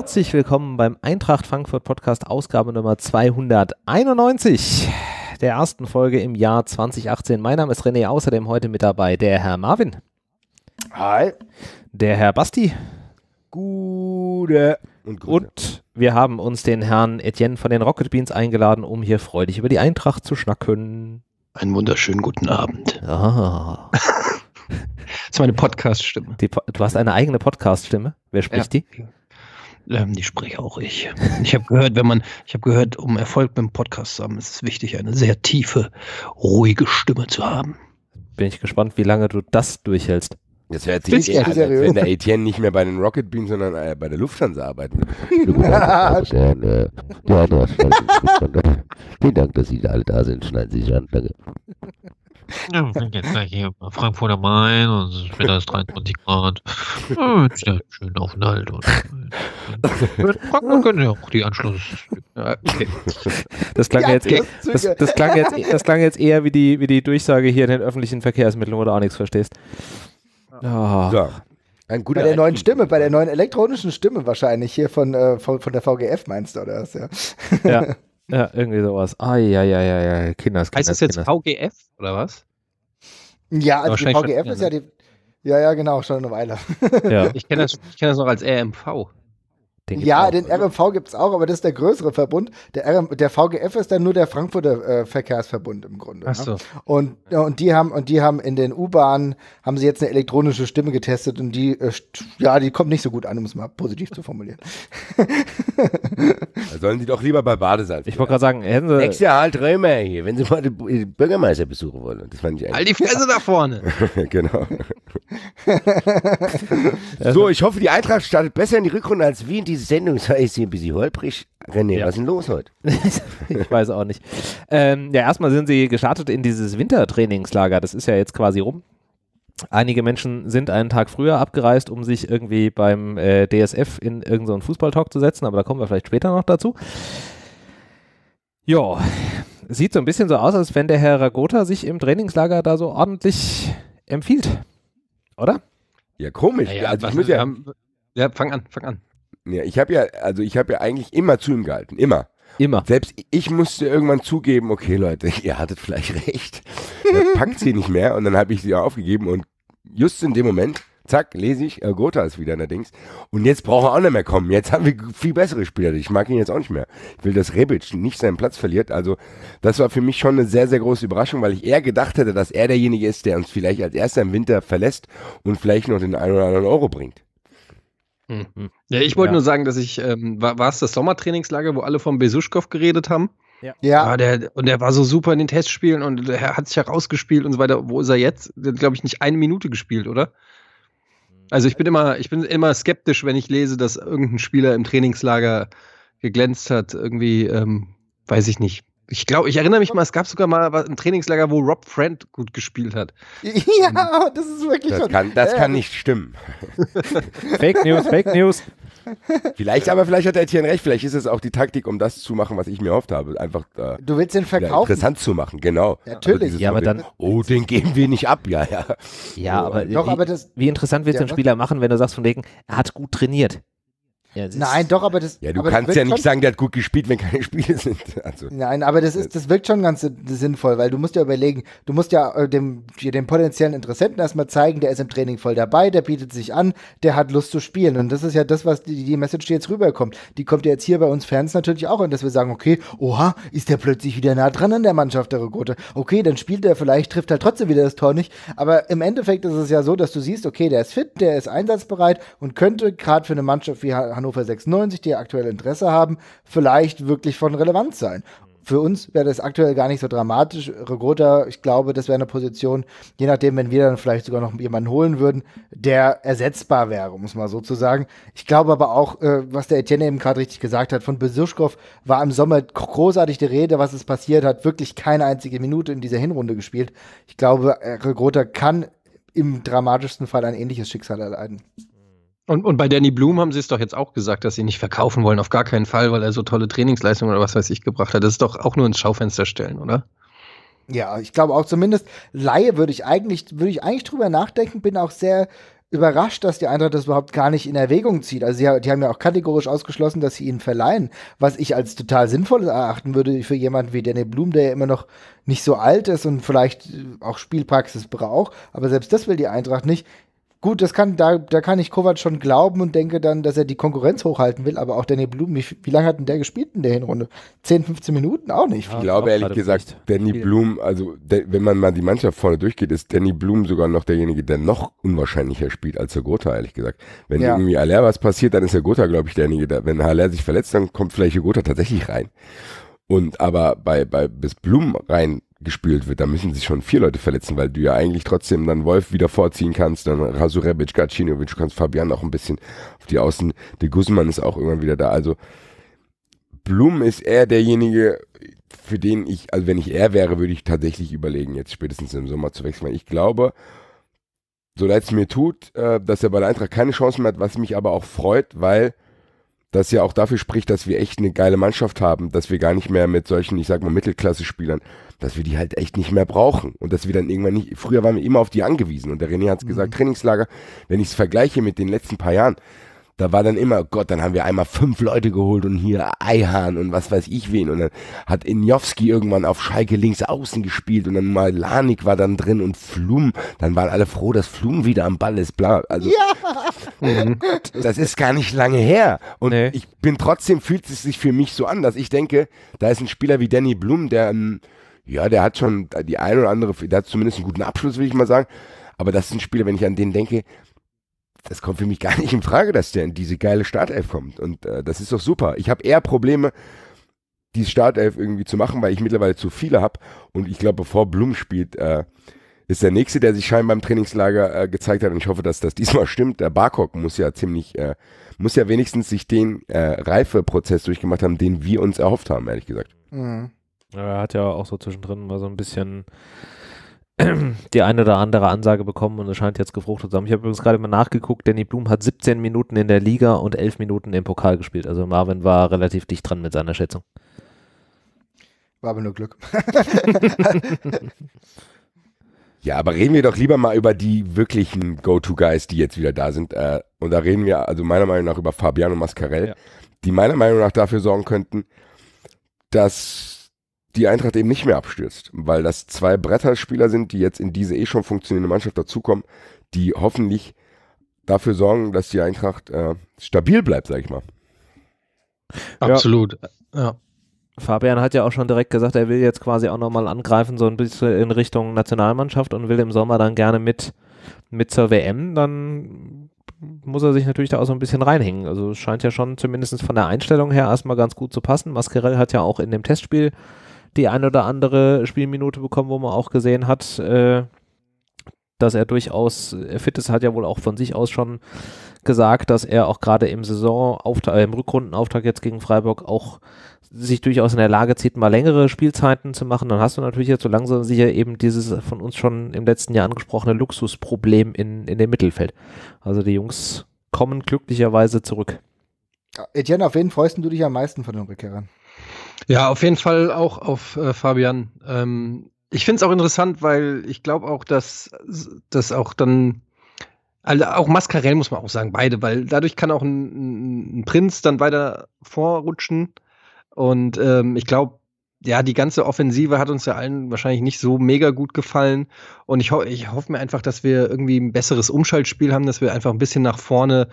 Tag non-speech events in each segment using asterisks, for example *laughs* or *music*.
Herzlich willkommen beim Eintracht Frankfurt Podcast Ausgabe Nummer 291 der ersten Folge im Jahr 2018. Mein Name ist René, außerdem heute mit dabei der Herr Marvin. Hi. Der Herr Basti. Gute. Und, gute. und wir haben uns den Herrn Etienne von den Rocket Beans eingeladen, um hier freudig über die Eintracht zu schnacken. Einen wunderschönen guten Abend. Ah. *laughs* das ist meine Podcast-Stimme. Po du hast eine eigene Podcast-Stimme. Wer spricht ja. die? Ähm, die spreche auch ich. Ich habe gehört, wenn man, ich habe gehört, um Erfolg mit dem Podcast zu haben, ist es wichtig, eine sehr tiefe, ruhige Stimme zu haben. Bin ich gespannt, wie lange du das durchhältst. Jetzt hört sich nicht an, wenn der Etienne nicht mehr bei den Rocket Beans, sondern äh, bei der Lufthansa arbeiten würde. *laughs* *laughs* Vielen Dank, dass Sie alle da sind. Schneiden Sie sich an. Danke. Ja, wir sind jetzt gleich hier in Frankfurt am Main und es ist wieder 23 Grad. Ja, ist ja schön auf Und, Halt. Äh, und *laughs* können ja auch die Anschluss. Eh, das klang, jetzt, das klang jetzt eher wie die, wie die Durchsage hier in den öffentlichen Verkehrsmitteln, wo du auch nichts verstehst. Oh. Ja. Ah. Ein guter bei der neuen Stimme, bei der neuen elektronischen Stimme wahrscheinlich hier von, äh, von, von der VGF meinst du, oder was? Ja. ja. *laughs* Ja, irgendwie sowas. Ah, ja, ja, ja, ja, Kinders, Kinders Heißt das jetzt Kinders. VGF oder was? Ja, also VGF schon, ist ja, ne? die, ja, ja, genau, schon eine Weile. Ja. ich kenne das, ich kenn das noch als RMV. Den ja, auch, den oder? RMV gibt es auch, aber das ist der größere Verbund. Der, RM, der VGF ist dann nur der Frankfurter äh, Verkehrsverbund im Grunde. Ach ne? so. Ja? Und, und, die haben, und die haben in den U-Bahnen, haben sie jetzt eine elektronische Stimme getestet und die, äh, ja, die kommt nicht so gut an, um es mal positiv zu formulieren. sollen sie doch lieber bei Badesalz. Ich wollte gerade sagen, hätten sie... Nächstes Jahr halt Römer hier, wenn sie mal den Bürgermeister besuchen wollen. Das fand ich All halt die Fresse da vorne. *laughs* genau. *laughs* so, ich hoffe, die Eintracht startet besser in die Rückrunde als Wien. Die Sendung, Sendung ist sie ein bisschen holprig. René, ja. was ist denn los heute? *laughs* ich weiß auch nicht. Ähm, ja, erstmal sind sie gestartet in dieses Wintertrainingslager. Das ist ja jetzt quasi rum. Einige Menschen sind einen Tag früher abgereist, um sich irgendwie beim äh, DSF in irgendeinen so Fußballtalk zu setzen, aber da kommen wir vielleicht später noch dazu. Ja, sieht so ein bisschen so aus, als wenn der Herr Ragota sich im Trainingslager da so ordentlich empfiehlt. Oder? Ja, komisch. Ja, ja, also was, ja, ja, fang an, fang an. Ja, ich habe ja, also ich habe ja eigentlich immer zu ihm gehalten, immer. Immer. Selbst ich musste irgendwann zugeben, okay Leute, *laughs* ihr hattet vielleicht recht. Dann *laughs* packt sie nicht mehr und dann habe ich sie aufgegeben und just in dem Moment, zack, lese ich, äh, Gotha ist wieder allerdings. Und jetzt braucht er auch nicht mehr kommen. Jetzt haben wir viel bessere Spieler. Ich mag ihn jetzt auch nicht mehr. Ich will, dass Rebic nicht seinen Platz verliert. Also das war für mich schon eine sehr, sehr große Überraschung, weil ich eher gedacht hätte, dass er derjenige ist, der uns vielleicht als erster im Winter verlässt und vielleicht noch den einen oder anderen Euro bringt. Mhm. Ja, ich wollte ja. nur sagen, dass ich, ähm, war, war es das Sommertrainingslager, wo alle von Besuschkow geredet haben? Ja. ja. Ah, der, und der war so super in den Testspielen und er hat sich herausgespielt und so weiter. Wo ist er jetzt? Der hat, glaube ich, nicht eine Minute gespielt, oder? Also ich bin immer, ich bin immer skeptisch, wenn ich lese, dass irgendein Spieler im Trainingslager geglänzt hat. Irgendwie, ähm, weiß ich nicht. Ich glaube, ich erinnere mich mal, es gab sogar mal ein Trainingslager, wo Rob Friend gut gespielt hat. Ja, *laughs* das ist wirklich. Das, kann, das äh, kann nicht stimmen. *laughs* Fake News, Fake News. Vielleicht, aber vielleicht hat Etienne recht. Vielleicht ist es auch die Taktik, um das zu machen, was ich mir erhofft habe. Einfach äh, du willst den verkaufen. interessant zu machen, genau. Ja, also natürlich. Also ja, aber dann, oh, den geben wir nicht ab, ja, ja. Ja, oh, aber, doch, wie, aber das, wie interessant willst ja, du den Spieler machen, wenn du sagst von wegen, er hat gut trainiert. Ja, Nein, doch, aber das. Ja, du kannst ja nicht sagen, der hat gut gespielt, wenn keine *laughs* Spiele sind. Also, Nein, aber das ist, äh. das wirkt schon ganz sinnvoll, weil du musst ja überlegen, du musst ja äh, dem, dem potenziellen Interessenten erstmal zeigen, der ist im Training voll dabei, der bietet sich an, der hat Lust zu spielen. Und das ist ja das, was die, die Message, die jetzt rüberkommt. Die kommt ja jetzt hier bei uns Fans natürlich auch an, dass wir sagen, okay, oha, ist der plötzlich wieder nah dran an der Mannschaft, der Regote. Okay, dann spielt er vielleicht, trifft halt trotzdem wieder das Tor nicht. Aber im Endeffekt ist es ja so, dass du siehst, okay, der ist fit, der ist einsatzbereit und könnte gerade für eine Mannschaft wie Hannover 96, die aktuell Interesse haben, vielleicht wirklich von Relevanz sein. Für uns wäre das aktuell gar nicht so dramatisch. Regrota, ich glaube, das wäre eine Position, je nachdem, wenn wir dann vielleicht sogar noch jemanden holen würden, der ersetzbar wäre, um es mal so zu sagen. Ich glaube aber auch, äh, was der Etienne eben gerade richtig gesagt hat, von Besuschkow war im Sommer großartig die Rede, was es passiert hat, wirklich keine einzige Minute in dieser Hinrunde gespielt. Ich glaube, äh, Regrota kann im dramatischsten Fall ein ähnliches Schicksal erleiden. Und, und bei Danny Blum haben sie es doch jetzt auch gesagt, dass sie ihn nicht verkaufen wollen, auf gar keinen Fall, weil er so tolle Trainingsleistungen oder was weiß ich gebracht hat. Das ist doch auch nur ins Schaufenster stellen, oder? Ja, ich glaube auch zumindest Laie würde ich eigentlich, würde ich eigentlich drüber nachdenken, bin auch sehr überrascht, dass die Eintracht das überhaupt gar nicht in Erwägung zieht. Also sie, die haben ja auch kategorisch ausgeschlossen, dass sie ihn verleihen, was ich als total sinnvoll erachten würde für jemanden wie Danny Blum, der ja immer noch nicht so alt ist und vielleicht äh, auch Spielpraxis braucht. Aber selbst das will die Eintracht nicht. Gut, das kann, da, da kann ich Kovac schon glauben und denke dann, dass er die Konkurrenz hochhalten will, aber auch Danny Blum, wie, wie lange hat denn der gespielt in der Hinrunde? 10, 15 Minuten? Auch nicht. Ja, ich glaube ehrlich gesagt, Danny Blum, also de, wenn man mal die Mannschaft vorne durchgeht, ist Danny Blum sogar noch derjenige, der noch unwahrscheinlicher spielt als der Gotha, ehrlich gesagt. Wenn ja. irgendwie Aller was passiert, dann ist der Gotha, glaube ich, derjenige, der, wenn Haller sich verletzt, dann kommt vielleicht der Gotha tatsächlich rein. Und aber bei, bei bis Blum rein gespült wird. Da müssen sich schon vier Leute verletzen, weil du ja eigentlich trotzdem dann Wolf wieder vorziehen kannst, dann Rasurebic, Gacinovic, du kannst Fabian auch ein bisschen auf die Außen. De Guzman ist auch irgendwann wieder da. Also Blum ist eher derjenige, für den ich, also wenn ich er wäre, würde ich tatsächlich überlegen, jetzt spätestens im Sommer zu wechseln. Weil ich glaube, so leid es mir tut, äh, dass er bei der Eintracht keine Chancen mehr hat, was mich aber auch freut, weil das ja auch dafür spricht, dass wir echt eine geile Mannschaft haben, dass wir gar nicht mehr mit solchen, ich sag mal, Mittelklasse-Spielern, dass wir die halt echt nicht mehr brauchen und dass wir dann irgendwann nicht, früher waren wir immer auf die angewiesen und der René hat es mhm. gesagt, Trainingslager, wenn ich es vergleiche mit den letzten paar Jahren, da war dann immer, Gott, dann haben wir einmal fünf Leute geholt und hier Eihahn und was weiß ich wen. Und dann hat Injowski irgendwann auf Schalke links außen gespielt und dann mal Lanik war dann drin und Flum. Dann waren alle froh, dass Flum wieder am Ball ist. Bla. Also, ja. Mhm. das ist gar nicht lange her. Und nee. ich bin trotzdem, fühlt es sich für mich so an, dass ich denke, da ist ein Spieler wie Danny Blum, der, ähm, ja, der hat schon die ein oder andere, der hat zumindest einen guten Abschluss, will ich mal sagen. Aber das ist ein Spieler, wenn ich an den denke, es kommt für mich gar nicht in Frage, dass der in diese geile Startelf kommt. Und äh, das ist doch super. Ich habe eher Probleme, die Startelf irgendwie zu machen, weil ich mittlerweile zu viele habe. Und ich glaube, bevor Blum spielt, äh, ist der nächste, der sich scheinbar im Trainingslager äh, gezeigt hat. Und ich hoffe, dass das diesmal stimmt. Der Barkok muss ja ziemlich, äh, muss ja wenigstens sich den äh, Reifeprozess durchgemacht haben, den wir uns erhofft haben, ehrlich gesagt. Mhm. Er hat ja auch so zwischendrin mal so ein bisschen *clears throat* die eine oder andere Ansage bekommen und es scheint jetzt gefruchtet zu haben. Ich habe übrigens gerade mal nachgeguckt, Danny Blum hat 17 Minuten in der Liga und 11 Minuten im Pokal gespielt. Also Marvin war relativ dicht dran mit seiner Schätzung. War aber nur Glück. *laughs* *laughs* ja, aber reden wir doch lieber mal über die wirklichen Go-To-Guys, die jetzt wieder da sind. Äh, und da reden wir also meiner Meinung nach über Fabiano Mascarell, ja. die meiner Meinung nach dafür sorgen könnten, dass die Eintracht eben nicht mehr abstürzt, weil das zwei Bretterspieler sind, die jetzt in diese eh schon funktionierende Mannschaft dazukommen, die hoffentlich dafür sorgen, dass die Eintracht äh, stabil bleibt, sag ich mal. Absolut. Ja. ja. Fabian hat ja auch schon direkt gesagt, er will jetzt quasi auch nochmal angreifen, so ein bisschen in Richtung Nationalmannschaft und will im Sommer dann gerne mit, mit zur WM. Dann muss er sich natürlich da auch so ein bisschen reinhängen. Also scheint ja schon zumindest von der Einstellung her erstmal ganz gut zu passen. Mascarell hat ja auch in dem Testspiel die ein oder andere Spielminute bekommen, wo man auch gesehen hat, äh, dass er durchaus fit ist, hat ja wohl auch von sich aus schon gesagt, dass er auch gerade im Saisonauftakt, äh, im Rückrundenauftrag jetzt gegen Freiburg auch sich durchaus in der Lage zieht, mal längere Spielzeiten zu machen. Dann hast du natürlich jetzt so langsam sicher eben dieses von uns schon im letzten Jahr angesprochene Luxusproblem in, in dem Mittelfeld. Also die Jungs kommen glücklicherweise zurück. Etienne, auf wen freust du dich am meisten von den Rückkehrern? Ja, auf jeden Fall auch auf äh, Fabian. Ähm, ich finde es auch interessant, weil ich glaube auch, dass das auch dann also auch Mascarell muss man auch sagen, beide, weil dadurch kann auch ein, ein Prinz dann weiter vorrutschen. Und ähm, ich glaube, ja, die ganze Offensive hat uns ja allen wahrscheinlich nicht so mega gut gefallen. Und ich, ho ich hoffe mir einfach, dass wir irgendwie ein besseres Umschaltspiel haben, dass wir einfach ein bisschen nach vorne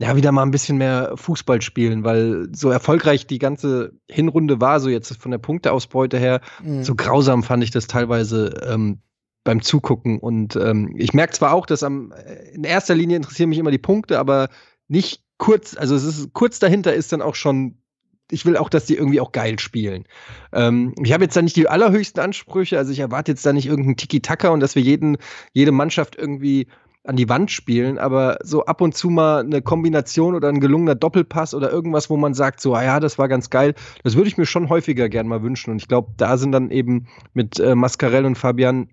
ja, wieder mal ein bisschen mehr Fußball spielen, weil so erfolgreich die ganze Hinrunde war, so jetzt von der Punkteausbeute her, mhm. so grausam fand ich das teilweise ähm, beim Zugucken. Und ähm, ich merke zwar auch, dass am, äh, in erster Linie interessieren mich immer die Punkte, aber nicht kurz, also es ist kurz dahinter ist dann auch schon ich will auch, dass die irgendwie auch geil spielen. Ähm, ich habe jetzt da nicht die allerhöchsten Ansprüche, also ich erwarte jetzt da nicht irgendeinen Tiki-Taka und dass wir jeden, jede Mannschaft irgendwie an die Wand spielen, aber so ab und zu mal eine Kombination oder ein gelungener Doppelpass oder irgendwas, wo man sagt, so, ah ja, das war ganz geil, das würde ich mir schon häufiger gern mal wünschen. Und ich glaube, da sind dann eben mit äh, Mascarell und Fabian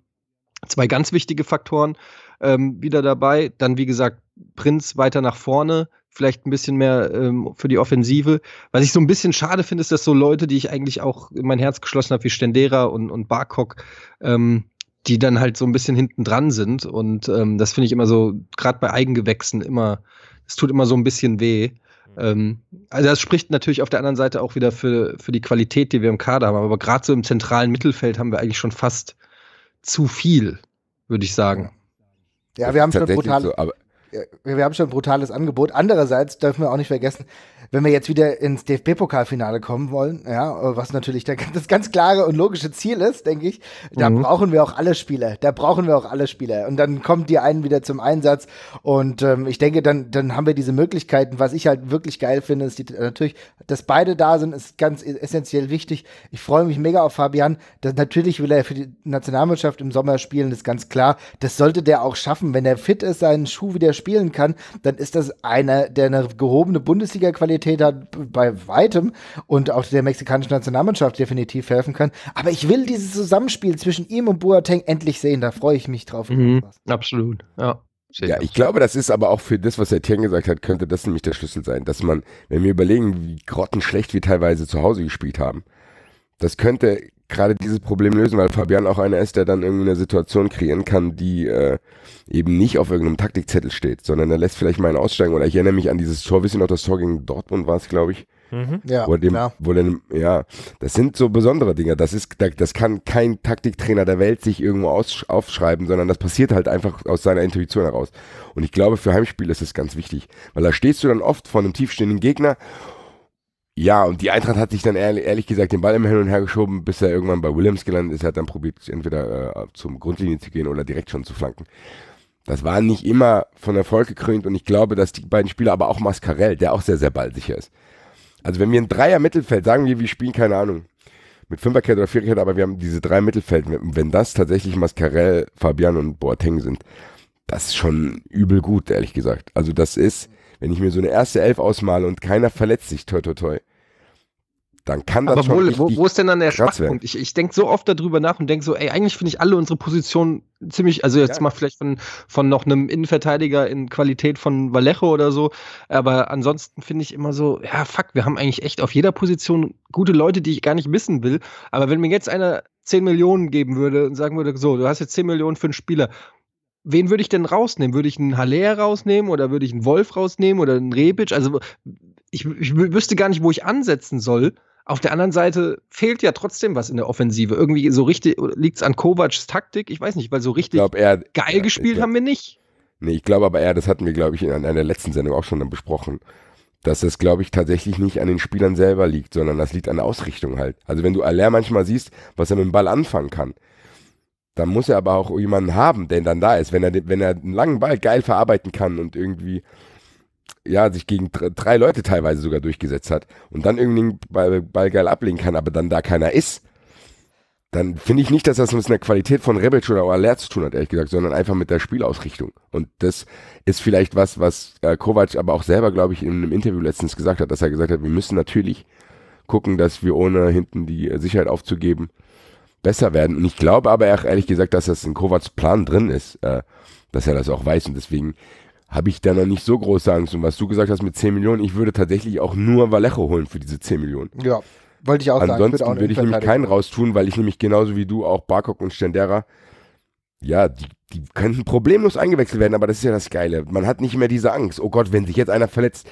zwei ganz wichtige Faktoren ähm, wieder dabei. Dann, wie gesagt, Prinz weiter nach vorne, vielleicht ein bisschen mehr ähm, für die Offensive. Was ich so ein bisschen schade finde, ist, dass so Leute, die ich eigentlich auch in mein Herz geschlossen habe, wie Stendera und, und Barkok, ähm, die dann halt so ein bisschen hinten dran sind. Und ähm, das finde ich immer so, gerade bei Eigengewächsen, immer, es tut immer so ein bisschen weh. Mhm. Ähm, also das spricht natürlich auf der anderen Seite auch wieder für, für die Qualität, die wir im Kader haben. Aber gerade so im zentralen Mittelfeld haben wir eigentlich schon fast zu viel, würde ich sagen. Ja, wir haben schon brutal. So, aber, wir haben schon ein brutales Angebot. Andererseits dürfen wir auch nicht vergessen, wenn wir jetzt wieder ins DFB-Pokalfinale kommen wollen, ja, was natürlich der, *laughs* das ganz klare und logische Ziel ist, denke ich, da mhm. brauchen wir auch alle Spieler. Da brauchen wir auch alle Spieler. Und dann kommt die einen wieder zum Einsatz. Und ähm, ich denke, dann, dann haben wir diese Möglichkeiten. Was ich halt wirklich geil finde, ist die, natürlich, dass beide da sind, ist ganz essentiell wichtig. Ich freue mich mega auf Fabian. Das, natürlich will er für die Nationalmannschaft im Sommer spielen, ist ganz klar. Das sollte der auch schaffen. Wenn er fit ist, seinen Schuh wieder spielt, spielen kann, dann ist das einer, der eine gehobene Bundesliga-Qualität hat, bei weitem und auch der mexikanischen Nationalmannschaft definitiv helfen kann. Aber ich will dieses Zusammenspiel zwischen ihm und Boateng endlich sehen. Da freue ich mich drauf. Mhm, absolut, ja. Ja, ich glaube, das ist aber auch für das, was der Tieren gesagt hat, könnte das nämlich der Schlüssel sein, dass man, wenn wir überlegen, wie grottenschlecht wir teilweise zu Hause gespielt haben, das könnte gerade dieses Problem lösen, weil Fabian auch einer ist, der dann irgendwie eine Situation kreieren kann, die äh, eben nicht auf irgendeinem Taktikzettel steht, sondern er lässt vielleicht mal einen aussteigen. Oder ich erinnere mich an dieses Tor, wissen noch das Tor gegen Dortmund war es, glaube ich. Mhm. Ja, wo dem, ja. Wo dem, ja, das sind so besondere Dinge. Das ist, das kann kein Taktiktrainer der Welt sich irgendwo aus, aufschreiben, sondern das passiert halt einfach aus seiner Intuition heraus. Und ich glaube, für Heimspiele ist das ganz wichtig, weil da stehst du dann oft vor einem tiefstehenden Gegner ja, und die Eintracht hat sich dann ehrlich, ehrlich, gesagt den Ball immer hin und her geschoben, bis er irgendwann bei Williams gelandet ist. Er hat dann probiert, entweder äh, zum Grundlinie zu gehen oder direkt schon zu flanken. Das war nicht immer von Erfolg gekrönt und ich glaube, dass die beiden Spieler, aber auch Mascarell, der auch sehr, sehr ballsicher ist. Also wenn wir ein Dreier-Mittelfeld, sagen wir, wir spielen, keine Ahnung, mit Fünferkette oder Viererkette, aber wir haben diese drei Mittelfeld, wenn das tatsächlich Mascarell, Fabian und Boateng sind, das ist schon übel gut, ehrlich gesagt. Also das ist, wenn ich mir so eine erste Elf ausmale und keiner verletzt sich, toi toi toi, dann kann das Aber schon. Wo, wo, ist denn dann der Schwachpunkt? Ich, ich denke so oft darüber nach und denke so, ey, eigentlich finde ich alle unsere Positionen ziemlich, also jetzt ja. mal vielleicht von, von noch einem Innenverteidiger in Qualität von Vallejo oder so, aber ansonsten finde ich immer so, ja, fuck, wir haben eigentlich echt auf jeder Position gute Leute, die ich gar nicht missen will, aber wenn mir jetzt einer 10 Millionen geben würde und sagen würde, so, du hast jetzt 10 Millionen für einen Spieler, wen würde ich denn rausnehmen? Würde ich einen Haller rausnehmen oder würde ich einen Wolf rausnehmen oder einen Rebic? Also ich, ich wüsste gar nicht, wo ich ansetzen soll, auf der anderen Seite fehlt ja trotzdem was in der Offensive. Irgendwie so richtig liegt es an Kovacs Taktik. Ich weiß nicht, weil so richtig er, geil ja, gespielt glaub, haben wir nicht. Nee, ich glaube aber eher, das hatten wir, glaube ich, in einer letzten Sendung auch schon besprochen, dass das, glaube ich, tatsächlich nicht an den Spielern selber liegt, sondern das liegt an der Ausrichtung halt. Also wenn du Aller manchmal siehst, was er mit dem Ball anfangen kann, dann muss er aber auch jemanden haben, der dann da ist. Wenn er, wenn er einen langen Ball geil verarbeiten kann und irgendwie ja, sich gegen drei Leute teilweise sogar durchgesetzt hat und dann irgendwie Ball, Ball geil ablegen kann, aber dann da keiner ist, dann finde ich nicht, dass das mit einer Qualität von Rebic oder Aller zu tun hat, ehrlich gesagt, sondern einfach mit der Spielausrichtung. Und das ist vielleicht was, was äh, Kovac aber auch selber, glaube ich, in einem Interview letztens gesagt hat, dass er gesagt hat, wir müssen natürlich gucken, dass wir ohne hinten die äh, Sicherheit aufzugeben besser werden. Und ich glaube aber auch ehrlich gesagt, dass das in Kovacs Plan drin ist, äh, dass er das auch weiß und deswegen habe ich da noch nicht so große Angst. Und was du gesagt hast mit 10 Millionen, ich würde tatsächlich auch nur Vallejo holen für diese 10 Millionen. Ja, wollte ich auch Ansonsten sagen. Ansonsten würde ich nämlich keinen raustun, weil ich nämlich genauso wie du auch Barkok und Stendera, ja, die, die könnten problemlos eingewechselt werden, aber das ist ja das Geile. Man hat nicht mehr diese Angst. Oh Gott, wenn sich jetzt einer verletzt,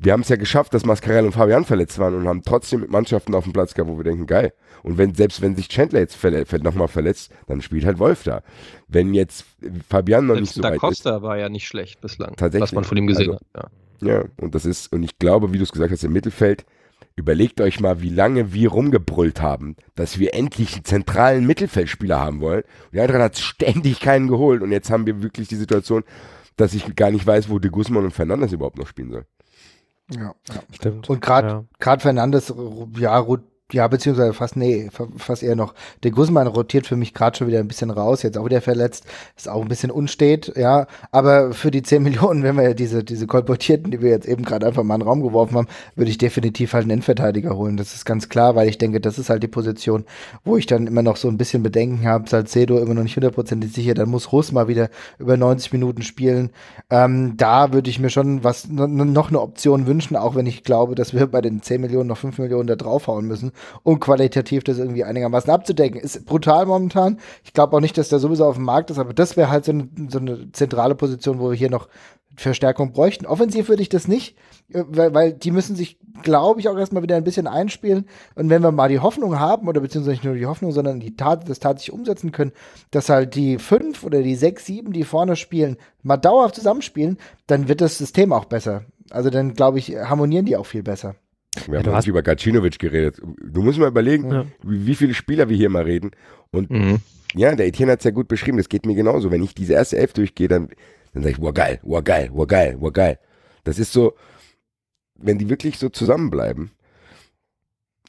wir haben es ja geschafft, dass Mascarell und Fabian verletzt waren und haben trotzdem mit Mannschaften auf dem Platz gehabt, wo wir denken, geil. Und wenn, selbst wenn sich Chandler jetzt verle nochmal verletzt, dann spielt halt Wolf da. Wenn jetzt Fabian noch selbst nicht so da weit Costa ist, war ja nicht schlecht bislang, tatsächlich. was man von ihm gesehen also, hat. Ja. ja, und das ist, und ich glaube, wie du es gesagt hast, im Mittelfeld, überlegt euch mal, wie lange wir rumgebrüllt haben, dass wir endlich einen zentralen Mittelfeldspieler haben wollen. Und der Eintracht hat ständig keinen geholt und jetzt haben wir wirklich die Situation, dass ich gar nicht weiß, wo De Guzman und Fernandes überhaupt noch spielen sollen. Ja, ja. stimmt. Und gerade ja. Grad Fernandes, äh, ja, ja, beziehungsweise fast, nee, fast eher noch. Der Guzman rotiert für mich gerade schon wieder ein bisschen raus, jetzt auch wieder verletzt, ist auch ein bisschen unstet, ja. Aber für die 10 *laughs* Millionen, wenn wir ja diese, diese Kolportierten, die wir jetzt eben gerade einfach mal in den Raum geworfen haben, würde ich definitiv halt einen Endverteidiger holen. Das ist ganz klar, weil ich denke, das ist halt die Position, wo ich dann immer noch so ein bisschen Bedenken habe. Salcedo immer noch nicht hundertprozentig sicher, dann muss Russ mal wieder über 90 Minuten spielen. Ähm, da würde ich mir schon was, noch eine Option wünschen, auch wenn ich glaube, dass wir bei den 10 Millionen noch 5 Millionen da draufhauen müssen und qualitativ das irgendwie einigermaßen abzudecken. Ist brutal momentan. Ich glaube auch nicht, dass der sowieso auf dem Markt ist, aber das wäre halt so, ein, so eine zentrale Position, wo wir hier noch Verstärkung bräuchten. Offensiv würde ich das nicht, äh, weil, weil die müssen sich, glaube ich, auch erstmal wieder ein bisschen einspielen. Und wenn wir mal die Hoffnung haben, oder beziehungsweise nicht nur die Hoffnung, sondern die Tat, das tatsächlich umsetzen können, dass halt die fünf oder die sechs, sieben, die vorne spielen, mal dauerhaft zusammenspielen, dann wird das System auch besser. Also dann, glaube ich, harmonieren die auch viel besser. Wir haben ja, über Gacinovic geredet. Du musst mal überlegen, ja. wie, viele Spieler wir hier mal reden. Und mhm. ja, der Etienne hat es ja gut beschrieben. Das geht mir genauso. Wenn ich diese erste Elf durchgehe, dann, dann sage ich, wow, geil, wow, geil, wow, geil, wow, geil. Das ist so, wenn die wirklich so zusammenbleiben,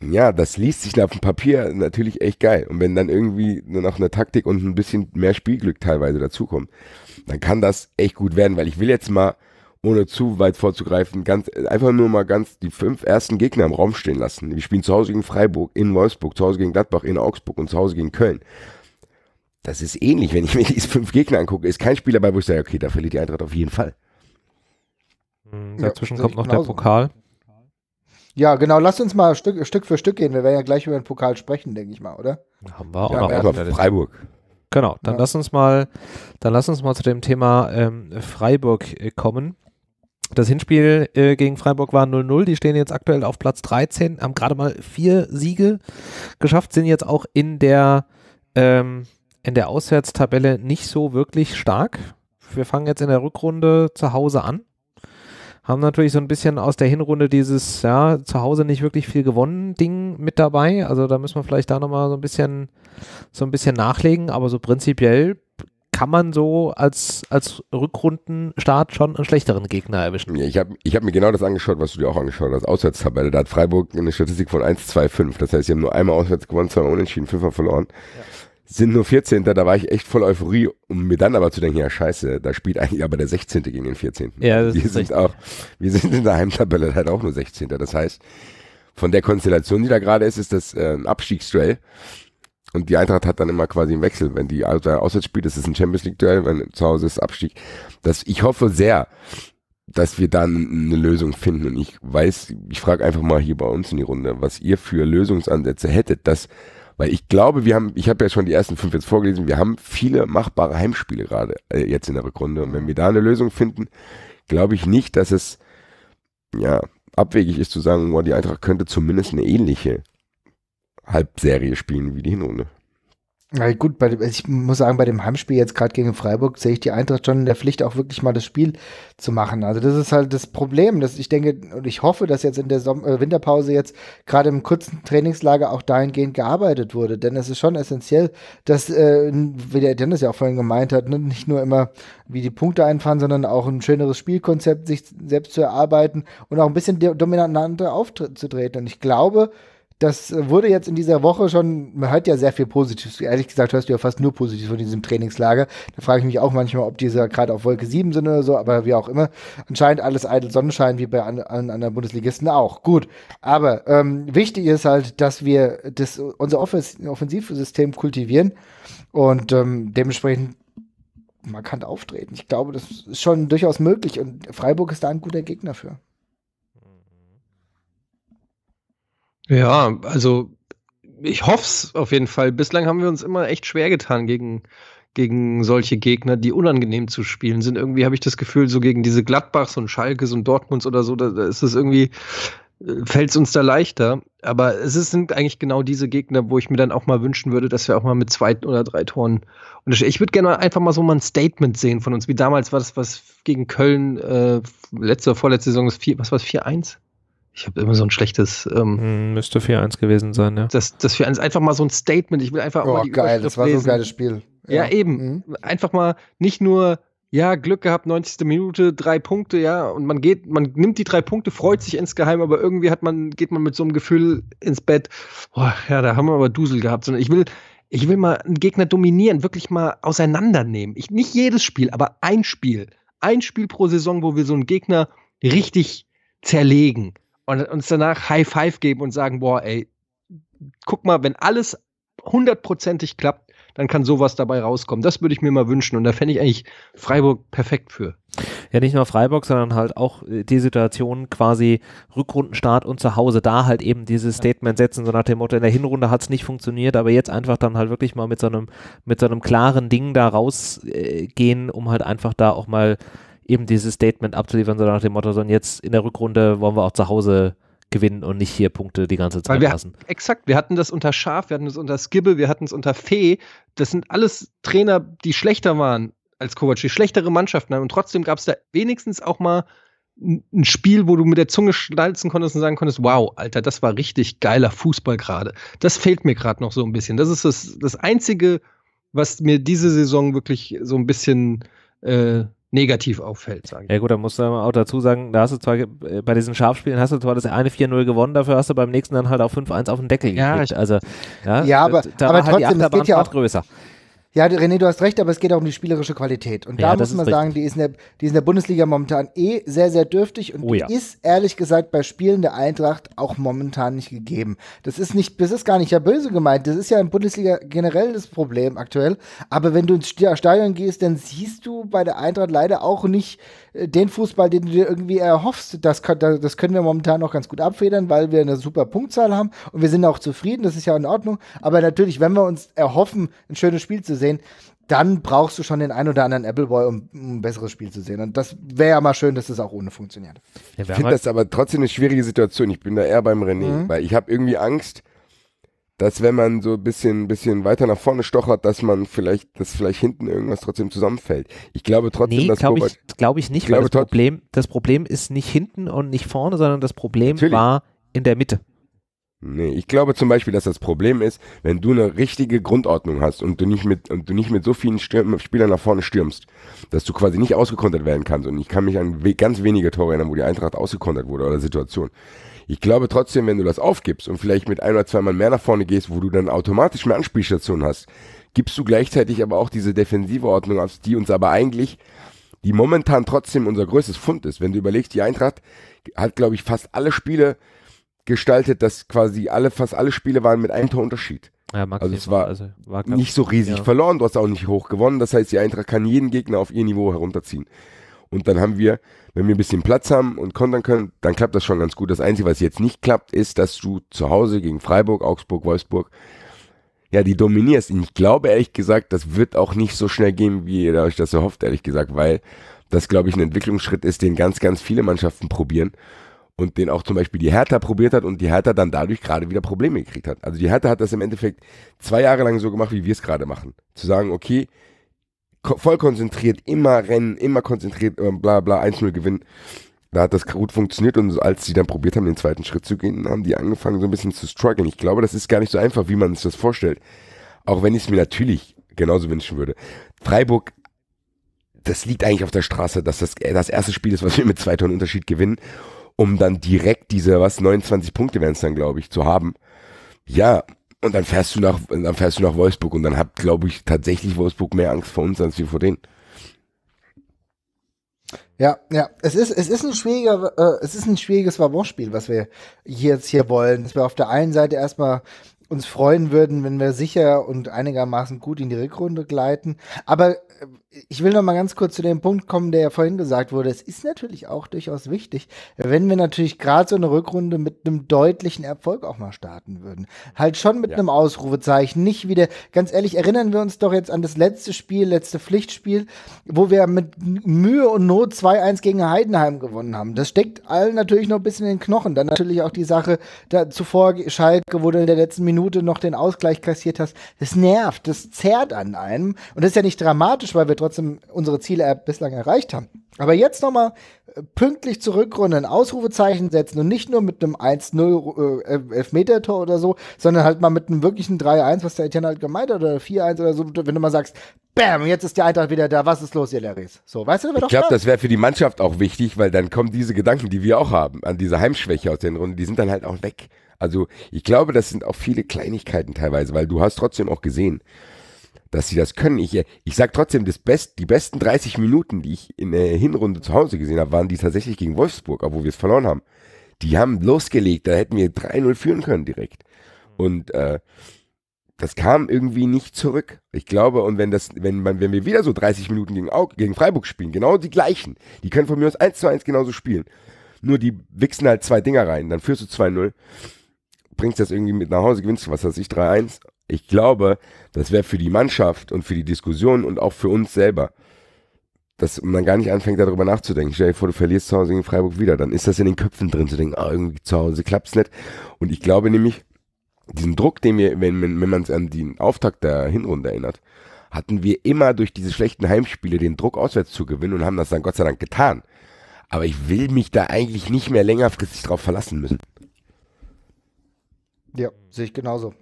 ja, das liest sich auf dem Papier natürlich echt geil. Und wenn dann irgendwie nur noch eine Taktik und ein bisschen mehr Spielglück teilweise dazukommt, dann kann das echt gut werden, weil ich will jetzt mal ohne zu weit vorzugreifen, ganz, einfach nur mal ganz die fünf ersten Gegner im Raum stehen lassen. Wir spielen zu Hause gegen Freiburg, in Wolfsburg, zu Hause gegen Gladbach, in Augsburg und zu Hause gegen Köln. Das ist ähnlich, wenn ich mir diese fünf Gegner angucke, ist kein Spiel dabei, wo ich sage, okay, da verliert die Eintracht auf jeden Fall. Dazwischen hm, ja, kommt noch genauso. der Pokal. Ja, genau. Lass uns mal Stück, Stück, für Stück gehen. Wir werden ja gleich über den Pokal sprechen, denke ich mal, oder? Haben wir auch ja, noch. Erstmal Freiburg. Genau, dann ja. lass uns mal, dann lass uns mal zu dem Thema ähm, Freiburg äh, kommen. Das Hinspiel äh, gegen Freiburg war 0-0. Die stehen jetzt aktuell auf Platz 13, haben gerade mal vier Siege geschafft, sind jetzt auch in der, ähm, in der Auswärtstabelle nicht so wirklich stark. Wir fangen jetzt in der Rückrunde zu Hause an. Haben natürlich so ein bisschen aus der Hinrunde dieses, ja, zu Hause nicht wirklich viel gewonnen Ding mit dabei. Also da müssen wir vielleicht da nochmal so ein bisschen, so ein bisschen nachlegen. Aber so prinzipiell kann man so als, als Rückrundenstart schon einen schlechteren Gegner erwischen. Ich habe ich hab mir genau das angeschaut, was du dir auch angeschaut hast. Auswärtstabelle. Da hat Freiburg eine Statistik von 1-2-5. Das heißt, sie haben nur einmal auswärts gewonnen, zweimal unentschieden, fünfmal verloren. Ja. Sind nur 14. Da war ich echt voll Euphorie, um mir dann aber zu denken, ja scheiße, da spielt eigentlich aber der 16. gegen den 14. Ja, das wir ist sind auch, wir sind in der Heimtabelle halt auch nur 16. Das heißt, von der Konstellation, die da gerade ist, ist das äh, ein Abstiegsduell und die Eintracht hat dann immer quasi einen Wechsel, wenn die also Auswärtsspiel, das ist ein Champions League Duell, wenn zu Hause ist Abstieg. Das, ich hoffe sehr, dass wir dann eine Lösung finden. Und ich weiß, ich frage einfach mal hier bei uns in die Runde, was ihr für Lösungsansätze hättet, dass, weil ich glaube, wir haben, ich habe ja schon die ersten fünf jetzt vorgelesen, wir haben viele machbare Heimspiele gerade äh, jetzt in der Rückrunde. Und wenn wir da eine Lösung finden, glaube ich nicht, dass es ja abwegig ist zu sagen, boah, die Eintracht könnte zumindest eine ähnliche Halbserie spielen wie die Hinrunde. Na gut, bei, also ich muss sagen, bei dem Heimspiel jetzt gerade gegen Freiburg sehe ich die Eintracht schon in der Pflicht, auch wirklich mal das Spiel zu machen. Also das ist halt das Problem, dass ich denke und ich hoffe, dass jetzt in der Som äh, Winterpause jetzt gerade im kurzen Trainingslager auch dahingehend gearbeitet wurde. Denn es ist schon essentiell, dass, äh, wie der Dennis ja auch vorhin gemeint hat, ne, nicht nur immer wie die Punkte einfahren, sondern auch ein schöneres Spielkonzept sich selbst zu erarbeiten und auch ein bisschen dominanter aufzutreten. Und ich glaube, das wurde jetzt in dieser Woche schon, man hört ja sehr viel Positives. Ehrlich gesagt hörst du ja fast nur Positives von diesem Trainingslager. Da frage ich mich auch manchmal, ob diese gerade auf Wolke 7 sind oder so, aber wie auch immer. Anscheinend alles eitel Sonnenschein, wie bei anderen an, an Bundesligisten auch. Gut, aber ähm, wichtig ist halt, dass wir das, unser Offens Offensivsystem kultivieren und ähm, dementsprechend markant auftreten. Ich glaube, das ist schon durchaus möglich und Freiburg ist da ein guter Gegner für. Ja, also ich hoffe es auf jeden Fall. Bislang haben wir uns immer echt schwer getan gegen, gegen solche Gegner, die unangenehm zu spielen sind. Irgendwie habe ich das Gefühl, so gegen diese Gladbachs und Schalkes und Dortmunds oder so, da, da ist es irgendwie, äh, fällt es uns da leichter. Aber es sind eigentlich genau diese Gegner, wo ich mir dann auch mal wünschen würde, dass wir auch mal mit zwei oder drei Toren. Und ich würde gerne einfach mal so mal ein Statement sehen von uns, wie damals war das, was gegen Köln äh, letzte, vorletzte Saison, das vier, was war es, 4-1? Ich habe immer so ein schlechtes. Ähm, hm, Müsste 4-1 gewesen sein, ja. Das, das 4-1 ist einfach mal so ein Statement. Ich will einfach oh, auch. Oh, geil, das war lesen. so ein geiles Spiel. Ja, ja eben. Mhm. Einfach mal nicht nur, ja, Glück gehabt, 90. Minute, drei Punkte, ja, und man geht, man nimmt die drei Punkte, freut sich insgeheim, aber irgendwie hat man, geht man mit so einem Gefühl ins Bett, boah, ja, da haben wir aber Dusel gehabt, sondern ich will, ich will mal einen Gegner dominieren, wirklich mal auseinandernehmen. Ich, nicht jedes Spiel, aber ein Spiel. Ein Spiel pro Saison, wo wir so einen Gegner richtig zerlegen und uns danach High Five geben und sagen, boah, ey, guck mal, wenn alles hundertprozentig klappt, dann kann sowas dabei rauskommen. Das würde ich mir mal wünschen und da fände ich eigentlich Freiburg perfekt für. Ja, nicht nur Freiburg, sondern halt auch äh, die Situation quasi Rückrundenstart und zu Hause da halt eben dieses Statement setzen, so nach dem Motto, in der Hinrunde hat es nicht funktioniert, aber jetzt einfach dann halt wirklich mal mit so einem, mit so einem klaren Ding da rausgehen, äh, um halt einfach da auch mal eben dieses Statement abzuliefern, so nach dem Motto, sondern jetzt in der Rückrunde wollen wir auch zu Hause gewinnen und nicht hier Punkte die ganze Zeit wir, lassen. Exakt, wir hatten das unter Schaf, wir hatten es unter Skibbe, wir hatten es unter Fee. Das sind alles Trainer, die schlechter waren als Kovac, die schlechtere Mannschaften haben. Und trotzdem gab es da wenigstens auch mal ein Spiel, wo du mit der Zunge schnalzen konntest und sagen konntest, wow, Alter, das war richtig geiler Fußball gerade. Das fehlt mir gerade noch so ein bisschen. Das ist das, das Einzige, was mir diese Saison wirklich so ein bisschen äh, negativ auffällt, sage ich. Ja gut, da musst du auch dazu sagen, da hast du zwar äh, bei diesen Scharfspielen hast du zwar das eine 4-0 gewonnen, dafür hast du beim nächsten dann halt auch 5-1 auf den Deckel gekriegt. also, ja, ja aber, da aber halt trotzdem, das geht ja auch größer. Ja, René, du hast recht, aber es geht auch um die spielerische Qualität. Und ja, da muss man sagen, die ist, in der, die ist in der Bundesliga momentan eh sehr, sehr dürftig und oh, ja. ist ehrlich gesagt bei Spielen der Eintracht auch momentan nicht gegeben. Das ist nicht, das ist gar nicht ja böse gemeint. Das ist ja in Bundesliga generell das Problem aktuell. Aber wenn du ins Stadion gehst, dann siehst du bei der Eintracht leider auch nicht äh, den Fußball, den du dir irgendwie erhoffst. Das, das können wir momentan noch ganz gut abfedern, weil wir eine super Punktzahl haben und wir sind auch zufrieden. Das ist ja in Ordnung. Aber natürlich, wenn wir uns erhoffen, ein schönes Spiel zu sehen, dann brauchst du schon den ein oder anderen Appleboy, um, um ein besseres Spiel zu sehen. Und das wäre ja mal schön, dass das auch ohne funktioniert. ich finde das aber trotzdem eine schwierige Situation. Ich bin da eher beim René, mhm. weil ich habe irgendwie Angst, dass wenn man so ein bisschen, bisschen weiter nach vorne stochert, dass man vielleicht, dass vielleicht hinten irgendwas trotzdem zusammenfällt. Ich glaube trotzdem, nee, dass glaube ich, glaube ich nicht, ich weil das Problem, das Problem ist nicht hinten und nicht vorne, sondern das Problem Natürlich. war in der Mitte. Nee, ich glaube zum Beispiel, dass das Problem ist, wenn du eine richtige Grundordnung hast und du nicht mit, und du nicht mit so vielen Stürm Spielern nach vorne stürmst, dass du quasi nicht ausgekontert werden kannst. Und ich kann mich an we ganz wenige Tore erinnern, wo die Eintracht ausgekontert wurde oder Situation. Ich glaube trotzdem, wenn du das aufgibst und vielleicht mit ein oder zweimal mehr nach vorne gehst, wo du dann automatisch mehr Anspielstationen hast, gibst du gleichzeitig aber auch diese defensive Ordnung auf, die uns aber eigentlich, die momentan trotzdem unser größtes Fund ist. Wenn du überlegst, die Eintracht hat, glaube ich, fast alle Spiele gestaltet, dass quasi alle, fast alle Spiele waren mit einem Torunterschied. Ja, also es war, also war nicht so riesig ja. verloren, du hast auch nicht hoch gewonnen. Das heißt, die Eintracht kann jeden Gegner auf ihr Niveau herunterziehen. Und dann haben wir, wenn wir ein bisschen Platz haben und kontern können, dann klappt das schon ganz gut. Das Einzige, was jetzt nicht klappt, ist, dass du zu Hause gegen Freiburg, Augsburg, Wolfsburg, ja, die dominierst. Und ich glaube ehrlich gesagt, das wird auch nicht so schnell gehen, wie ihr euch das erhofft, ehrlich gesagt, weil das, glaube ich, ein Entwicklungsschritt ist, den ganz, ganz viele Mannschaften probieren und den auch zum Beispiel die Hertha probiert hat und die Hertha dann dadurch gerade wieder Probleme gekriegt hat. Also die Hertha hat das im Endeffekt zwei Jahre lang so gemacht, wie wir es gerade machen. Zu sagen, okay, voll konzentriert, immer rennen, immer konzentriert, ähm, bla bla, 1-0 gewinnen. Da hat das gut funktioniert und als sie dann probiert haben, den zweiten Schritt zu gehen, haben die angefangen so ein bisschen zu strugglen. Ich glaube, das ist gar nicht so einfach, wie man sich das vorstellt. Auch wenn ich es mir natürlich genauso wünschen würde. Freiburg das liegt eigentlich auf der Straße, dass das das erste Spiel ist, was wir mit zwei Toren Unterschied gewinnen um dann direkt diese, was, 29 Punkte wären es dann, glaube ich, zu haben. Ja, und dann fährst du nach, dann fährst du nach Wolfsburg und dann hat, glaube ich, tatsächlich Wolfsburg mehr Angst vor uns als wir vor denen. Ja, ja, es ist, es ist ein schwieriger, äh, es ist ein schwieriges Wabonspiel, was wir jetzt hier wollen. Dass wir auf der einen Seite erstmal uns freuen würden, wenn wir sicher und einigermaßen gut in die Rückrunde gleiten. Aber äh, ich will noch mal ganz kurz zu dem Punkt kommen, der ja vorhin gesagt wurde. Es ist natürlich auch durchaus wichtig, wenn wir natürlich gerade so eine Rückrunde mit einem deutlichen Erfolg auch mal starten würden. Halt schon mit ja. einem Ausrufezeichen, nicht wieder, ganz ehrlich, erinnern wir uns doch jetzt an das letzte Spiel, letzte Pflichtspiel, wo wir mit Mühe und Not 2-1 gegen Heidenheim gewonnen haben. Das steckt allen natürlich noch ein bisschen in den Knochen. Dann natürlich auch die Sache, da zuvor Schalke, wo du in der letzten Minute noch den Ausgleich kassiert hast. Das nervt, das zerrt an einem. Und das ist ja nicht dramatisch, weil wir trotzdem unsere Ziele bislang erreicht haben. Aber jetzt nochmal äh, pünktlich zurückrunden, Ausrufezeichen setzen und nicht nur mit einem 1-0 äh, Elfmeter-Tor oder so, sondern halt mal mit einem wirklichen 3-1, was der Etienne halt gemeint hat, oder 4-1 oder so, wenn du mal sagst, Bäm, jetzt ist der Eintracht wieder da. Was ist los, ihr Larrys? So, weißt du, doch Ich glaube, das wäre für die Mannschaft auch wichtig, weil dann kommen diese Gedanken, die wir auch haben, an diese Heimschwäche aus den Runden, die sind dann halt auch weg. Also, ich glaube, das sind auch viele Kleinigkeiten teilweise, weil du hast trotzdem auch gesehen, dass sie das können. Ich, äh, ich sage trotzdem, das Best, die besten 30 Minuten, die ich in der Hinrunde zu Hause gesehen habe, waren die tatsächlich gegen Wolfsburg, obwohl wir es verloren haben. Die haben losgelegt, da hätten wir 3-0 führen können direkt. Und äh, das kam irgendwie nicht zurück. Ich glaube, und wenn das, wenn man, wenn wir wieder so 30 Minuten gegen, Aug gegen Freiburg spielen, genau die gleichen, die können von mir aus 1 zu 1 genauso spielen. Nur die wichsen halt zwei Dinger rein, dann führst du 2-0, bringst das irgendwie mit nach Hause, gewinnst du, was weiß ich, 3-1 ich glaube, das wäre für die Mannschaft und für die Diskussion und auch für uns selber, dass man gar nicht anfängt, darüber nachzudenken. Stell dir vor, du verlierst zu Hause in Freiburg wieder. Dann ist das in den Köpfen drin, zu denken, ah, irgendwie zu Hause klappt es nicht. Und ich glaube nämlich, diesen Druck, den wir, wenn, wenn, wenn man es an den Auftakt der Hinrunde erinnert, hatten wir immer durch diese schlechten Heimspiele den Druck auswärts zu gewinnen und haben das dann Gott sei Dank getan. Aber ich will mich da eigentlich nicht mehr längerfristig drauf verlassen müssen. Ja, sehe ich genauso.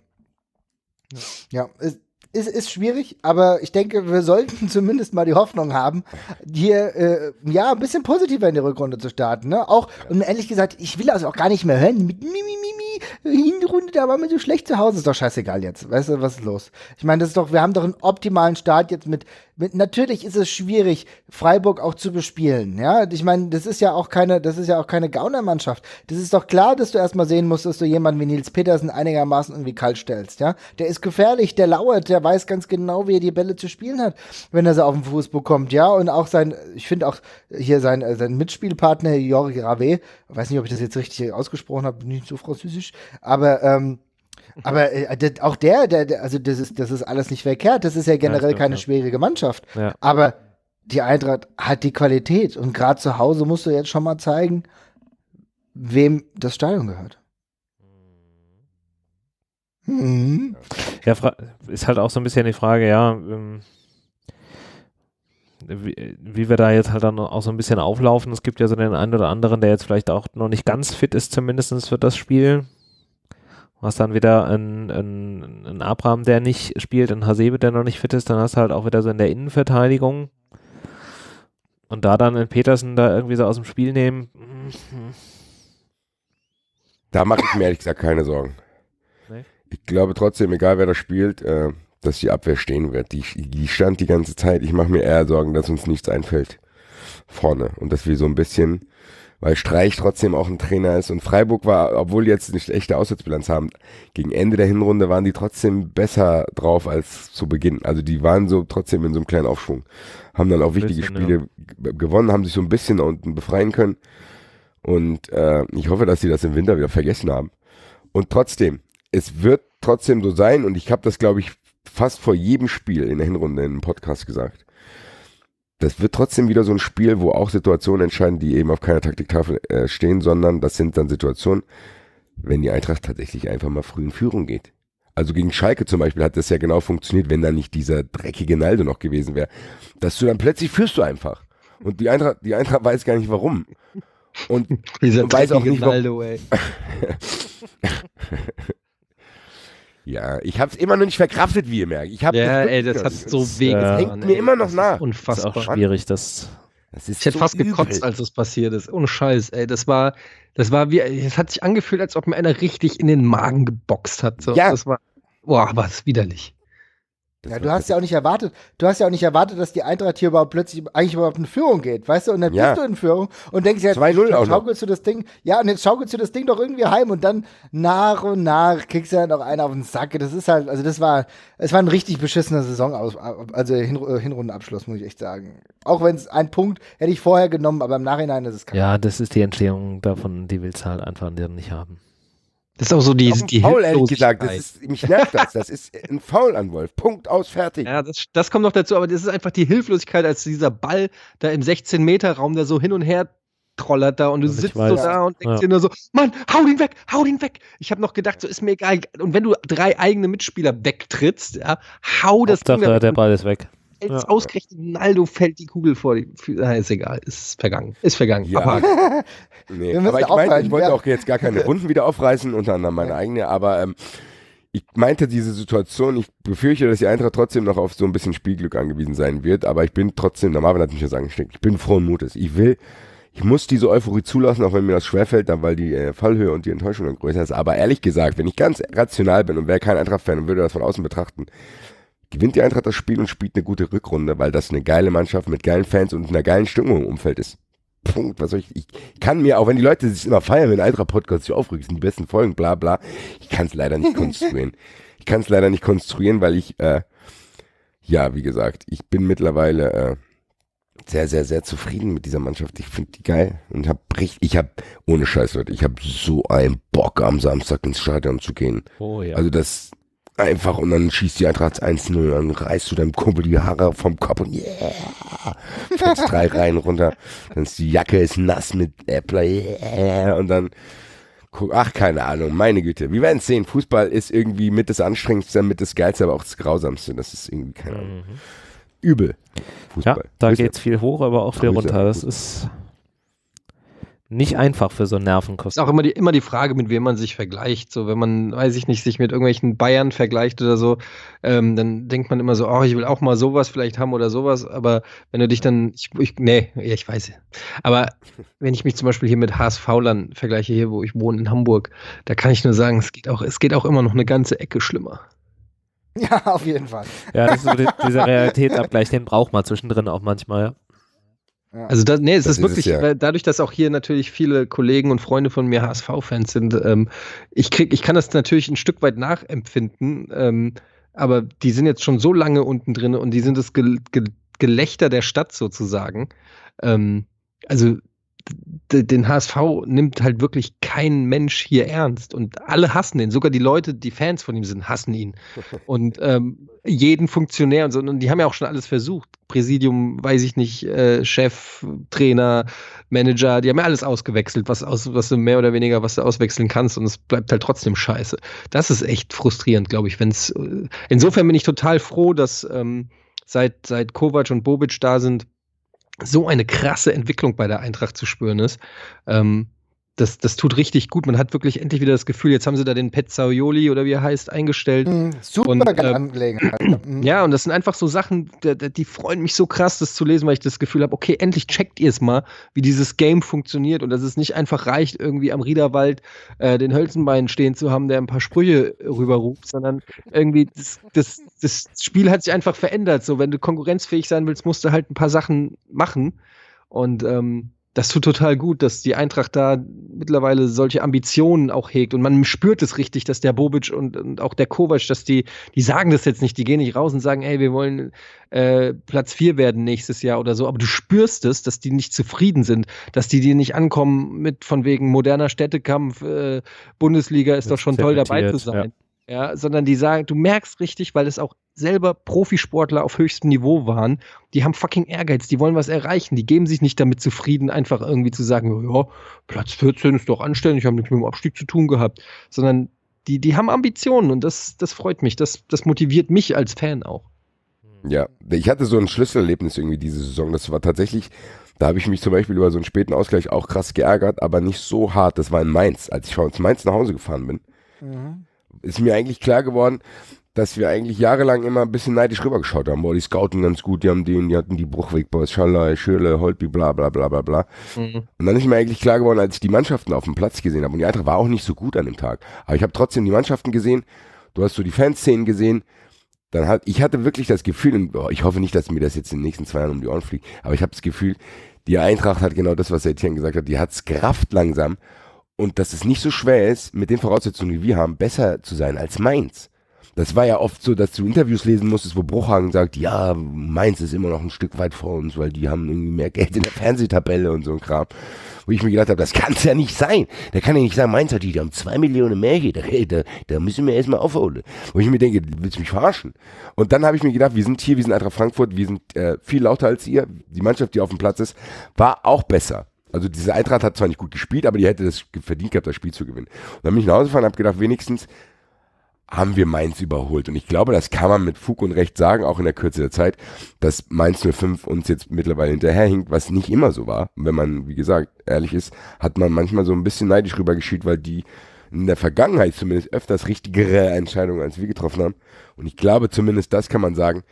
Ja, ist, ist, ist schwierig, aber ich denke, wir sollten *laughs* zumindest mal die Hoffnung haben, hier äh, ja ein bisschen positiver in die Rückrunde zu starten. Ne? Auch, und ehrlich gesagt, ich will das auch gar nicht mehr hören mit Mimimimi. Hinrunde, da waren wir so schlecht zu Hause. Ist doch scheißegal jetzt. Weißt du, was ist los? Ich meine, das ist doch, wir haben doch einen optimalen Start jetzt mit, mit, natürlich ist es schwierig, Freiburg auch zu bespielen. Ja, ich meine, das ist ja auch keine, das ist ja auch keine Gaunermannschaft. Das ist doch klar, dass du erstmal sehen musst, dass du jemanden wie Nils Petersen einigermaßen irgendwie kalt stellst. Ja, der ist gefährlich, der lauert, der weiß ganz genau, wie er die Bälle zu spielen hat, wenn er sie auf den Fuß bekommt. Ja, und auch sein, ich finde auch hier sein, äh, sein Mitspielpartner, Jorge Rave, weiß nicht, ob ich das jetzt richtig ausgesprochen habe, nicht so französisch Mensch, aber ähm, aber äh, auch der, der, der, also das ist, das ist alles nicht verkehrt. Das ist ja generell ja, keine ja. schwierige Mannschaft. Ja. Aber die Eintracht hat die Qualität und gerade zu Hause musst du jetzt schon mal zeigen, wem das Stadion gehört. Mhm. Ja, ist halt auch so ein bisschen die Frage, ja. Ähm wie, wie, wir da jetzt halt dann auch so ein bisschen auflaufen. Es gibt ja so den einen oder anderen, der jetzt vielleicht auch noch nicht ganz fit ist, zumindest für das Spiel hast dann wieder einen, einen, einen Abraham, der nicht spielt, einen Hasebe, der noch nicht fit ist, dann hast du halt auch wieder so in der Innenverteidigung und da dann einen Petersen da irgendwie so aus dem Spiel nehmen. Mhm. Da mache ich mir ehrlich gesagt keine Sorgen. Nee. Ich glaube trotzdem, egal wer da spielt, äh, dass die Abwehr stehen wird. Die, die stand die ganze Zeit. Ich mache mir eher Sorgen, dass uns nichts einfällt vorne und dass wir so ein bisschen weil Streich trotzdem auch ein Trainer ist. Und Freiburg war, obwohl jetzt nicht echte Auswärtsbilanz haben, gegen Ende der Hinrunde waren die trotzdem besser drauf als zu Beginn. Also die waren so trotzdem in so einem kleinen Aufschwung. Haben dann auch wichtige bisschen, Spiele ja. gewonnen, haben sich so ein bisschen da unten befreien können. Und äh, ich hoffe, dass sie das im Winter wieder vergessen haben. Und trotzdem, es wird trotzdem so sein, und ich habe das, glaube ich, fast vor jedem Spiel in der Hinrunde in einem Podcast gesagt das wird trotzdem wieder so ein Spiel, wo auch Situationen entscheiden, die eben auf keiner Taktiktafel äh, stehen, sondern das sind dann Situationen, wenn die Eintracht tatsächlich einfach mal früh in Führung geht. Also gegen Schalke zum Beispiel hat das ja genau funktioniert, wenn da nicht dieser dreckige Naldo noch gewesen wäre. Dass du dann plötzlich führst du einfach. Und die Eintracht, die Eintracht weiß gar nicht warum. Und, und *laughs* weiß auch nicht, warum. Naldo, ey. *laughs* Ja, ich habe es immer noch nicht verkraftet, wie ihr merkt. Ich habe ja, ey, das hat so weh getan. Das hängt ey, mir immer noch nach. Unfassbar. Das ist auch schwierig, das ich hätte so fast übel. gekotzt, als es passiert ist. Ohne Scheiß, ey. Das war, das war wie, es hat sich angefühlt, als ob mir einer richtig in den Magen geboxt hat. So. Ja. Das war, boah, war es widerlich. Das ja, du hast ja auch nicht erwartet, du hast ja auch nicht erwartet, dass die Eintracht hier überhaupt plötzlich eigentlich überhaupt in Führung geht, weißt du? Und dann ja. bist du in Führung und denkst jetzt, jetzt schaukelst du das Ding, ja, und jetzt schaukelst du das Ding doch irgendwie heim und dann nach und nach kriegst du ja noch einen auf den Sack. Das ist halt, also das war, es war ein richtig beschissener Saison, also Hin Hinrundenabschluss, muss ich echt sagen. Auch wenn es ein Punkt hätte ich vorher genommen, aber im Nachhinein ist es kein. Ja, das ist die Entstehung davon, die will es halt einfach nicht haben. Das ist auch so die, auch die Foul, ehrlich gesagt. Ist, mich nervt das. Das ist ein Foul an Wolf. Punkt aus, fertig. Ja, das, das, kommt noch dazu, aber das ist einfach die Hilflosigkeit, als dieser Ball da im 16-Meter-Raum, da so hin und her trollert da und du das sitzt so da und denkst ja. dir nur so, Mann, hau den weg, hau den weg. Ich habe noch gedacht, so ist mir egal. Und wenn du drei eigene Mitspieler wegtrittst, ja, hau das Hauptsache, Ding weg. der Ball ist weg. Jetzt ja, ausgerechnet Naldo fällt die Kugel vor die Na, ist egal, ist vergangen. Ist vergangen. Ja. Aber, *laughs* nee. aber ich, mein, ich wollte ja. auch jetzt gar keine Runden wieder aufreißen, unter anderem meine eigene, aber ähm, ich meinte diese Situation, ich befürchte, dass die Eintracht trotzdem noch auf so ein bisschen Spielglück angewiesen sein wird, aber ich bin trotzdem, der Marvin hat mich das angesteckt, ich bin frohen Mutes. Ich will, ich muss diese Euphorie zulassen, auch wenn mir das schwerfällt, dann weil die äh, Fallhöhe und die Enttäuschung dann größer ist. Aber ehrlich gesagt, wenn ich ganz rational bin und wäre kein Eintracht-Fan und würde das von außen betrachten, gewinnt die Eintracht das Spiel und spielt eine gute Rückrunde, weil das eine geile Mannschaft mit geilen Fans und einer geilen Stimmung im Umfeld ist. Punkt. Was soll ich, ich kann mir, auch wenn die Leute sich immer feiern, wenn Eintracht-Podcast sich aufregt, sind die besten Folgen, bla bla, ich kann es leider nicht konstruieren. *laughs* ich kann es leider nicht konstruieren, weil ich, äh, ja, wie gesagt, ich bin mittlerweile äh, sehr, sehr, sehr zufrieden mit dieser Mannschaft. Ich finde die geil und hab richtig, ich hab, ohne Scheiß, Leute, ich hab so einen Bock, am Samstag ins Stadion zu gehen. Oh ja. Also das, Einfach und dann schießt die Eintracht 1-0 und dann reißt du deinem Kumpel die Haare vom Kopf und yeah, fährst drei *laughs* Reihen runter. Dann ist die Jacke ist nass mit Äppler yeah, und dann guck, ach keine Ahnung, meine Güte. Wir werden sehen. Fußball ist irgendwie mit das Anstrengendste, mit das Geilste, aber auch das Grausamste. Das ist irgendwie keine Ahnung. Mhm. Übel. Fußball. Ja, da Grüße. geht's viel hoch, aber auch viel Grüße. runter. Das ist nicht einfach für so einen Nervenkosten. Ist auch immer die, immer die Frage, mit wem man sich vergleicht. So, wenn man, weiß ich nicht, sich mit irgendwelchen Bayern vergleicht oder so, ähm, dann denkt man immer so, oh, ich will auch mal sowas vielleicht haben oder sowas. Aber wenn du dich dann, ich, ich nee, ich weiß. Aber *laughs* wenn ich mich zum Beispiel hier mit HSV-Lern vergleiche, hier, wo ich wohne in Hamburg, da kann ich nur sagen, es geht auch, es geht auch immer noch eine ganze Ecke schlimmer. Ja, auf jeden Fall. Ja, das ist so die, dieser Realitätsabgleich, den braucht man zwischendrin auch manchmal, ja. Also da, nee, es das ist wirklich, ist ja. dadurch, dass auch hier natürlich viele Kollegen und Freunde von mir HSV-Fans sind, ähm, ich krieg, ich kann das natürlich ein Stück weit nachempfinden, ähm, aber die sind jetzt schon so lange unten drin und die sind das Ge Ge Gelächter der Stadt sozusagen. Ähm, also den HSV nimmt halt wirklich kein Mensch hier ernst und alle hassen ihn. Sogar die Leute, die Fans von ihm sind, hassen ihn. *laughs* Und ähm, jeden Funktionär und so. Und die haben ja auch schon alles versucht. Präsidium, weiß ich nicht, äh, Chef, Trainer, Manager, die haben ja alles ausgewechselt, was, aus, was du mehr oder weniger, was du auswechseln kannst und es bleibt halt trotzdem scheiße. Das ist echt frustrierend, glaube ich. Wenn's, äh, insofern bin ich total froh, dass ähm, seit, seit Kovac und Bobic da sind, so eine krasse Entwicklung bei der Eintracht zu spüren ist. Ähm, das, das tut richtig gut. Man hat wirklich endlich wieder das Gefühl, jetzt haben sie da den Pet Pezzaioli oder wie er heißt, eingestellt. Mm, super und, äh, Angelegenheit. *clears throat* Mm. Ja, und das sind einfach so Sachen, die, die, freuen mich so krass, das zu lesen, weil ich das Gefühl habe, okay, endlich checkt ihr es mal, wie dieses Game funktioniert und dass es nicht einfach reicht, irgendwie am Riederwald äh, den Hölzenbein stehen zu haben, der ein paar Sprüche rüberruft, sondern irgendwie das, das, das Spiel hat sich einfach verändert. So, wenn du konkurrenzfähig sein willst, musst du halt ein paar Sachen machen. Und ähm, das tut total gut, dass die Eintracht da mittlerweile solche Ambitionen auch hegt. Und man spürt es richtig, dass der Bobic und, und auch der Kovac, dass die, die sagen das jetzt nicht, die gehen nicht raus und sagen, ey, wir wollen äh, Platz vier werden nächstes Jahr oder so. Aber du spürst es, dass die nicht zufrieden sind, dass die dir nicht ankommen mit von wegen moderner Städtekampf, äh, Bundesliga ist das doch schon toll dabei zu sein. Ja. ja. sondern die sagen, du merkst richtig, weil es auch selber Profisportler auf höchstem Niveau waren, die haben fucking Ehrgeiz, die wollen was erreichen, die geben sich nicht damit zufrieden, einfach irgendwie zu sagen, ja, Platz 14 ist doch anständig, haben nichts mit dem Abstieg zu tun gehabt, sondern die, die haben Ambitionen und das, das freut mich, das, das motiviert mich als Fan auch. Ja, ich hatte so ein Schlüsselerlebnis irgendwie diese Saison, das war tatsächlich, da habe ich mich zum Beispiel über so einen späten Ausgleich auch krass geärgert, aber nicht so hart, das war in Mainz, als ich von Mainz nach Hause gefahren bin. Mhm ist mir eigentlich klar geworden, dass wir eigentlich jahrelang immer ein bisschen neidisch rübergeschaut haben. Boah, die scouten ganz gut, die haben den, die hatten die Bruchwegboys, Schallei, Schürle, Holtby, bla bla bla bla bla. Mhm. Und dann ist mir eigentlich klar geworden, als ich die Mannschaften auf dem Platz gesehen habe, und die Eintracht war auch nicht so gut an dem Tag, aber ich habe trotzdem die Mannschaften gesehen, du hast so die Fanszenen gesehen, dann hat, ich hatte wirklich das Gefühl, boah, ich hoffe nicht, dass mir das jetzt in den nächsten zwei Jahren um die Ohren fliegt, aber ich habe das Gefühl, die Eintracht hat genau das, was Etienne gesagt hat, die hat's gerafft langsam und dass es nicht so schwer ist, mit den Voraussetzungen, die wir haben, besser zu sein als meins das war ja oft so, dass du Interviews lesen musstest, wo Bruchhagen sagt, ja, Mainz ist immer noch ein Stück weit vor uns, weil die haben irgendwie mehr Geld in der Fernsehtabelle und so ein Kram. Wo ich mir gedacht habe, das kann es ja nicht sein. Da kann ja nicht sagen, Mainz hat die, die haben zwei Millionen mehr hier, da, da, da müssen wir erstmal aufholen. Wo ich mir denke, willst du mich verarschen? Und dann habe ich mir gedacht, wir sind hier, wir sind Eintracht Frankfurt, wir sind äh, viel lauter als ihr. Die Mannschaft, die auf dem Platz ist, war auch besser. Also diese Eintracht hat zwar nicht gut gespielt, aber die hätte das verdient gehabt, das Spiel zu gewinnen. Und dann bin ich nach Hause gefahren und habe gedacht, wenigstens haben wir Mainz überholt. Und ich glaube, das kann man mit Fug und Recht sagen, auch in der Kürze der Zeit, dass Mainz 05 uns jetzt mittlerweile hinterherhinkt, was nicht immer so war. wenn man, wie gesagt, ehrlich ist, hat man manchmal so ein bisschen neidisch rübergeschielt, weil die in der Vergangenheit zumindest öfters richtigere Entscheidungen als wir getroffen haben. Und ich glaube, zumindest das kann man sagen,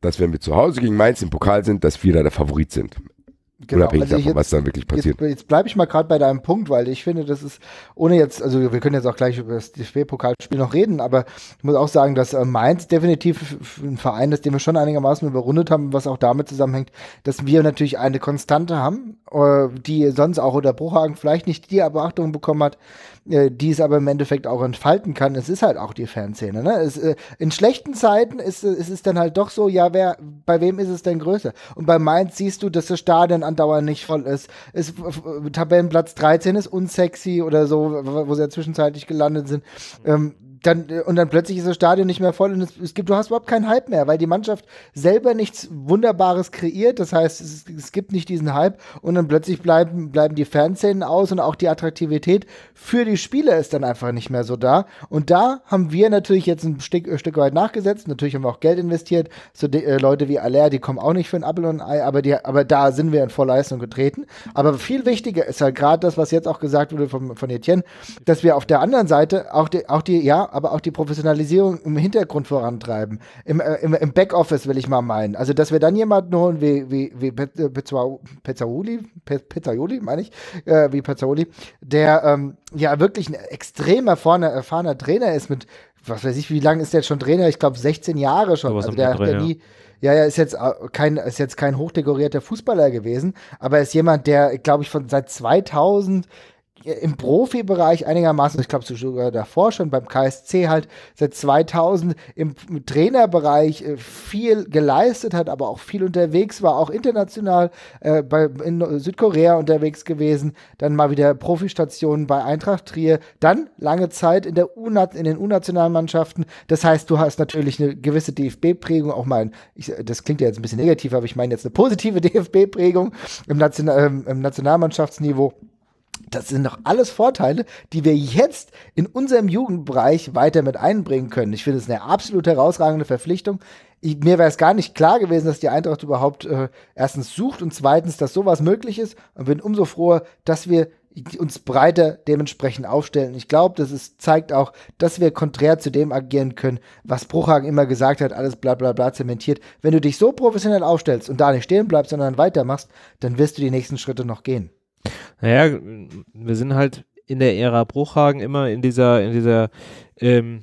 dass wenn wir zu Hause gegen Mainz im Pokal sind, dass wir da der Favorit sind. Genau. Unabhängig also davon, jetzt, was dann wirklich passiert. Jetzt, jetzt bleibe ich mal gerade bei deinem Punkt, weil ich finde, das ist, ohne jetzt, also wir können jetzt auch gleich über das DFB-Pokalspiel noch reden, aber ich muss auch sagen, dass äh, Mainz definitiv ein Verein ist, den wir schon einigermaßen überrundet haben, was auch damit zusammenhängt, dass wir natürlich eine Konstante haben, äh, die sonst auch unter Bruchhagen vielleicht nicht die Beachtung bekommen hat, äh, die es aber im Endeffekt auch entfalten kann. Es ist halt auch die Fanszene. Ne? Es, in schlechten Zeiten ist es dann halt doch so, ja, wer, bei wem ist es denn größer? Und bei Mainz siehst du, dass das Stadion andauernd nicht voll ist. ist äh, äh, Tabellenplatz 13 ist unsexy oder so, wo sie ja zwischenzeitlich gelandet sind. Ähm, dann, und dann plötzlich ist das Stadion nicht mehr voll und es, es, gibt, du hast überhaupt keinen Hype mehr, weil die Mannschaft selber nichts Wunderbares kreiert. Das heißt, es, es gibt nicht diesen Hype und dann plötzlich bleiben, bleiben die Fanszenen aus und auch die Attraktivität für die Spieler ist dann einfach nicht mehr so da. Und da haben wir natürlich jetzt ein Stück, ein Stück weit nachgesetzt. Natürlich haben wir auch Geld investiert. So die, äh, Leute wie Aller, die kommen auch nicht für ein Apple und ein Ei, aber, die, aber da sind wir in Vorleistung getreten. Aber viel wichtiger ist halt gerade das, was jetzt auch gesagt wurde von, von Etienne, dass wir auf der anderen Seite auch die, auch die ja, aber auch die Professionalisierung im Hintergrund vorantreiben. Im, äh, im, im Backoffice will ich mal meinen. Also, dass wir dann jemanden holen wie, wie, wie Pizzaoli, äh, Pizzaoli, meine ich, äh, wie Pizzaoli, der ähm, ja wirklich ein extrem erfahrener, erfahrener Trainer ist mit, was weiß ich, wie lange ist der jetzt schon Trainer? Ich glaube 16 Jahre schon. Also der hat ja nie, ja, ja, ist jetzt äh, kein, ist jetzt kein hochdekorierter Fußballer gewesen, aber ist jemand, der, glaube ich, von seit 2000 äh, im Profibereich einigermaßen, ich glaube sogar davor schon beim KSC halt seit 2000 im Trainerbereich äh, viel geleistet hat, aber auch viel unterwegs war, auch international äh, bei, in Südkorea unterwegs gewesen, dann mal wieder Profistationen bei Eintracht Trier, dann lange Zeit in, der UNA, in den U-Nationalmannschaften. Das heißt, du hast natürlich eine gewisse DFB-Prägung, auch mal, ich, das klingt ja jetzt ein bisschen negativ, aber ich meine jetzt eine positive *laughs* DFB-Prägung im, Nation, ähm, im Nationalmannschaftsniveau. Das sind doch alles Vorteile, die wir jetzt in unserem Jugendbereich weiter mit einbringen können. Ich finde es eine absolut herausragende Verpflichtung. Ich, mir wäre es gar nicht klar gewesen, dass die Eintracht überhaupt äh, erstens sucht und zweitens, dass sowas möglich ist und bin umso froher, dass wir uns breiter dementsprechend aufstellen. Ich glaube, das ist, zeigt auch, dass wir konträr zu dem agieren können, was Bruchhagen immer gesagt hat, alles bla bla bla zementiert. Wenn du dich so professionell aufstellst und da nicht stehen bleibst, sondern weitermachst, dann wirst du die nächsten Schritte noch gehen. Naja, wir sind halt in der Ära Bruchhagen immer in dieser, in dieser, ähm,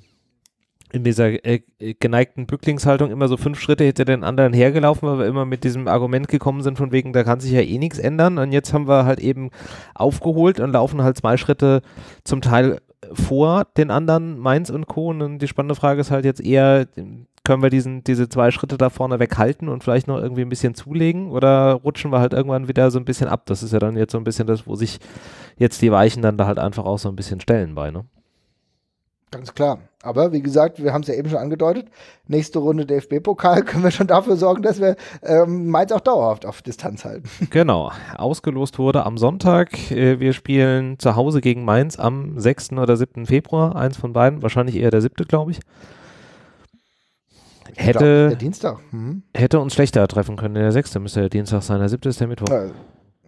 in dieser äh, geneigten Bücklingshaltung immer so fünf Schritte hinter den anderen hergelaufen, weil wir immer mit diesem Argument gekommen sind, von wegen, da kann sich ja eh nichts ändern. Und jetzt haben wir halt eben aufgeholt und laufen halt zwei Schritte zum Teil vor den anderen Mainz und Co. Und die spannende Frage ist halt jetzt eher, können wir diesen, diese zwei Schritte da vorne weghalten und vielleicht noch irgendwie ein bisschen zulegen oder rutschen wir halt irgendwann wieder so ein bisschen ab? Das ist ja dann jetzt so ein bisschen das, wo sich jetzt die Weichen dann da halt einfach auch so ein bisschen stellen bei, ne? Ganz klar. Aber wie gesagt, wir haben es ja eben schon angedeutet, nächste Runde DFB-Pokal *laughs* können wir schon dafür sorgen, dass wir ähm, Mainz auch dauerhaft auf Distanz halten. *laughs* Genau. Ausgelost wurde am Sonntag. Äh, wir spielen zu Hause gegen Mainz am 6. oder 7. Februar, eins von beiden, wahrscheinlich eher der 7., glaube ich. Hätte, glaub, der Dienstag. Mhm. Hätte uns schlechter treffen können. Der sechste müsste der Dienstag sein, der siebte ist der Mittwoch. Äh,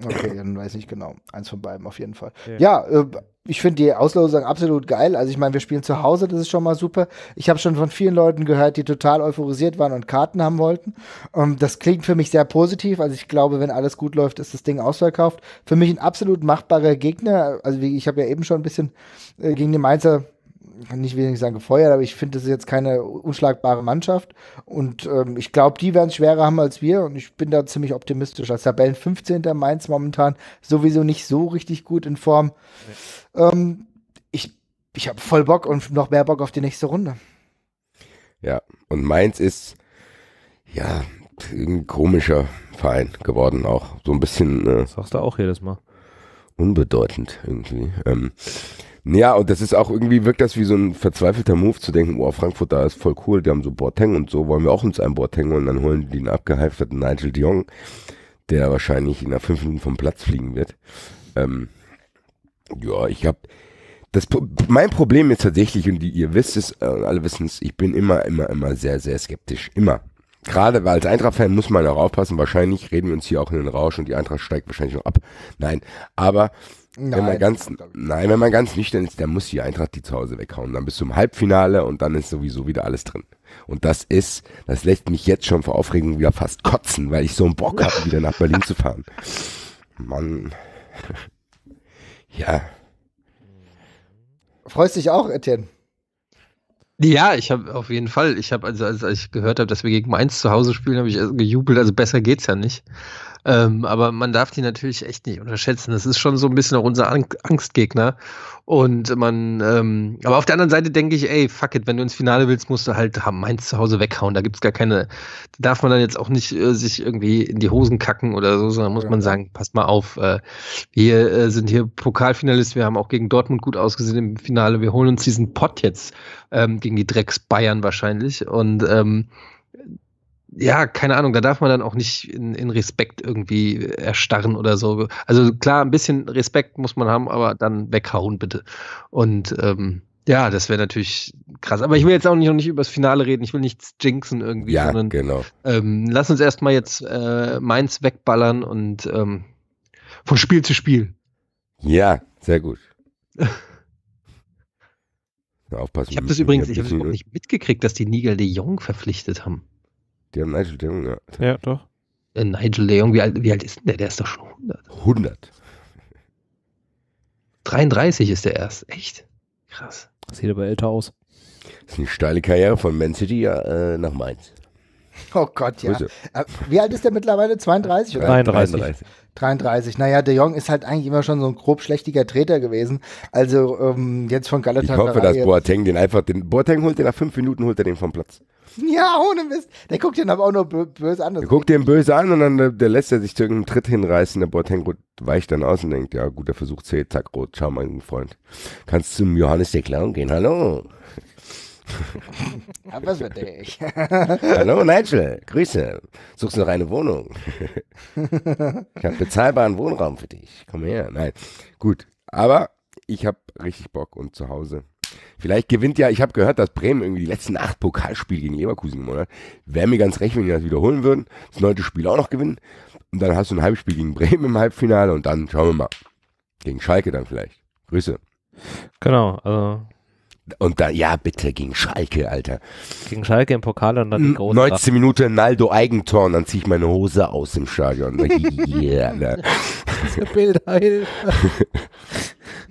okay, dann weiß ich genau. Eins von beiden auf jeden Fall. Ja, ja äh, ich finde die Auslosung absolut geil. Also ich meine, wir spielen zu Hause, das ist schon mal super. Ich habe schon von vielen Leuten gehört, die total euphorisiert waren und Karten haben wollten. Um, ähm, das klingt für mich sehr positiv. Also ich glaube, wenn alles gut läuft, ist das Ding ausverkauft. Für mich ein absolut machbarer Gegner. Also ich habe ja eben schon ein bisschen äh, gegen die Mainzer kann nicht wenig sagen gefeuert, aber ich finde, das ist jetzt keine unschlagbare Mannschaft. Und ähm, ich glaube, die werden es schwerer haben als wir. Und ich bin da ziemlich optimistisch. Als Tabellen 15. Mainz momentan sowieso nicht so richtig gut in Form. Nee. Ähm, ich ich habe voll Bock und noch mehr Bock auf die nächste Runde. Ja, und Mainz ist ja ein komischer Verein geworden auch. So ein bisschen. Äh, das sagst du auch jedes Mal. Unbedeutend irgendwie. Ähm, ja, und das ist auch irgendwie, wirkt das wie so ein verzweifelter Move zu denken, wow, Frankfurt, da ist voll cool, die haben so Boateng und so, wollen wir auch uns einen Boateng und dann holen die den abgehalfterten Nigel de Jong, der wahrscheinlich in der fünf Minuten vom Platz fliegen wird. Ähm, ja, ich hab, das mein Problem ist tatsächlich und ihr wisst es, äh, alle wissen es, ich bin immer immer immer sehr sehr skeptisch, immer. Gerade als Eintracht-Fan muss man auch aufpassen. Wahrscheinlich reden wir uns hier auch in den Rausch und die Eintracht steigt wahrscheinlich noch ab. Nein, aber Nein, wenn man ganz, nein, wenn man ganz nüchtern ist, dann muss die Eintracht die zu Hause weghauen. Dann bis zum Halbfinale und dann ist sowieso wieder alles drin. Und das ist, das lässt mich jetzt schon vor Aufregung wieder fast kotzen, weil ich so einen Bock habe, wieder nach Berlin zu fahren. Mann. *laughs* Ja. Freust dich auch, Etienne? Ja, ich habe auf jeden Fall, ich habe also als, ich gehört habe, dass wir gegen Mainz zu Hause spielen, habe ich äh, gejubelt, also besser geht's ja nicht. Ähm, aber man darf die natürlich echt nicht unterschätzen. Das ist schon so ein bisschen auch unser Ang Angstgegner. Und man, ähm, aber auf der anderen Seite denke ich, ey, fuck it, wenn du ins Finale willst, musst du halt Mainz zu Hause weghauen. Da gibt es gar keine, da darf man dann jetzt auch nicht äh, sich irgendwie in die Hosen kacken oder so, sondern muss ja. man sagen, passt mal auf, äh, wir äh, sind hier Pokalfinalist, wir haben auch gegen Dortmund gut ausgesehen im Finale, wir holen uns diesen Pott jetzt ähm, gegen die Drecks Bayern wahrscheinlich. Und ähm, ja, keine Ahnung, da darf man dann auch nicht in, in, Respekt irgendwie erstarren oder so. Also klar, ein bisschen Respekt muss man haben, aber dann weghauen bitte. Und ähm, ja, das wäre natürlich krass. Aber ich will jetzt auch nicht, noch nicht über das Finale reden. Ich will nichts jinxen irgendwie, ja, sondern genau. ähm, lass uns erstmal jetzt äh, Mainz wegballern und ähm, von Spiel zu Spiel. Ja, sehr gut. *laughs* Aufpassen. Ich habe das übrigens ich hab das überhaupt nicht mitgekriegt, dass die Nigel de Jong verpflichtet haben. Die haben Nigel de Jong, ja. Ja, doch. Äh, Nigel de Jong, wie alt, wie alt ist der? Der ist doch schon 100. 100. 33 ist der erst. Echt? Krass. Das sieht aber älter aus. Das ist eine steile Karriere von Man City äh, nach Mainz. Oh Gott, ja. Äh, wie alt ist der mittlerweile? 32 oder 33. 33. 33. Naja, De Jong ist halt eigentlich immer schon so ein grob schlechtiger Treter gewesen. Also ähm, jetzt von Galatasaray. Ich hoffe, dass Boateng den einfach den Boateng holt, den nach fünf Minuten holt er den vom Platz. *laughs* Ja, ohne Mist. Der guckt den aber auch nur böse an. Der guckt den böse an und dann äh, der lässt er sich zu irgendeinem Tritt hinreißen. Der Boateng weicht dann aus und denkt, ja gut, der Versuch zählt, zack, rot, Ciao, mein Freund. Kannst zum Johannes der Clown gehen, hallo. Hab *laughs* was für dich? *laughs* Hallo Nigel, Grüße. Suchst noch eine Wohnung? Ich habe bezahlbaren Wohnraum für dich. Komm her. Nein, gut. Aber ich habe richtig Bock und zu Hause Vielleicht gewinnt ja, ich habe gehört, dass Bremen irgendwie die letzten acht Pokalspiele gegen Leverkusen gewonnen hat. Wäre mir ganz recht, wenn die das wiederholen würden. Das neunte Spiel auch noch gewinnen. Und dann hast du ein Halbspiel gegen Bremen im Halbfinale und dann schauen wir mal. Gegen Schalke dann vielleicht. Grüße. Genau, also und da, ja, bitte, gegen Schalke, Alter. Gegen Schalke im Pokal und dann die große 19 Minuten Naldo Eigentor und dann ziehe ich meine Hose aus im Stadion. *laughs* yeah, ne. Alter. Diese *laughs* Bilder,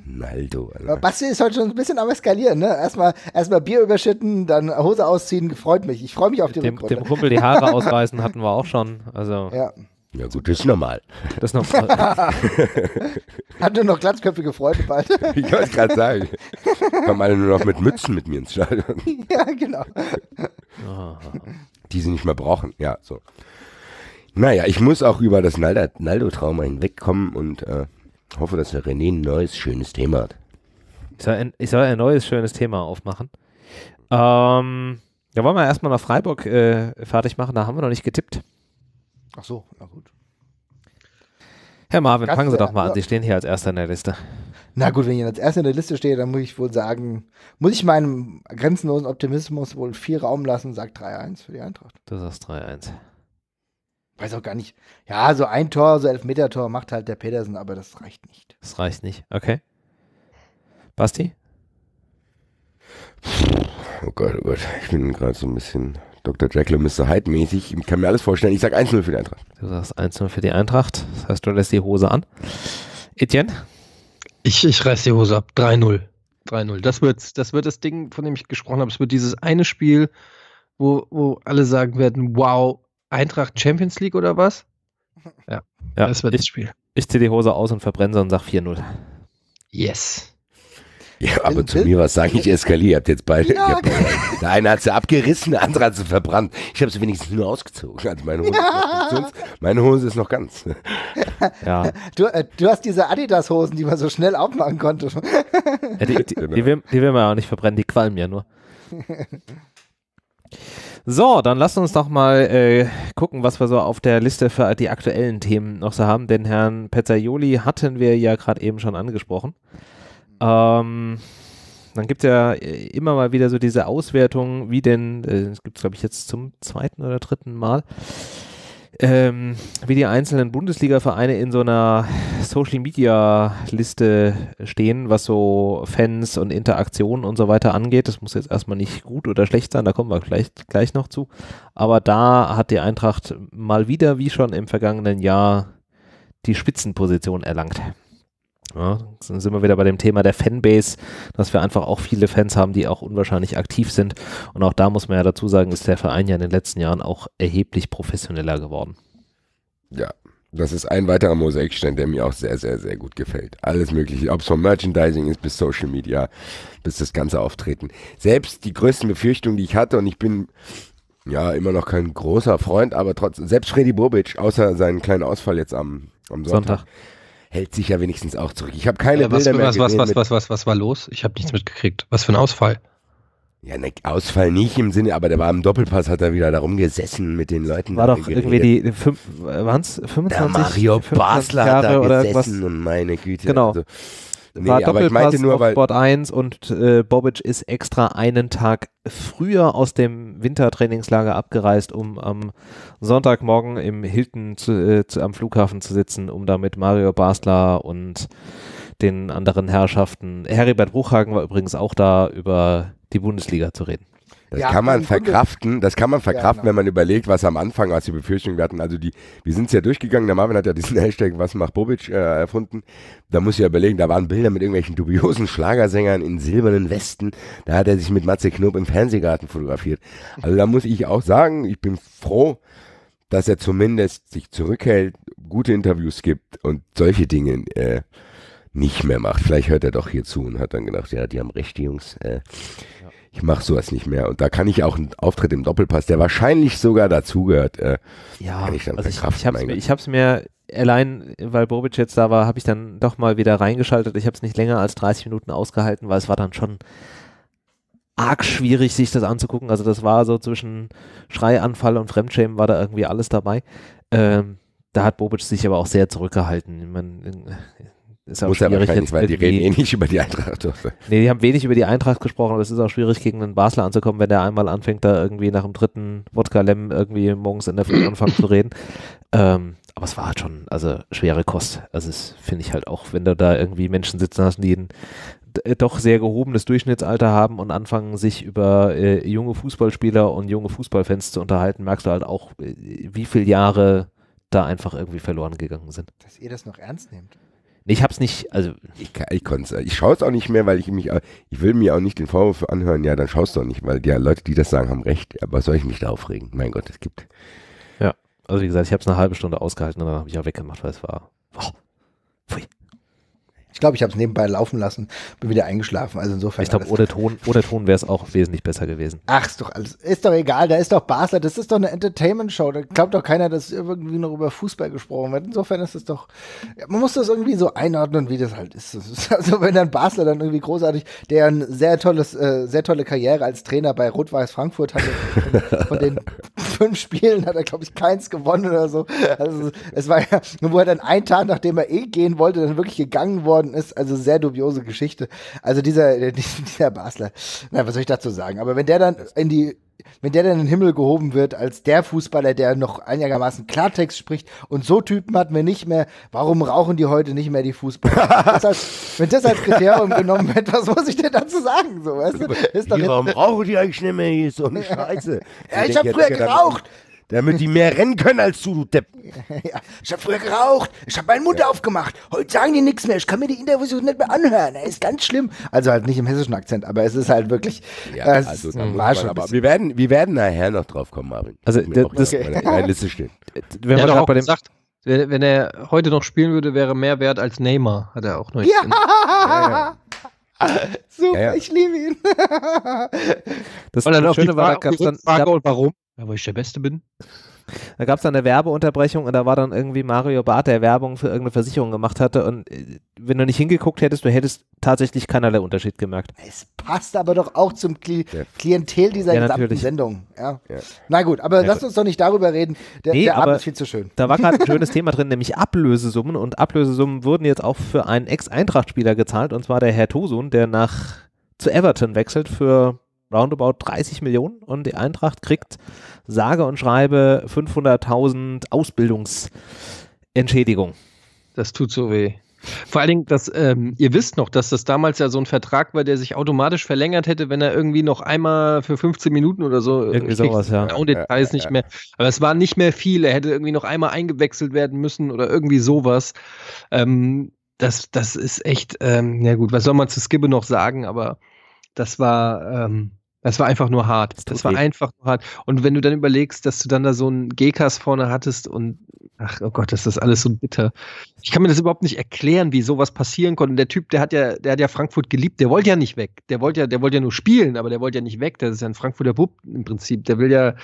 Naldo, Alter. Basti ist heute schon ein bisschen am Eskalieren, ne? Erstmal, erstmal Bier überschütten, dann Hose ausziehen, gefreut mich. Ich freue mich auf die dem, Dem Kumpel die Haare *laughs* ausreißen hatten wir auch schon. Also. Ja. Ja gut, das ist normal. Das ist normal. *laughs* Hat nur noch glatzköpfige Freunde bald. *laughs* ich wollte gerade sagen. Kommen alle nur noch mit Mützen mit mir ins Stadion. *laughs* ja, genau. Die sie nicht mehr brauchen. Ja, so. Naja, ich muss auch über das Naldo-Trauma hinwegkommen und äh, hoffe, dass der René ein neues, schönes Thema hat. Ich soll ein, ich soll ein neues, schönes Thema aufmachen. Ähm, ja, wollen wir erstmal nach Freiburg äh, fertig machen, da haben wir noch nicht getippt. Ach so, na gut. Herr Marvin, Ganz fangen Sie äh, doch mal an. Sie stehen hier als Erster in der Liste. Na gut, wenn ich als Erster in der Liste stehe, dann muss ich wohl sagen, muss ich meinem grenzenlosen Optimismus wohl viel Raum lassen und sage 3-1 für die Eintracht. Du sagst 3-1. Weiß auch gar nicht. Ja, so ein Tor, so Elfmeter-Tor macht halt der Pedersen, aber das reicht nicht. Das reicht nicht, okay. Basti? Oh Gott, oh Gott, ich bin gerade so ein bisschen Dr. Jekyll und Mr. Hyde mäßig. Ich kann mir alles vorstellen. Ich sage 1-0 für die Eintracht. Du sagst 1-0 für die Eintracht. Das heißt, du lässt die Hose an. Etienne? Ich, ich reiß die Hose ab. 3-0. 3-0. Das wird, das wird das Ding, von dem ich gesprochen habe. Es wird dieses eine Spiel, wo, wo alle sagen werden, wow, Eintracht Champions League oder was? Ja, ja das wird ich, das Spiel. Ich ziehe die Hose aus und verbrenne sie und sage 4-0. Yes. Ja, aber zu mir was sage ich eskaliere. Ihr habt jetzt beide. Ja. Habt, genau. der eine hat sie abgerissen, der andere hat sie verbrannt. Ich habe sie wenigstens nur ausgezogen. Also meine Hose, ja. meine Hose ist noch ganz. Ja. Du, äh, du hast diese Adidas-Hosen, die man so schnell aufmachen konnte. Ja, die, die, genau. die, will, die will man auch nicht verbrennen, die qualmen ja nur. So, dann lasst uns doch mal äh, gucken, was wir so auf der Liste für die aktuellen Themen noch so haben. Denn Herrn Pezzaioli hatten wir ja gerade eben schon angesprochen. Ähm, dann gibt es ja äh, immer mal wieder so diese Auswertung, wie denn, es äh, gibt es glaube ich jetzt zum zweiten oder dritten Mal, ähm, wie die einzelnen Bundesliga-Vereine in so einer Social-Media-Liste stehen, was so Fans und Interaktionen und so weiter angeht. Das muss jetzt erstmal nicht gut oder schlecht sein, da kommen wir gleich, gleich noch zu. Aber da hat die Eintracht mal wieder, wie schon im vergangenen Jahr, die Spitzenposition erlangt. Ja, dann sind wir wieder bei dem Thema der Fanbase, dass wir einfach auch viele Fans haben, die auch unwahrscheinlich aktiv sind. Und auch da muss man ja dazu sagen, ist der Verein ja in den letzten Jahren auch erheblich professioneller geworden. Ja, das ist ein weiterer Mosaikstein, der mir auch sehr, sehr, sehr gut gefällt. Alles Mögliche, ob es vom Merchandising ist bis Social Media, bis das ganze Auftreten. Selbst die größten Befürchtungen, die ich hatte, und ich bin ja immer noch kein großer Freund, aber trotzdem, selbst Freddy Bobic, außer seinen kleinen Ausfall jetzt am, am Sonntag. Sonntag hält sich ja wenigstens auch zurück. Ich habe keine ja, äh, was, Bilder mehr was, gesehen. Was, was, was, was, war los? Ich habe nichts mitgekriegt. Was für ein Ausfall? Ja, ne, Ausfall nicht im Sinne, aber der war im Doppelpass, hat er wieder darum gesessen mit den Leuten. War doch geredet. irgendwie die, äh, waren es 25 der Mario Basler Jahre hat da gesessen und meine Güte. Genau. Also. Nee, war Doppelpass nur, auf Sport 1 und äh, Bobic ist extra einen Tag früher aus dem Wintertrainingslager abgereist, um am Sonntagmorgen im Hilton zu, äh, zu, am Flughafen zu sitzen, um da mit Mario Basler und den anderen Herrschaften, Heribert Bruchhagen war übrigens auch da, über die Bundesliga zu reden. Das ja, kann man verkraften, das kann man verkraften, ja, genau. wenn man überlegt, was am Anfang, was die Befürchtungen hatten, also die, wir sind es ja durchgegangen, der Marvin hat ja diesen *laughs* Hashtag Was macht Bobic äh, erfunden. Da muss ich ja überlegen, da waren Bilder mit irgendwelchen dubiosen Schlagersängern in silbernen Westen. Da hat er sich mit Matze Knob im Fernsehgarten fotografiert. Also da muss ich auch sagen, ich bin froh, dass er zumindest sich zurückhält, gute Interviews gibt und solche Dinge äh, nicht mehr macht. Vielleicht hört er doch hier zu und hat dann gedacht, ja, die haben recht, die Jungs. Äh, ich mache sowas nicht mehr. Und da kann ich auch einen Auftritt im Doppelpass, der wahrscheinlich sogar dazugehört, äh, ja, kann ich dann also verkraften. Ich, ich habe es mir, mir allein, weil Bobic jetzt da war, habe ich dann doch mal wieder reingeschaltet. Ich habe es nicht länger als 30 Minuten ausgehalten, weil es war dann schon arg schwierig, sich das anzugucken. Also das war so zwischen Schreianfall und Fremdschämen war da irgendwie alles dabei. Ähm, da hat Bobic sich aber auch sehr zurückgehalten. Ich mein, ist auch Muss schwierig. Jetzt weil die reden eh nicht über die Eintracht. Nee, die haben wenig über die Eintracht gesprochen, aber es ist auch schwierig, gegen einen Basler anzukommen, wenn der einmal anfängt, da irgendwie nach dem dritten Wodka-Lem irgendwie morgens in der Früh anfangen zu reden. *laughs* Ähm, aber es war halt schon, also schwere Kost. Also es finde ich halt auch, wenn du da irgendwie Menschen sitzen hast, die ein äh, doch sehr gehobenes Durchschnittsalter haben und anfangen, sich über äh, junge Fußballspieler und junge Fußballfans zu unterhalten, merkst du halt auch, äh, wie viele Jahre da einfach irgendwie verloren gegangen sind. Dass ihr das noch ernst nehmt. Ich hab's nicht, also. Ich, ich, Ich schaue es auch nicht mehr, weil ich mich. Ich will mir auch nicht den Vorwurf anhören, ja, dann schaust du auch nicht, weil die Leute, die das sagen, haben recht. Aber soll ich mich da aufregen? Mein Gott, es gibt. Ja, also wie gesagt, ich habe es eine halbe Stunde ausgehalten und dann habe ich auch weggemacht, weil es war. Boah, pfui. Ich glaube, ich habe es nebenbei laufen lassen, bin wieder eingeschlafen. Also insofern. Ich glaube, ohne Ton, ohne Ton wäre es auch wesentlich besser gewesen. Ach, ist doch alles. Ist doch egal, da ist doch Basler, das ist doch eine Entertainment-Show. Da glaubt doch keiner, dass irgendwie noch über Fußball gesprochen wird. Insofern ist es doch. Man muss das irgendwie so einordnen, wie das halt ist. *laughs* Also wenn dann Basler dann irgendwie großartig, der eine sehr tolles, äh, sehr tolle Karriere als Trainer bei Rot-Weiß Frankfurt hatte. Von, von den *laughs* fünf Spielen hat er, glaube ich, keins gewonnen oder so. Also es war ja, wo er dann einen Tag, nachdem er eh gehen wollte, dann wirklich gegangen worden worden ist. Also sehr dubiose Geschichte. Also dieser, *laughs* dieser Basler, na, was soll ich dazu sagen? Aber wenn der dann in die, wenn der dann in den Himmel gehoben wird als der Fußballer, der noch einigermaßen Klartext spricht und so Typen hatten wir nicht mehr, warum rauchen die heute nicht mehr die Fußballer? das als, wenn das als Kriterium genommen wird, was muss ich denn dazu sagen? So, weißt du? Ist doch warum rauchen die eigentlich nicht mehr hier so eine *laughs* Scheiße? ja, ich, ich habe früher geraucht. Damit, damit die mehr rennen können als du, du Depp. *laughs* Ja, ich habe früher geraucht, ich habe meinen Mund ja. aufgemacht. Heute sagen die nichts mehr, ich kann mir die Interviews nicht mehr anhören. Das ist ganz schlimm. Also halt nicht im hessischen Akzent, aber es ist halt wirklich. Ja, also da war schon. Aber wir werden, wir werden nachher noch drauf kommen, Marvin. Also das, das meine, Liste *laughs* stehen. Wenn man bei dem sagt, wenn er heute noch spielen würde, wäre mehr wert als Neymar, hat er auch noch. Ja. *laughs* ja. Super, ich liebe ihn. das war dann schöne die Frage, war, dann, Frage und warum? Ja, weil ich der Beste bin. Da gab es dann eine Werbeunterbrechung und da war dann irgendwie Mario Barth, der Werbung für irgendeine Versicherung gemacht hatte. Und äh, wenn du nicht hingeguckt hättest, du hättest tatsächlich keinerlei Unterschied gemerkt. Es passt aber doch auch zum Kli ja. Klientel dieser ja, gesamten natürlich. Sendung. Ja. ja. Na gut, aber lass uns doch nicht darüber reden. Der, nee, der Abend ist viel zu schön. Da war gerade ein schönes Thema drin, nämlich Ablösesummen. Und Ablösesummen wurden jetzt auch für einen Ex-Eintracht-Spieler gezahlt. Und zwar der Herr Tosun, der nach zu Everton wechselt für roundabout 30 Millionen. Und die Eintracht kriegt. Ja sage und schreibe 500.000 Ausbildungsentschädigung. Das tut so weh. Vor allen Dingen, dass, ähm, ihr wisst noch, dass das damals ja so ein Vertrag war, der sich automatisch verlängert hätte, wenn er irgendwie noch einmal für 15 Minuten oder so. Äh, irgendwie sowas, ja. Genau Details ja, ja, nicht mehr. Aber es war nicht mehr viel. Er hätte irgendwie noch einmal eingewechselt werden müssen oder irgendwie sowas. Ähm, das, das ist echt, ähm, ja gut, was soll man zu Skibbe noch sagen, aber das war, ähm, das war einfach nur hart. Das, das war weh. einfach nur hart. Und wenn du dann überlegst, dass du dann da so einen Gekas vorne hattest und ach oh Gott, ist das alles so bitter. Ich kann mir das überhaupt nicht erklären, wie sowas passieren konnte. Und der Typ, der hat ja, der hat ja Frankfurt geliebt, der wollte ja nicht weg. Der wollte ja, der wollte ja nur spielen, aber der wollte ja nicht weg. Das ist ja ein Frankfurter Bub im Prinzip. Der will ja,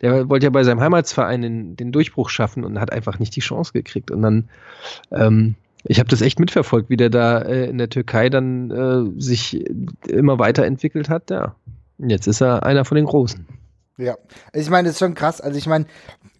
der wollte ja bei seinem Heimatsverein den, den Durchbruch schaffen und hat einfach nicht die Chance gekriegt. Und dann, ähm, ich habe das echt mitverfolgt, wie der da äh, in der Türkei dann äh, sich immer weiterentwickelt hat. Ja, Jetzt ist er einer von den Großen. Ja, also ich meine, das ist schon krass. Also ich meine,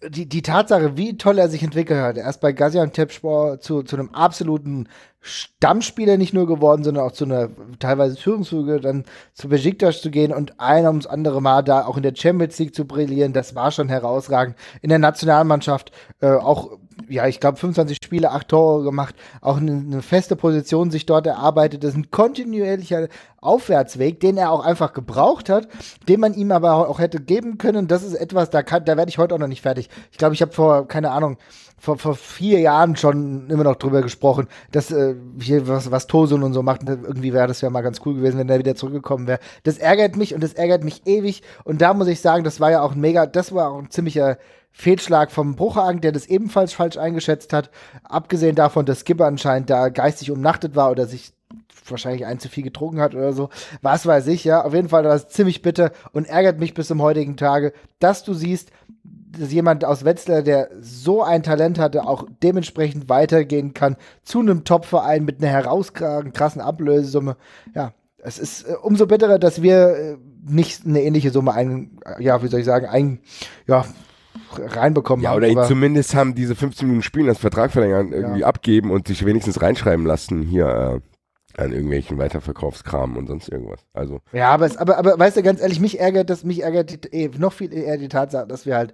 die, die Tatsache, wie toll er sich entwickelt hat, erst bei Gaziantep zu, zu einem absoluten Stammspieler nicht nur geworden, sondern auch zu einer teilweise Führungszüge, dann zu Besiktas zu gehen und ein ums andere Mal da auch in der Champions League zu brillieren, das war schon herausragend. In der Nationalmannschaft äh, auch ja, ich glaube, 25 Spiele, 8 Tore gemacht, auch eine, eine feste Position sich dort erarbeitet. Das ist ein kontinuierlicher Aufwärtsweg, den er auch einfach gebraucht hat, den man ihm aber auch hätte geben können. Das ist etwas, da, da werde ich heute auch noch nicht fertig. Ich glaube, ich habe vor, keine Ahnung, vor, vor vier Jahren schon immer noch drüber gesprochen, dass äh, hier was, was Tosun und so macht. Irgendwie wäre das ja mal ganz cool gewesen, wenn er wieder zurückgekommen wäre. Das ärgert mich und das ärgert mich ewig. Und da muss ich sagen, das war ja auch ein mega, das war auch ein ziemlicher Fehlschlag vom Bruchhagen, der das ebenfalls falsch eingeschätzt hat. Abgesehen davon, dass Skipper anscheinend da geistig umnachtet war oder sich wahrscheinlich ein zu viel getrunken hat oder so. Was weiß ich, ja. Auf jeden Fall war das ziemlich bitter und ärgert mich bis zum heutigen Tage, dass du siehst, dass jemand aus Wetzlar, der so ein Talent hatte, auch dementsprechend weitergehen kann zu einem Top-Verein mit einer herausragenden krassen Ablösesumme. Ja, es ist äh, umso bitterer, dass wir äh, nicht eine ähnliche Summe ein, ja, wie soll ich sagen, ein, ja, reinbekommen ja, haben. Oder zumindest haben diese 15 Minuten Spielen als Vertrag verlängern, irgendwie ja. abgeben und sich wenigstens reinschreiben lassen hier äh, an irgendwelchen Weiterverkaufskram und sonst irgendwas. Also. Ja, aber, es, aber, aber weißt du, ganz ehrlich, mich ärgert das, mich ärgert die, eh, noch viel eher die Tatsache, dass wir halt,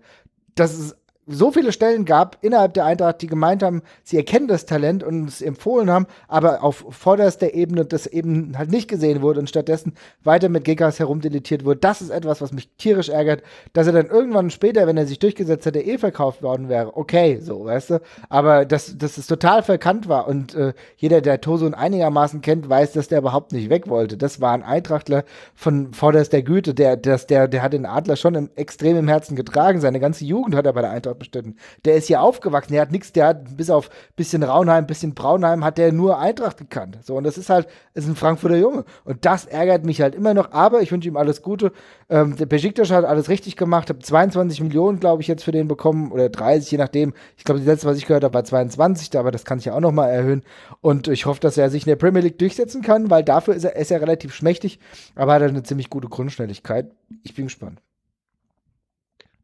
dass es so viele Stellen gab innerhalb der Eintracht, die gemeint haben, sie erkennen das Talent und es empfohlen haben, aber auf vorderster Ebene das eben halt nicht gesehen wurde und stattdessen weiter mit Gekas herumdilettiert wurde. Das ist etwas, was mich tierisch ärgert, dass er dann irgendwann später, wenn er sich durchgesetzt hätte, eh verkauft worden wäre. Okay, so, weißt du. Aber dass, dass es total verkannt war und äh, jeder, der Tosun einigermaßen kennt, weiß, dass der überhaupt nicht weg wollte. Das war ein Eintrachtler von vorderster Güte. Der, das, der, der hat den Adler schon im, extrem im Herzen getragen. Seine ganze Jugend hat er bei der Eintracht bestritten. Der ist hier aufgewachsen, der hat nichts, der hat bis auf ein bisschen Raunheim, ein bisschen Braunheim, hat der nur Eintracht gekannt. So, und das ist halt, ist ein Frankfurter Junge. Und das ärgert mich halt immer noch, aber ich wünsche ihm alles Gute. Ähm, der Besiktas hat alles richtig gemacht, habe 22 Millionen, glaube ich, jetzt für den bekommen oder 30, je nachdem. Ich glaube, die letzte, was ich gehört habe, war 22, aber das kann sich ja auch nochmal erhöhen. Und ich hoffe, dass er sich in der Premier League durchsetzen kann, weil dafür ist er, ist er relativ schmächtig, aber hat er eine ziemlich gute Grundschnelligkeit. Ich bin gespannt.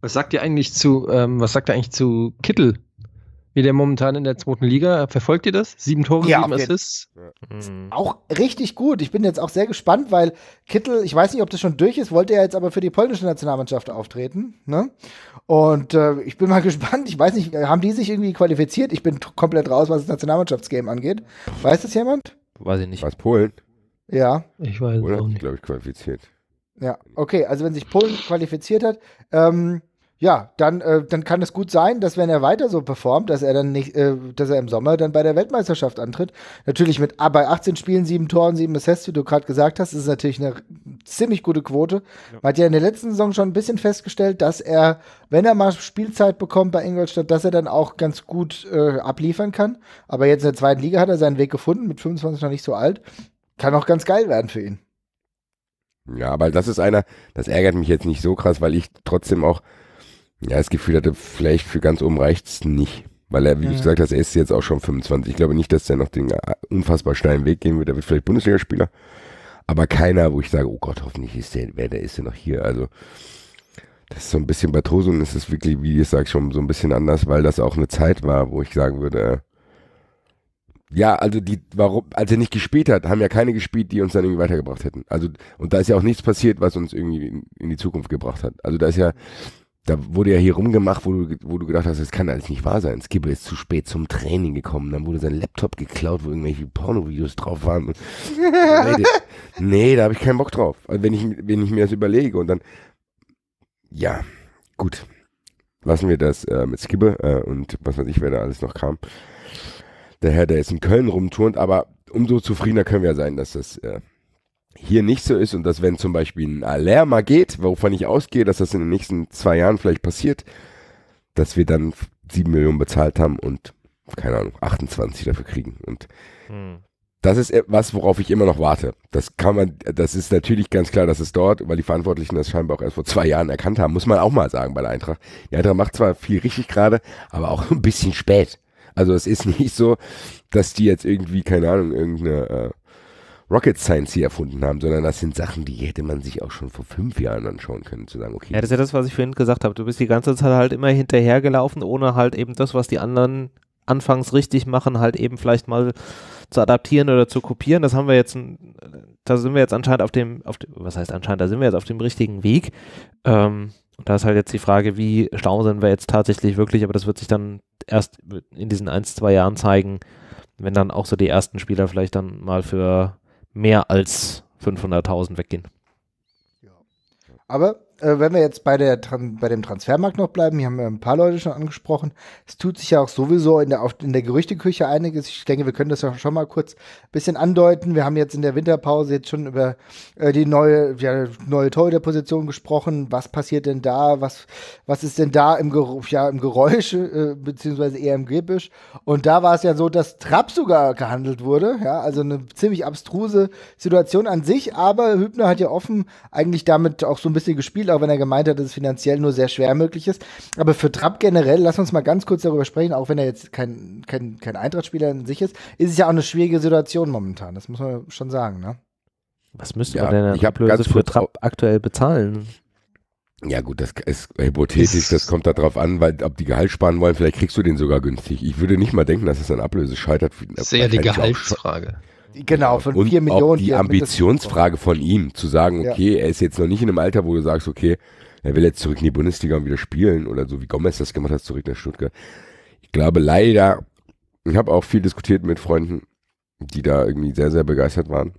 Was sagt ihr eigentlich zu, ähm, was sagt ihr eigentlich zu Kittel? Wie der momentan in der zweiten Liga. Verfolgt ihr das? Sieben Tore, ja, sieben Assists. Mhm. Auch richtig gut. Ich bin jetzt auch sehr gespannt, weil Kittel, ich weiß nicht, ob das schon durch ist, wollte er jetzt aber für die polnische Nationalmannschaft auftreten. Ne? Und äh, ich bin mal *laughs* gespannt. Ich weiß nicht, haben die sich irgendwie qualifiziert? Ich bin komplett raus, was das Nationalmannschaftsgame angeht. Weiß das jemand? Weiß ich nicht. Was Polen? Ja. Ich weiß Polen auch nicht. glaube ich, qualifiziert. Ja, okay. Also wenn sich Polen qualifiziert hat, ähm, ja, dann, äh, dann kann es gut sein, dass wenn er weiter so performt, dass er dann nicht, äh, dass er im Sommer dann bei der Weltmeisterschaft antritt. Natürlich mit ah, bei 18 Spielen, sieben Toren, sieben Assists, wie du gerade gesagt hast, ist natürlich eine ziemlich gute Quote. Ja. Man hat ja in der letzten Saison schon ein bisschen festgestellt, dass er, wenn er mal Spielzeit bekommt bei Ingolstadt, dass er dann auch ganz gut äh, abliefern kann. Aber jetzt in der zweiten Liga hat er seinen Weg gefunden, mit 25 noch nicht so alt. Kann auch ganz geil werden für ihn. Ja, aber das ist einer, das ärgert mich jetzt nicht so krass, weil ich trotzdem auch ja, das Gefühl hatte vielleicht für ganz oben reicht's nicht. Weil er, wie mhm. du gesagt hast, er ist jetzt auch schon 25. Ich glaube nicht, dass er noch den äh, unfassbar steilen Weg gehen wird. Er wird vielleicht Bundesligaspieler. Aber keiner, wo ich sage, oh Gott, hoffentlich ist der, wer der ist denn noch hier. Also, das ist so ein bisschen bei Tosum, ist es wirklich, wie ich sage, schon so ein bisschen anders, weil das auch eine Zeit war, wo ich sagen würde, äh, ja, also die, warum, als er nicht gespielt hat, haben ja keine gespielt, die uns dann irgendwie weitergebracht hätten. Also, und da ist ja auch nichts passiert, was uns irgendwie in, in die Zukunft gebracht hat. Also da ist ja, da wurde ja hier rumgemacht, wo du, wo du gedacht hast, das kann alles nicht wahr sein. Skibbe ist zu spät zum Training gekommen, dann wurde sein Laptop geklaut, wo irgendwelche Pornovideos drauf waren. Leute, nee, da habe ich keinen Bock drauf. Also wenn ich, wenn ich mir das überlege und dann, ja, gut, lassen wir das äh, mit Skibbe äh, und was weiß ich, wer da alles noch kam. Der Herr, der jetzt in Köln rumturnt, aber umso zufriedener können wir sein, dass das äh, hier nicht so ist und dass wenn zum Beispiel ein Alerma geht, wovon ich ausgehe, dass das in den nächsten zwei Jahren vielleicht passiert, dass wir dann sieben Millionen bezahlt haben und keine Ahnung, 28 dafür kriegen. Und hm. das ist e, was, worauf ich immer noch warte. Das kann man, das ist natürlich ganz klar, dass es dort, weil die Verantwortlichen das scheinbar auch erst vor zwei Jahren erkannt haben, muss man auch mal sagen bei der Eintracht. Die Eintracht macht zwar viel richtig gerade, aber auch *laughs* ein bisschen spät. Also es ist nicht so, dass die jetzt irgendwie, keine Ahnung, irgendeine äh, Rocket Science hier erfunden haben, sondern das sind Sachen, die hätte man sich auch schon vor fünf Jahren anschauen können, zu sagen, okay. Ja, das ist ja das, was ich vorhin gesagt habe. Du bist die ganze Zeit halt immer hinterhergelaufen, ohne halt eben das, was die anderen anfangs richtig machen, halt eben vielleicht mal zu adaptieren oder zu kopieren. Das haben wir jetzt, da sind wir jetzt anscheinend auf dem, auf dem was heißt anscheinend, da sind wir jetzt auf dem richtigen Weg. Ähm, und da ist halt jetzt die Frage, wie schlau sind wir jetzt tatsächlich wirklich, aber das wird sich dann erst in diesen ein, zwei Jahren zeigen, wenn dann auch so die ersten Spieler vielleicht dann mal für mehr als 500.000 weggehen. Ja. Aber äh, wenn wir jetzt bei, der, bei dem Transfermarkt noch bleiben, hier haben wir ein paar Leute schon angesprochen, es tut sich ja auch sowieso in der, auf, in der Gerüchteküche einiges. Ich denke, wir können das ja schon mal kurz ein bisschen andeuten. Wir haben jetzt in der Winterpause jetzt schon über äh, die neue, ja, neue Torhüterposition gesprochen. Was passiert denn da? Was, was ist denn da im, Geruch, ja, im Geräusch, äh, beziehungsweise eher im Gebisch? Und da war es ja so, dass Trapp sogar gehandelt wurde. Ja, also eine ziemlich abstruse Situation an sich, aber Hübner hat ja offen eigentlich damit auch so ein bisschen gespielt auch wenn er gemeint hat, dass es finanziell nur sehr schwer möglich ist. Aber für Trapp generell, lass uns mal ganz kurz darüber sprechen, auch wenn er jetzt kein, kein, kein Eintrachtspieler in sich ist, ist es ja auch eine schwierige Situation momentan. Das muss man schon sagen, ne? Was müsste ja, man denn ich Ablöse für Trapp aktuell bezahlen? Ja gut, das ist hypothetisch, das kommt da drauf an, weil ob die Gehalt sparen wollen, vielleicht kriegst du den sogar günstig. Ich würde nicht mal denken, dass es an Ablöse scheitert. Sehr die Gehaltsfrage. Genau, von und vier Millionen. Ob die Ambitionsfrage von ihm, zu sagen, okay, ja. er ist jetzt noch nicht in einem Alter, wo du sagst, okay, er will jetzt zurück in die Bundesliga und wieder spielen oder so, wie Gomez das gemacht hat, zurück nach Stuttgart. Ich glaube leider, ich habe auch viel diskutiert mit Freunden, die da irgendwie sehr, sehr begeistert waren.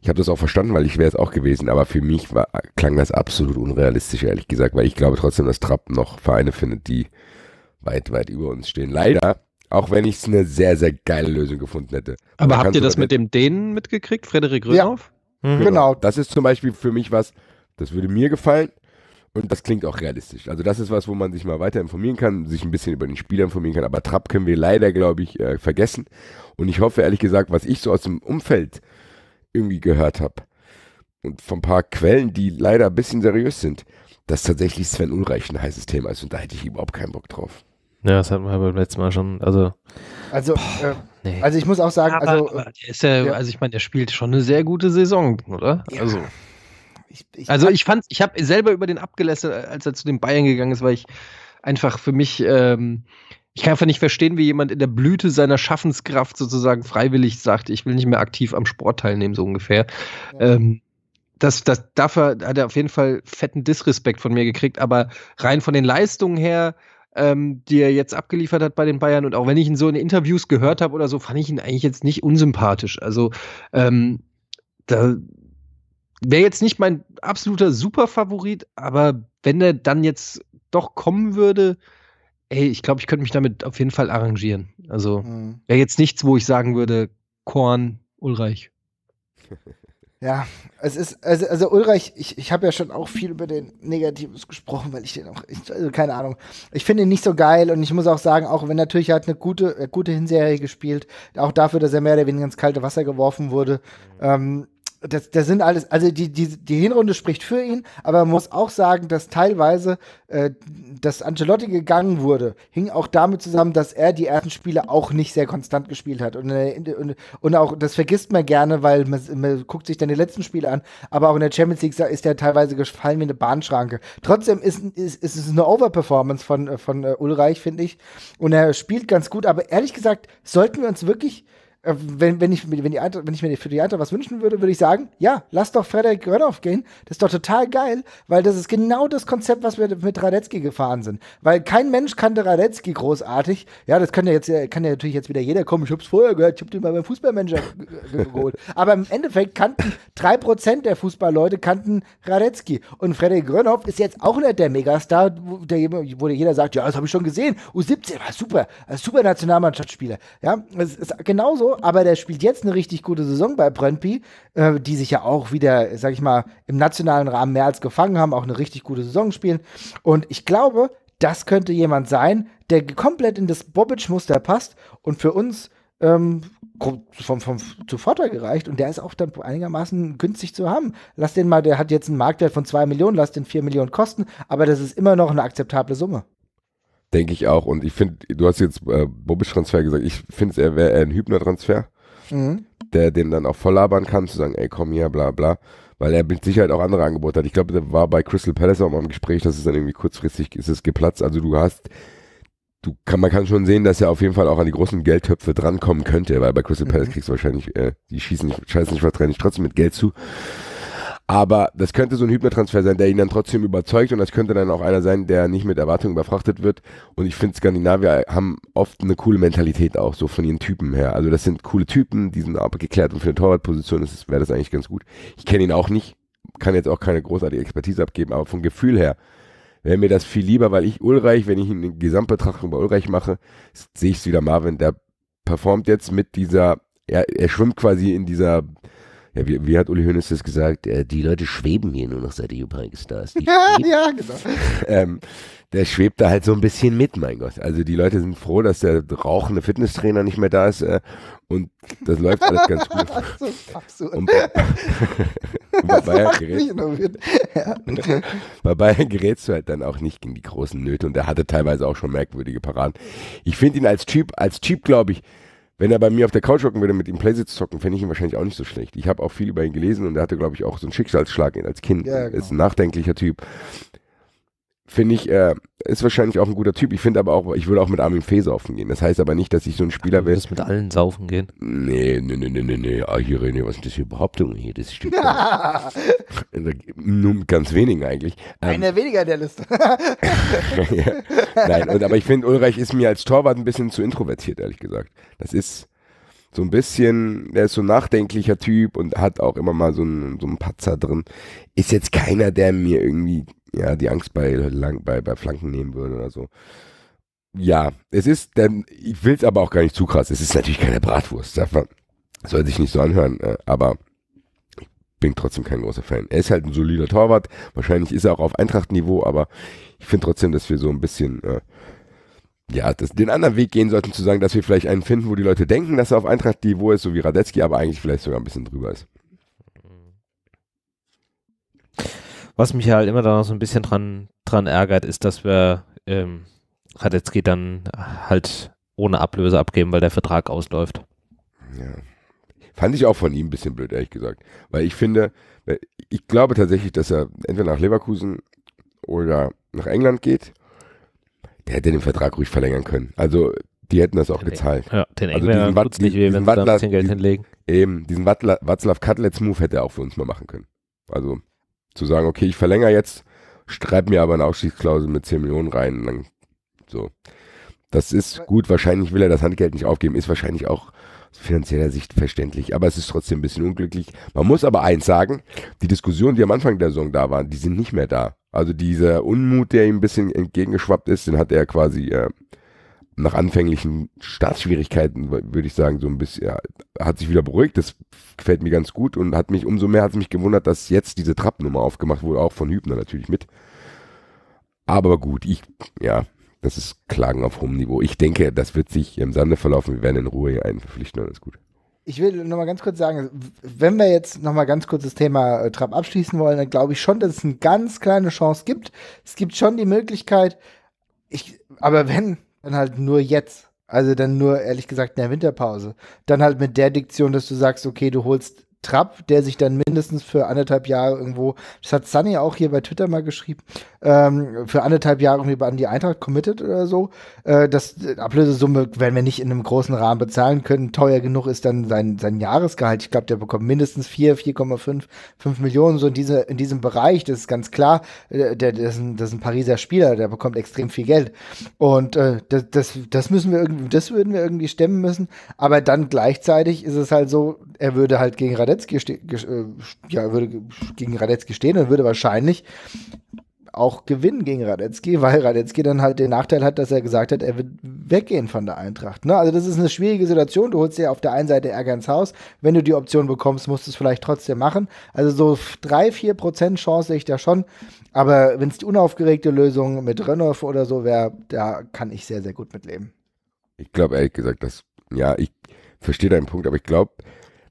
Ich habe das auch verstanden, weil ich wäre es auch gewesen, aber für mich war, klang das absolut unrealistisch, ehrlich gesagt, weil ich glaube trotzdem, dass Trapp noch Vereine findet, die weit, weit über uns stehen. Leider auch wenn ich eine sehr, sehr geile Lösung gefunden hätte. Aber, Aber habt ihr das mit dem Dänen mitgekriegt, Frederik Rönhoff? Ja. Mhm. Genau. genau. Das ist zum Beispiel für mich was, das würde mir gefallen. Und das klingt auch realistisch. Also das ist was, wo man sich mal weiter informieren kann, sich ein bisschen über den Spieler informieren kann. Aber Trapp können wir leider, glaube ich, äh, vergessen. Und ich hoffe, ehrlich gesagt, was ich so aus dem Umfeld irgendwie gehört habe und von ein paar Quellen, die leider ein bisschen seriös sind, dass tatsächlich Sven Ulreich ein heißes Thema ist. Und da hätte ich überhaupt keinen Bock drauf. Ja, das hatten wir beim letzten Mal schon. Also, also, boah, äh, nee. also ich muss auch sagen, aber, also, aber ja, ja. also ich meine, er spielt schon eine sehr gute Saison, oder? Ja. Also. Ich, ich also ich fand, ich habe selber über den abgelästert, als er zu den Bayern gegangen ist, weil ich einfach für mich, ähm, ich kann einfach nicht verstehen, wie jemand in der Blüte seiner Schaffenskraft sozusagen freiwillig sagt, ich will nicht mehr aktiv am Sport teilnehmen, so ungefähr. Ähm, das, das, dafür hat er auf jeden Fall fetten Disrespekt von mir gekriegt, aber rein von den Leistungen her, ähm, die er jetzt abgeliefert hat bei den Bayern. Und auch wenn ich ihn so in Interviews gehört habe oder so, fand ich ihn eigentlich jetzt nicht unsympathisch. Also ähm, da wäre jetzt nicht mein absoluter Superfavorit, aber wenn er dann jetzt doch kommen würde, ey, ich glaube, ich könnte mich damit auf jeden Fall arrangieren. Also mhm. wäre jetzt nichts, wo ich sagen würde, Korn, Ulreich. *laughs* Ja, es ist, also, also Ulreich, ich, ich habe ja schon auch viel über den Negatives gesprochen, weil ich den auch, ich, also keine Ahnung, ich finde ihn nicht so geil und ich muss auch sagen, auch wenn natürlich er hat eine gute, äh, gute Hinserie gespielt, auch dafür, dass er mehr oder weniger ins kalte Wasser geworfen wurde, mhm. ähm, das, das sind alles, also die, die, die Hinrunde spricht für ihn, aber man muss auch sagen, dass teilweise, äh, dass Ancelotti gegangen wurde, hing auch damit zusammen, dass er die ersten Spiele auch nicht sehr konstant gespielt hat. Und, äh, und, und auch, das vergisst man gerne, weil man, man guckt sich dann die letzten Spiele an, aber auch in der Champions League ist er teilweise gefallen wie eine Bahnschranke. Trotzdem ist, ist, ist es eine Overperformance von, äh, von äh, Ulreich, finde ich. Und er spielt ganz gut, aber ehrlich gesagt, sollten wir uns wirklich äh, wenn, wenn, ich, wenn, die Eintracht, wenn ich mir für die Eintracht was wünschen würde, würde ich sagen, ja, lass doch Frederik Rönnoff gehen. Das ist doch total geil, weil das ist genau das Konzept, was wir mit Radetzky gefahren sind. Weil kein Mensch kannte Radetzky großartig. Ja, das kann ja jetzt, kann ja natürlich jetzt wieder jeder kommen. Ich hab's vorher gehört, ich hab den mal beim Fußballmanager *laughs* geholt. Aber im Endeffekt kannten drei Prozent der Fußballleute kannten Radetzky. Und Frederik Rönnoff ist jetzt auch nicht der Megastar, der, wo jeder sagt, ja, das habe ich schon gesehen. U17 war super, super Nationalmannschaftsspieler. Ja, es ist genauso aber der spielt jetzt eine richtig gute Saison bei Brøndby, äh, die sich ja auch wieder, sag ich mal, im nationalen Rahmen mehr als gefangen haben, auch eine richtig gute Saison spielen. Und ich glaube, das könnte jemand sein, der komplett in das Bobic-Muster passt und für uns ähm, vom, vom, zu Vorteil gereicht und der ist auch dann einigermaßen günstig zu haben. Lass den mal, der hat jetzt einen Marktwert von 2 Millionen, lass den 4 Millionen kosten, aber das ist immer noch eine akzeptable Summe. Denke ich auch. Und ich finde, du hast jetzt äh, Bobic-Transfer gesagt. Ich finde, er wäre ein Hübner-Transfer, mhm. der den dann auch voll labern kann, zu sagen, ey, komm hier, bla bla. Weil er mit Sicherheit auch andere Angebote hat. Ich glaube, der war bei Crystal Palace auch mal im Gespräch, dass es dann irgendwie kurzfristig ist es geplatzt. Also du hast, du kann, man kann schon sehen, dass er auf jeden Fall auch an die großen Geldtöpfe drankommen könnte, weil bei Crystal Palace mhm. kriegst du wahrscheinlich, äh, die schießen nicht, scheißen nicht was trotzdem mit Geld zu. Aber das könnte so ein Hypnotransfer sein, der ihn dann trotzdem überzeugt und das könnte dann auch einer sein, der nicht mit Erwartungen überfrachtet wird. Und ich finde, Skandinavier haben oft eine coole Mentalität auch, so von ihren Typen her. Also das sind coole Typen, die sind aber geklärt und für eine Torwartposition wäre das eigentlich ganz gut. Ich kenne ihn auch nicht, kann jetzt auch keine großartige Expertise abgeben, aber vom Gefühl her wäre mir das viel lieber, weil ich Ulreich, wenn ich eine Gesamtbetrachtung bei Ulreich mache, sehe ich es wieder Marvin, der performt jetzt mit dieser, er, er schwimmt quasi in dieser ja, wie, wie hat Uli Hoeneß das gesagt? Äh, die Leute schweben hier nur noch seit die Jupike Stars. ja, ja, genau. ähm, der schwebt da halt so ein bisschen mit, mein Gott. Also die Leute sind froh, dass der rauchende Fitnesstrainer nicht mehr da ist äh, und das läuft alles ganz gut. das ist absurd. Und bei, und *laughs* bei, Bayern bei Bayern gerätst du halt dann auch nicht gegen die großen Nöte und er hatte teilweise auch schon merkwürdige Paraden. Ich finde ihn als Typ, als Typ glaube ich, wenn er bei mir auf der Couch hocken würde, mit ihm Playsits zocken, fände ich ihn wahrscheinlich auch nicht so schlecht. Ich habe auch viel über ihn gelesen und er hatte, glaube ich, auch so einen Schicksalsschlag als Kind. Ja, genau. Ist ein genau. nachdenklicher Typ finde ich, äh, ist wahrscheinlich auch ein guter Typ. Ich finde aber auch, ich würde auch mit Armin Fee saufen gehen. Das heißt aber nicht, dass ich so ein Spieler bin. Du willst mit allen saufen gehen? Nee, nee, nee, nee, nee, Ah, hier, René, was sind das für Behauptungen hier? Das stimmt gar nicht. Nur ganz wenigen eigentlich. Ähm, Einer ähm, weniger in der Liste. ja. *laughs* *laughs* Nein, und, aber ich finde, Ulreich ist mir als Torwart ein bisschen zu introvertiert, ehrlich gesagt. Das ist, so ein bisschen, der ist so ein nachdenklicher Typ und hat auch immer mal so einen, so einen Patzer drin. Ist jetzt keiner, der mir irgendwie ja, die Angst bei, bei, bei Flanken nehmen würde oder so. Ja, es ist, denn, ich will es aber auch gar nicht zu krass. Es ist natürlich keine Bratwurst. Das soll sich nicht so anhören, äh, aber ich bin trotzdem kein großer Fan. Er ist halt ein solider Torwart. Wahrscheinlich ist er auch auf Eintracht-Niveau, aber ich finde trotzdem, dass wir so ein bisschen äh, ja, das, den anderen Weg gehen sollten, zu sagen, dass wir vielleicht einen finden, wo die Leute denken, dass er auf Eintracht-Niveau ist, so wie Radetzky, aber eigentlich vielleicht sogar ein bisschen drüber ist. Was mich halt immer da noch so ein bisschen dran, dran ärgert, ist, dass wir ähm, Radetzky dann halt ohne Ablöse abgeben, weil der Vertrag ausläuft. Ja. Fand ich auch von ihm ein bisschen blöd, ehrlich gesagt. Weil ich finde, ich glaube tatsächlich, dass er entweder nach Leverkusen oder nach England geht der hätte den Vertrag ruhig verlängern können. Also die hätten das auch gezahlt. Ja, den also Engländer diesen, Watt, Geld hinlegen. Eben, diesen Wattler, Watzlaw Cutlets Move hätte er auch für uns mal machen können. Also zu sagen, okay, ich verlängere jetzt, schreib mir aber eine Ausstiegsklausel mit 10 Millionen rein. Dann, so. Das ist gut, wahrscheinlich will er das Handgeld nicht aufgeben, ist wahrscheinlich auch finanzieller Sicht verständlich. Aber es ist trotzdem ein bisschen unglücklich. Man muss aber eins sagen, die Diskussionen, die am Anfang der Saison da waren, die sind nicht mehr da. Also dieser Unmut, der ihm ein bisschen entgegengeschwappt ist, den hat er quasi äh, nach anfänglichen Startschwierigkeiten, würde ich sagen, so ein bisschen, ja, hat sich wieder beruhigt. Das gefällt mir ganz gut und hat mich, umso mehr hat es mich gewundert, dass jetzt diese Trappnummer aufgemacht wurde, auch von Hübner natürlich mit. Aber gut, ich, ja, das ist Klagen auf hohem Niveau. Ich denke, das wird sich im Sande verlaufen. Wir werden in Ruhe hier einen verpflichten und alles gut. Ich will nochmal ganz kurz sagen, wenn wir jetzt nochmal ganz kurz das Thema äh, Trapp abschließen wollen, dann glaube ich schon, dass es eine ganz kleine Chance gibt. Es gibt schon die Möglichkeit, ich, aber wenn, dann halt nur jetzt. Also dann nur, ehrlich gesagt, in der Winterpause. Dann halt mit der Diktion, dass du sagst, okay, du holst Trapp, der sich dann mindestens für anderthalb Jahre irgendwo, das hat Sunny auch hier bei Twitter mal geschrieben, ähm, für anderthalb Jahre irgendwie an die Eintracht committed oder so. Äh, das äh, Ablösesumme werden wir nicht in einem großen Rahmen bezahlen können. Teuer genug ist dann sein, sein Jahresgehalt. Ich glaube, der bekommt mindestens 4, 4,5, 5 Millionen, so in, diese, in diesem Bereich. Das ist ganz klar. Äh, der, das, ist ein, das ist ein Pariser Spieler, der bekommt extrem viel Geld. Und äh, das, das, das müssen wir irgendwie, das würden wir irgendwie stemmen müssen. Aber dann gleichzeitig ist es halt so, er würde halt gegen Radetzky Radetzky, äh, ja, würde gegen Radetzky stehen und würde wahrscheinlich auch gewinnen gegen Radetzky, weil Radetzky dann halt den Nachteil hat, dass er gesagt hat, er wird weggehen von der Eintracht. Ne? Also das ist eine schwierige Situation. Du holst dir auf der einen Seite Ärger ins Haus. Wenn du die Option bekommst, musst du es vielleicht trotzdem machen. Also so 3-4% Chance sehe ich da schon. Aber wenn es die unaufgeregte Lösung mit Renov oder so wäre, da kann ich sehr, sehr gut mitleben. Ich glaube ehrlich gesagt, dass, ja, ich verstehe deinen Punkt, aber ich glaube,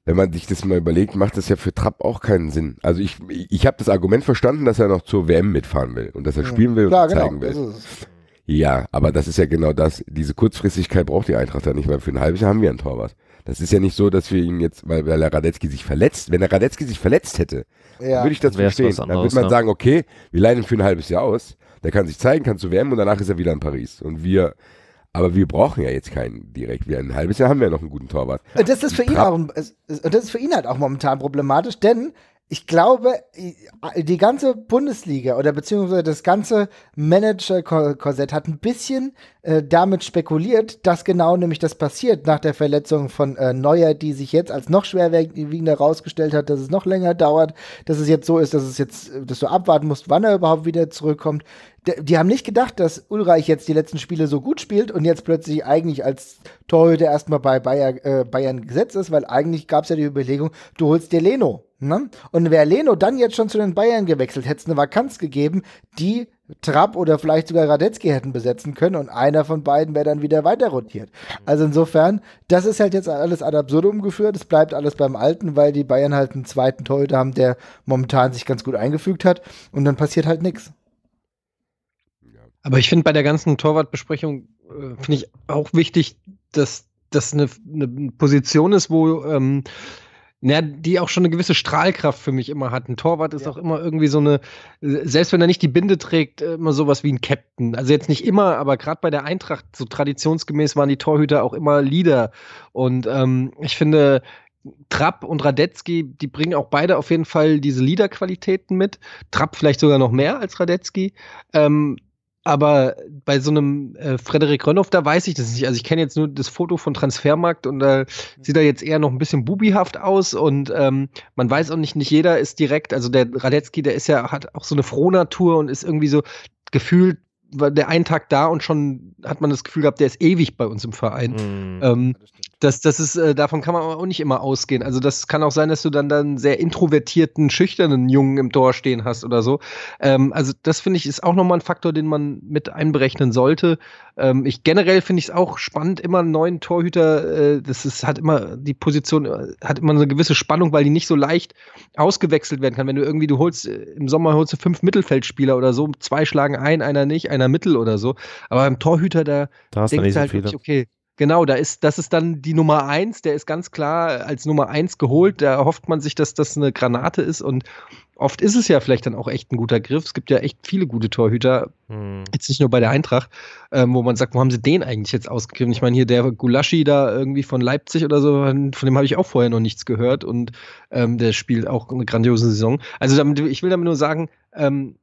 wenn man sich das mal überlegt, macht das ja für Trapp auch keinen Sinn. Also ich, ich habe das Argument verstanden, dass er noch zur WM mitfahren will und dass er spielen will und Klar, zeigen genau, will. Ja, aber das ist ja genau das. Diese Kurzfristigkeit braucht die Eintracht ja nicht, weil für ein halbes Jahr haben wir einen Torwart. Das ist ja nicht so, dass wir ihn jetzt, weil, weil der Radetzky sich verletzt, wenn der Radetzky sich verletzt hätte, ja. würde ich das verstehen. Dann würde man ja. sagen, okay, wir leihen ihn für ein halbes Jahr aus, der kann sich zeigen, kann zu WM und danach ist er wieder in Paris. Und wir aber wir brauchen ja jetzt keinen direkt. Wir ein halbes Jahr haben wir noch einen guten Torwart. Und das ist für ihn auch, das ist für ihn halt auch momentan problematisch, denn ich glaube, die ganze Bundesliga oder beziehungsweise das ganze Manager-Korsett hat ein bisschen äh, damit spekuliert, dass genau nämlich das passiert nach der Verletzung von äh, Neuer, die sich jetzt als noch schwerwiegender herausgestellt hat, dass es noch länger dauert, dass es jetzt so ist, dass es jetzt, äh, dass du abwarten musst, wann er überhaupt wieder zurückkommt. D die haben nicht gedacht, dass Ulreich jetzt die letzten Spiele so gut spielt und jetzt plötzlich eigentlich als Torhüter erstmal bei Bayer, äh, Bayern gesetzt ist, weil eigentlich gab es ja die Überlegung, du holst dir Leno Ne? Und wäre Leno dann jetzt schon zu den Bayern gewechselt, hätte es eine Vakanz gegeben, die Trapp oder vielleicht sogar Radetzky hätten besetzen können und einer von beiden wäre dann wieder weiter rotiert. Also insofern, das ist halt jetzt alles ad absurdum geführt. Es bleibt alles beim Alten, weil die Bayern halt einen zweiten Torhüter haben, der momentan sich ganz gut eingefügt hat und dann passiert halt nichts. Aber ich finde bei der ganzen Torwartbesprechung äh, finde ich auch wichtig, dass das eine, eine Position ist, wo ähm, ja, die auch schon eine gewisse Strahlkraft für mich immer hatten. Torwart ist ja. auch immer irgendwie so eine, selbst wenn er nicht die Binde trägt, immer sowas wie ein Captain. Also jetzt nicht immer, aber gerade bei der Eintracht, so traditionsgemäß waren die Torhüter auch immer Leader. Und ähm, ich finde, Trapp und Radetzky, die bringen auch beide auf jeden Fall diese Leaderqualitäten mit. Trapp vielleicht sogar noch mehr als Radetzky. Ähm, aber bei so einem äh, Frederik Rönhoff, da weiß ich das nicht. Also ich kenne jetzt nur das Foto von Transfermarkt und da äh, sieht er jetzt eher noch ein bisschen bubihaft aus und ähm, man weiß auch nicht, nicht jeder ist direkt, also der Radetzky, der ist ja, hat auch so eine Frohnatur und ist irgendwie so gefühlt war der einen Tag da und schon hat man das Gefühl gehabt, der ist ewig bei uns im Verein. Mm, ähm, das, das ist, äh, davon kann man auch nicht immer ausgehen. Also das kann auch sein, dass du dann dann sehr introvertierten, schüchternen Jungen im Tor stehen hast oder so. Ähm, also das finde ich ist auch nochmal ein Faktor, den man mit einberechnen sollte. Ähm, ich generell finde ich es auch spannend, immer einen neuen Torhüter. Äh, das ist, hat immer die Position, äh, hat immer eine gewisse Spannung, weil die nicht so leicht ausgewechselt werden kann. Wenn du irgendwie, du holst äh, im Sommer holst du fünf Mittelfeldspieler oder so, zwei schlagen ein, einer nicht, einer Mittel oder so. Aber beim Torhüter, da, da denkst du halt wirklich, okay, Genau, da ist, das ist dann die Nummer eins, der ist ganz klar als Nummer eins geholt. Da hofft man sich, dass das eine Granate ist und oft ist es ja vielleicht dann auch echt ein guter Griff. Es gibt ja echt viele gute Torhüter, hm. jetzt nicht nur bei der Eintracht, ähm, wo man sagt, wo haben sie den eigentlich jetzt ausgegriffen? Ich meine, hier der Gulaschi da irgendwie von Leipzig oder so, von dem habe ich auch vorher noch nichts gehört und ähm, der spielt auch eine grandiose Saison. Also damit, ich will damit nur sagen, ähm,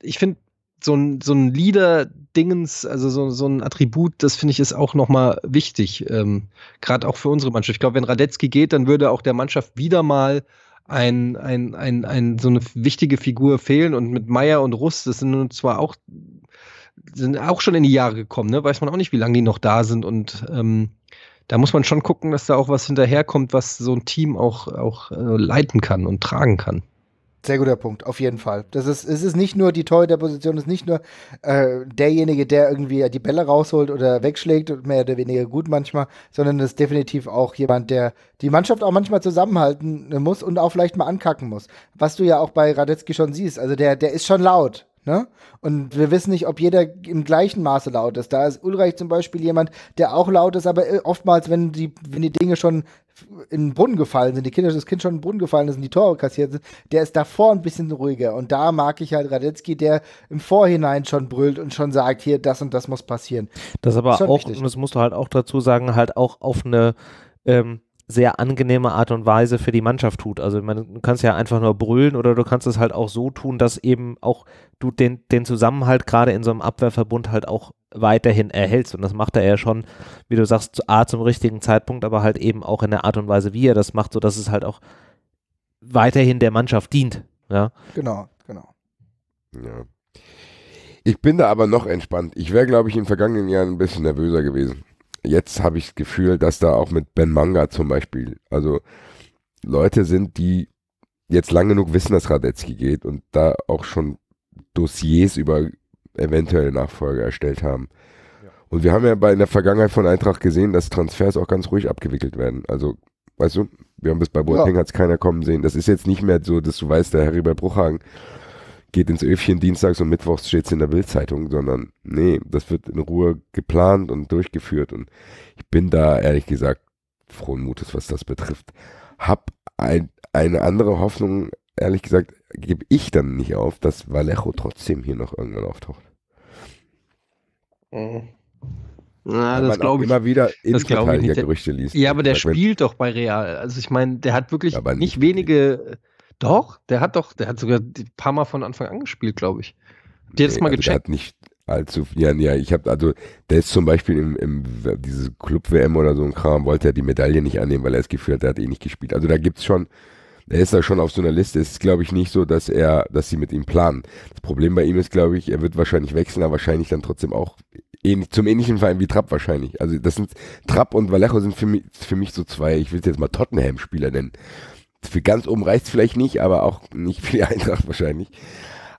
ich finde so ein, so ein Leader-Dingens, also so, so ein Attribut, das finde ich ist auch nochmal wichtig, ähm, gerade auch für unsere Mannschaft. Ich glaube, wenn Radetzky geht, dann würde auch der Mannschaft wieder mal ein, ein, ein, ein, so eine wichtige Figur fehlen und mit Meier und Russ, das sind nun zwar auch, sind auch schon in die Jahre gekommen, ne? weiß man auch nicht, wie lange die noch da sind und ähm, da muss man schon gucken, dass da auch was hinterherkommt, was so ein Team auch, auch äh, leiten kann und tragen kann. Sehr guter Punkt, auf jeden Fall. Das ist, es ist nicht nur die Torhüterposition, es ist nicht nur äh, derjenige, der irgendwie die Bälle rausholt oder wegschlägt und mehr oder weniger gut manchmal, sondern es ist definitiv auch jemand, der die Mannschaft auch manchmal zusammenhalten muss und auch vielleicht mal ankacken muss. Was du ja auch bei Radetzky schon siehst. Also der, der ist schon laut. Ne? Und wir wissen nicht, ob jeder im gleichen Maße laut ist. Da ist Ulreich zum Beispiel jemand, der auch laut ist, aber äh, oftmals, wenn die, wenn die Dinge schon in den Brunnen gefallen sind, die Kinder, das Kind schon in den Brunnen gefallen ist und die Tore kassiert sind, der ist davor ein bisschen ruhiger. Und da mag ich halt Radetzky, der im Vorhinein schon brüllt und schon sagt, hier, das und das muss passieren. Das aber auch, wichtig. und das musst du halt auch dazu sagen, halt auch auf eine ähm, sehr angenehme Art und Weise für die Mannschaft tut. Also man, du kannst ja einfach nur brüllen oder du kannst es halt auch so tun, dass eben auch du den, den Zusammenhalt gerade in so einem Abwehrverbund halt auch weiterhin erhältst. Und das macht er ja schon, wie du sagst, A zum richtigen Zeitpunkt, aber halt eben auch in der Art und Weise, wie er das macht, sodass es halt auch weiterhin der Mannschaft dient. Ja? Genau, genau. Ja. Ich bin da aber noch entspannt. Ich wäre, glaube ich, in den vergangenen Jahren ein bisschen nervöser gewesen jetzt habe ich das Gefühl, dass da auch mit Ben Manga zum Beispiel, also Leute sind, die jetzt lang genug wissen, dass Radetzky geht und da auch schon Dossiers über eventuelle Nachfolger erstellt haben. Und wir haben ja bei in der Vergangenheit von Eintracht gesehen, dass Transfers auch ganz ruhig abgewickelt werden. Also, weißt du, wir haben bis bei Boateng ja. hat es keiner kommen sehen. Das ist jetzt nicht mehr so, dass du weißt, der Harry bei Bruchhagen, geht ins Öfchen dienstags und mittwochs steht es in der Bildzeitung, sondern nee, das wird in Ruhe geplant und durchgeführt. Und ich bin da ehrlich gesagt frohen Mutes, was das betrifft. Hab ein, eine andere Hoffnung, ehrlich gesagt, gebe ich dann nicht auf, dass Vallejo trotzdem hier noch irgendwann auftaucht. Mhm. Na, Weil das glaube ich. Immer wieder das glaube ich nicht. Gerüchte liest. Ja, aber der spielt doch bei Real. Also ich meine, der hat wirklich ja, nicht, nicht wenige. Nicht doch, der hat doch, der hat sogar ein paar Mal von Anfang an gespielt, glaube ich. Habt ihr das nee, mal also gecheckt? der hat nicht allzu, ja, ja, ich habe, also, der ist zum Beispiel im, im dieses Club-WM oder so ein Kram, wollte er die Medaille nicht annehmen, weil er es geführt hat, hat eh nicht gespielt. Also da gibt es schon, er ist da schon auf so einer Liste. Es ist, glaube ich, nicht so, dass er, dass sie mit ihm planen. Das Problem bei ihm ist, glaube ich, er wird wahrscheinlich wechseln, aber wahrscheinlich dann trotzdem auch ähnlich, eh, zum ähnlichen Verein wie Trapp wahrscheinlich. Also das sind Trapp und Vallejo sind für mich, für mich so zwei, ich will es jetzt mal Tottenham-Spieler nennen für ganz oben reicht es vielleicht nicht, aber auch nicht für die *laughs* Eintracht wahrscheinlich.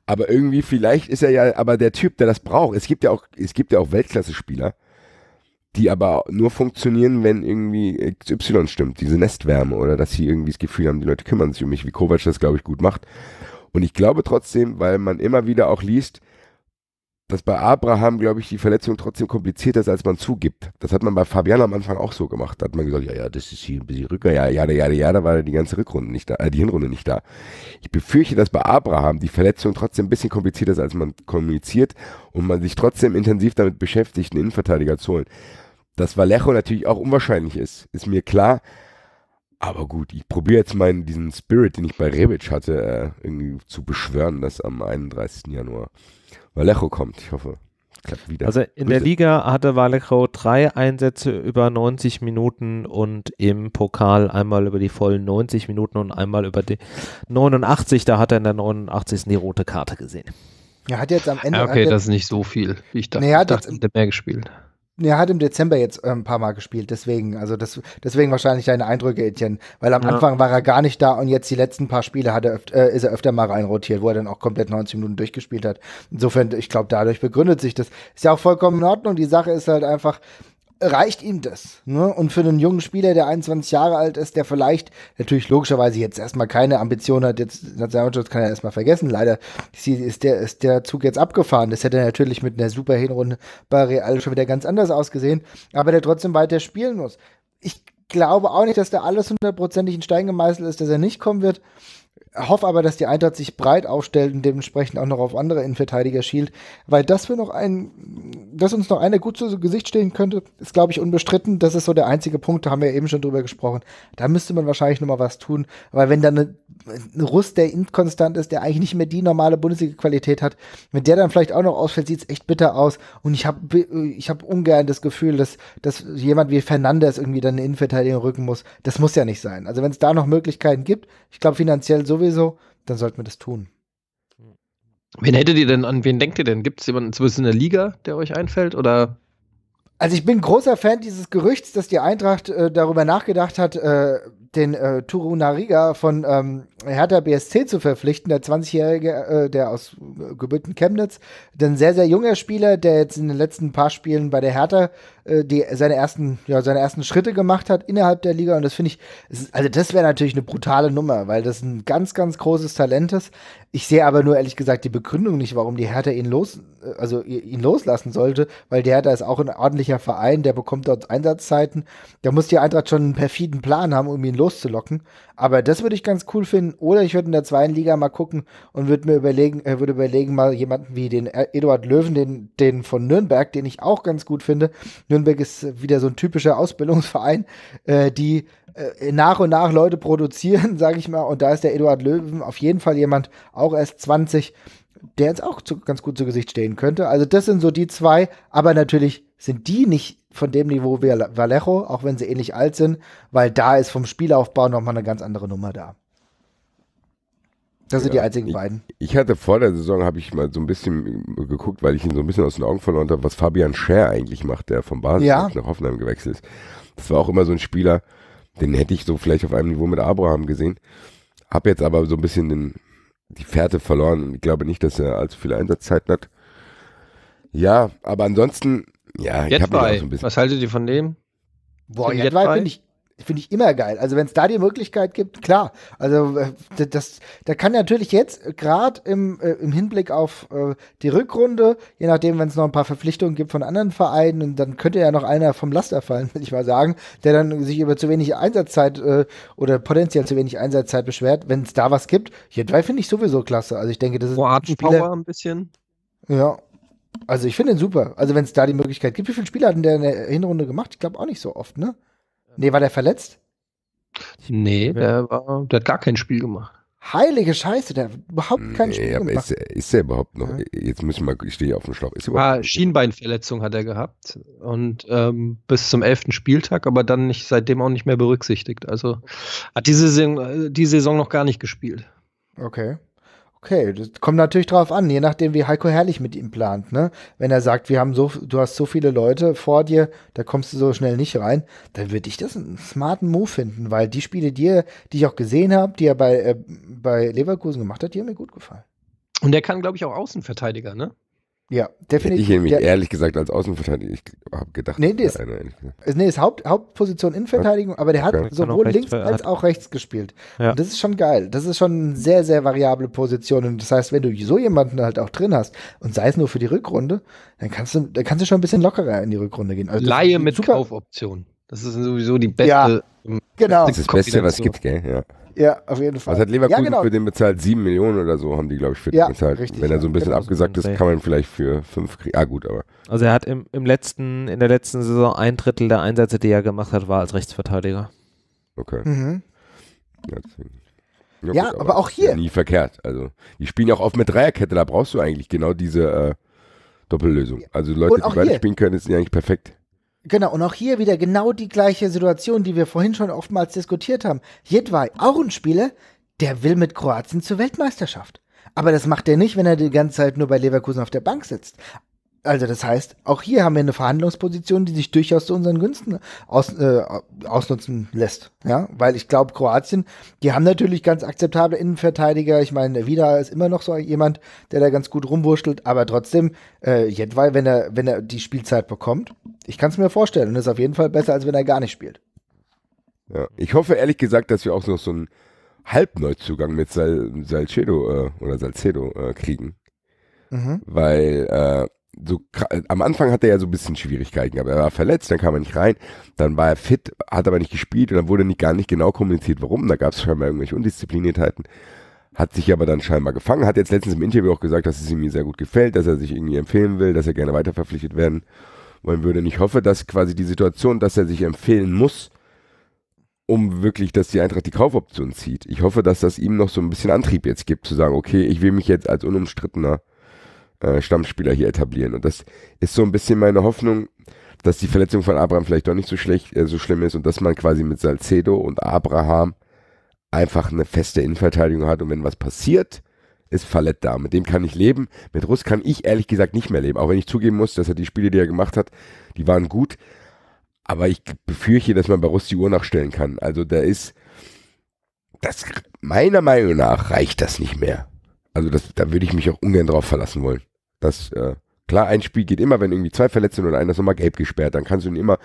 Aber irgendwie, vielleicht ist er ja aber der Typ, der das braucht. Es gibt ja auch, es gibt ja auch Weltklasse-Spieler, die aber nur funktionieren, wenn irgendwie XY stimmt, diese Nestwärme oder dass sie irgendwie das Gefühl haben, die Leute kümmern sich um mich, wie Kovac das, glaube ich, gut macht. Und ich glaube trotzdem, weil man immer wieder auch liest, dass bei Abraham, glaube ich, die Verletzung trotzdem komplizierter ist, als man zugibt. Das hat man bei Fabian am Anfang auch so gemacht. Da hat man gesagt, ja, ja, das ist hier ein bisschen Rücker, ja, ja, ja, ja, da war die ganze Rückrunde nicht da, äh, die Hinrunde nicht da. Ich befürchte, dass bei Abraham die Verletzung trotzdem ein bisschen komplizierter ist, als man kommuniziert und man sich trotzdem intensiv damit beschäftigt, einen Innenverteidiger zu holen. Dass Vallejo natürlich auch unwahrscheinlich ist, ist mir klar. Aber gut, ich probiere jetzt meinen, diesen Spirit, den ich bei Rebic hatte, äh, irgendwie zu beschwören, dass am 31. Januar. Vallejo kommt. Ich hoffe, klappt wieder. Also in Grüße. der Liga hatte Vallejo drei Einsätze über 90 Minuten und im Pokal einmal über die vollen 90 Minuten und einmal über die 89. Da hat er in der 89. die rote Karte gesehen. Er hat jetzt am Ende. Okay, das ist nicht so viel. Ich dachte, er hat, dachte, er hätte mehr gespielt er hat im Dezember jetzt ein ähm, paar Mal gespielt, deswegen, also das, deswegen wahrscheinlich deine Eindrücke, Etienne, weil am ja. Anfang war er gar nicht da und jetzt die letzten paar Spiele hat er äh, ist er öfter mal reinrotiert, wo er dann auch komplett 90 Minuten durchgespielt hat. Insofern, ich glaube, dadurch begründet sich das. Ist ja auch vollkommen in Ordnung. Die Sache ist halt einfach, reicht ihm das. Ne? Und für einen jungen Spieler, der 21 Jahre alt ist, der vielleicht natürlich logischerweise jetzt erstmal keine Ambition hat, jetzt Nationalmannschaft kann er erstmal vergessen. Leider ist der, ist der Zug jetzt abgefahren. Das hätte natürlich mit einer super Hinrunde bei Real schon wieder ganz anders ausgesehen, aber der trotzdem weiter spielen muss. Ich glaube auch nicht, dass da alles hundertprozentig in Stein gemeißelt ist, dass er nicht kommen wird hoffe aber, dass die Eintracht sich breit aufstellt und dementsprechend auch noch auf andere Innenverteidiger schielt, weil das wir noch ein, dass uns noch einer gut zu Gesicht stehen könnte, ist glaube ich unbestritten. Das ist so der einzige Punkt, da haben wir eben schon drüber gesprochen. Da müsste man wahrscheinlich nochmal was tun, weil wenn dann ein Russ, der inkonstant ist, der eigentlich nicht mehr die normale Bundesliga-Qualität hat, mit der dann vielleicht auch noch ausfällt, sieht es echt bitter aus. Und ich habe ich habe ungern das Gefühl, dass dass jemand wie Fernandes irgendwie dann eine Innenverteidigung rücken muss. Das muss ja nicht sein. Also wenn es da noch Möglichkeiten gibt, ich glaube finanziell sowieso sowieso, dann sollten wir das tun. Wen hättet ihr denn, an wen denkt ihr denn? Gibt es jemanden zumindest in der Liga, der euch einfällt? Oder? Also ich bin großer Fan dieses Gerüchts, dass die Eintracht äh, darüber nachgedacht hat, äh, den äh, Turunariga von ähm, Hertha BSC zu verpflichten, der 20-Jährige, äh, der aus äh, gebürten Chemnitz, ein sehr, sehr junger Spieler, der jetzt in den letzten paar Spielen bei der Hertha äh, die, seine, ersten, ja, seine ersten Schritte gemacht hat innerhalb der Liga. Und das finde ich, also das wäre natürlich eine brutale Nummer, weil das ein ganz, ganz großes Talent ist. Ich sehe aber nur ehrlich gesagt die Begründung nicht, warum die Hertha ihn los, äh, also ihn loslassen sollte, weil die Hertha ist auch ein ordentlicher Verein, der bekommt dort Einsatzzeiten. Da muss die Eintracht schon einen perfiden Plan haben, um ihn loszulassen loszulocken. Aber das würde ich ganz cool finden. Oder ich würde in der zweiten Liga mal gucken und würde mir überlegen, äh, würde überlegen, mal jemanden wie den äh, Eduard Löwen, den, den von Nürnberg, den ich auch ganz gut finde. Nürnberg ist äh, wieder so ein typischer Ausbildungsverein, äh, die äh, nach und nach Leute produzieren, *laughs* sage ich mal. Und da ist der Eduard Löwen auf jeden Fall jemand, auch erst 20, der jetzt auch zu, ganz gut zu Gesicht stehen könnte. Also das sind so die zwei, aber natürlich sind die nicht von dem Niveau wie Vallejo, auch wenn sie ähnlich alt sind, weil da ist vom Spielaufbau nochmal eine ganz andere Nummer da. Das sind ja, die einzigen beiden. Ich, hatte vor der Saison, habe ich mal so ein bisschen geguckt, weil ich ihn so ein bisschen aus den Augen verloren habe, was Fabian Scher eigentlich macht, der vom Basis ja. nach Hoffenheim gewechselt ist. Das war auch immer so ein Spieler, den hätte ich so vielleicht auf einem Niveau mit Abraham gesehen. Habe jetzt aber so ein bisschen den, die Fährte verloren. Ich glaube nicht, dass er allzu viele Einsatzzeiten hat. Ja, aber ansonsten ja, ich habe auch so ein bisschen. Was haltet ihr von dem? Boah, Jet finde ich, finde ich immer geil. Also wenn es da die Möglichkeit gibt, klar. Also äh, das, da kann natürlich jetzt gerade im, äh, im Hinblick auf äh, die Rückrunde, je nachdem, wenn es noch ein paar Verpflichtungen gibt von anderen Vereinen, und dann könnte ja noch einer vom Laster fallen, *laughs* würde ich mal sagen, der dann sich über zu wenig Einsatzzeit äh, oder potenziell zu wenig Einsatzzeit beschwert, wenn es da was gibt. Hier finde ich sowieso klasse. Also ich denke, das ist Boah, ein Spieler, ein bisschen. Ja, also ich finde ihn super. Also wenn es da die Möglichkeit gibt. Wie viele Spiele hat denn der in der Hinrunde gemacht? Ich glaube auch nicht so oft, ne? Nee, war der verletzt? Nee, der, war, der hat gar kein Spiel gemacht. Heilige Scheiße, der hat überhaupt kein nee, Spiel aber gemacht. Ist, ist er überhaupt noch? Ja. Jetzt muss ich mal, ich stehe hier auf dem Schlauch. Ist ah, Schienbeinverletzung hat er gehabt und ähm, bis zum elften Spieltag, aber dann nicht, seitdem auch nicht mehr berücksichtigt. Also hat diese Saison, äh, die Saison noch gar nicht gespielt. Okay. Okay, das kommt natürlich drauf an, je nachdem, wie Heiko Herrlich mit ihm plant. Ne? Wenn er sagt, wir haben so, du hast so viele Leute vor dir, da kommst du so schnell nicht rein, dann würde ich das einen smarten Move finden, weil die Spiele, die, er, die ich auch gesehen habe, die er bei, äh, bei Leverkusen gemacht hat, die haben mir gut gefallen. Und er kann, glaube ich, auch Außenverteidiger, ne? Ja, definitiv. Hätte ich nämlich ehrlich gesagt als Außenverteidiger ich habe gedacht. Nee, das ist, eine, nee, ist Haupt, Hauptposition Innenverteidigung, aber der hat okay. sowohl links als auch rechts gespielt. Ja. Und das ist schon geil. Das ist schon eine sehr, sehr variable Position. Und das heißt, wenn du so jemanden halt auch drin hast und sei es nur für die Rückrunde, dann kannst du, dann kannst du schon ein bisschen lockerer in die Rückrunde gehen. Also Laie mit super. Kaufoption. Das ist sowieso die beste. Ja, genau. Das ist das Beste, was es gibt, gell? Ja. Ja, auf jeden Fall. Was also hat Leverkusen ja, genau. für den bezahlt? Sieben Millionen oder so haben die, glaube ich, für ja, den bezahlt. Richtig, Wenn er so ein bisschen genau. abgesagt ist, kann man vielleicht für fünf kriegen. Ah, gut, aber. Also er hat im, im letzten, in der letzten Saison ein Drittel der Einsätze, die er gemacht hat, war als Rechtsverteidiger. Okay. Mhm. Ja, ja, ja gut, aber, aber, auch hier. nie verkehrt. Also, die spielen auch oft mit Dreierkette, da brauchst du eigentlich genau diese äh, Doppellösung. Also Leute, die beide spielen können, ist ja eigentlich perfekt. Genau, und auch hier wieder genau die gleiche Situation, die wir vorhin schon oftmals diskutiert haben. Jedwai, auch ein Spieler, der will mit Kroatien zur Weltmeisterschaft. Aber das macht er nicht, wenn er die ganze Zeit nur bei Leverkusen auf der Bank sitzt. Also das heißt, auch hier haben wir eine Verhandlungsposition, die sich durchaus zu unseren Günsten aus, äh, ausnutzen lässt. Ja, weil ich glaube, Kroatien, die haben natürlich ganz akzeptable Innenverteidiger. Ich meine, der Vida ist immer noch so jemand, der da ganz gut rumwurschtelt, aber trotzdem, äh, Jedwai, wenn er, wenn er die Spielzeit bekommt, ich kann es mir vorstellen und ist auf jeden Fall besser, als wenn er gar nicht spielt. Ja, ich hoffe ehrlich gesagt, dass wir auch noch so einen Halbneuzugang mit Sal Salcedo äh, oder Salcedo äh, kriegen. Mhm. Weil äh, so am Anfang hatte er ja so ein bisschen Schwierigkeiten aber Er war verletzt, dann kam er nicht rein, dann war er fit, hat aber nicht gespielt und dann wurde nicht, gar nicht genau kommuniziert, warum. Da gab es scheinbar irgendwelche Undiszipliniertheiten. Hat sich aber dann scheinbar gefangen, hat jetzt letztens im Interview auch gesagt, dass es ihm sehr gut gefällt, dass er sich irgendwie empfehlen will, dass er gerne weiterverpflichtet werden wollen würde. Und ich hoffe, dass quasi die Situation, dass er sich empfehlen muss, um wirklich, dass die Eintracht die Kaufoption zieht. Ich hoffe, dass das ihm noch so ein bisschen Antrieb jetzt gibt, zu sagen, okay, ich will mich jetzt als unumstrittener äh, Stammspieler hier etablieren. Und das ist so ein bisschen meine Hoffnung, dass die Verletzung von Abraham vielleicht doch nicht so schlecht, äh, so schlimm ist und dass man quasi mit Salcedo und Abraham einfach eine feste Innenverteidigung hat und wenn was passiert, ist Fallett da. Mit dem kann ich leben. Mit Russ kann ich ehrlich gesagt nicht mehr leben. Auch wenn ich zugeben muss, dass er die Spiele, die er gemacht hat, die waren gut. Aber ich befürchte, dass man bei Russ die Uhr nachstellen kann. Also da ist, das, meiner Meinung nach reicht das nicht mehr. Also das, da würde ich mich auch ungern drauf verlassen wollen. Das, äh, klar, ein Spiel geht immer, wenn irgendwie zwei verletzt sind und einer ist nochmal gelb gesperrt, dann kannst du ihn immer,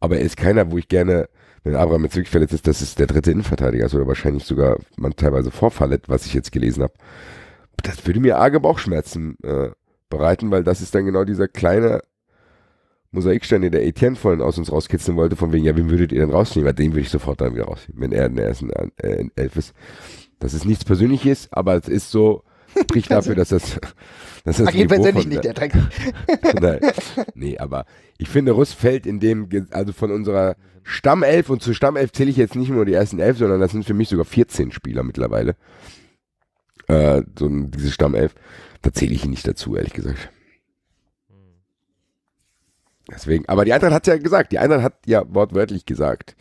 aber er ist keiner, wo ich gerne, wenn Abraham jetzt wirklich verletzt ist, das ist der dritte Innenverteidiger, also oder wahrscheinlich sogar man teilweise vorverletzt, was ich jetzt gelesen habe. Das würde mir arge Bauchschmerzen äh, bereiten, weil das ist dann genau dieser kleine Mosaikstein, den der Etienne vorhin aus uns rauskitzeln wollte, von wegen, ja, wen würdet ihr denn rausnehmen? Weil Den würde ich sofort dann wieder rausnehmen, wenn er in der ersten äh, Elf ist. Das ist nichts Persönliches, aber es ist so, spricht dafür, dass das. Dass das Ach, jedenfalls von, nicht der Dreck. Nein. Nee, aber ich finde, Russ fällt in dem, also von unserer Stammelf und zu Stammelf zähle ich jetzt nicht nur die ersten elf, sondern das sind für mich sogar 14 Spieler mittlerweile. Äh, so diese Stammelf. Da zähle ich ihn nicht dazu, ehrlich gesagt. Deswegen, aber die Eintracht hat ja gesagt, die Eintracht hat ja wortwörtlich gesagt,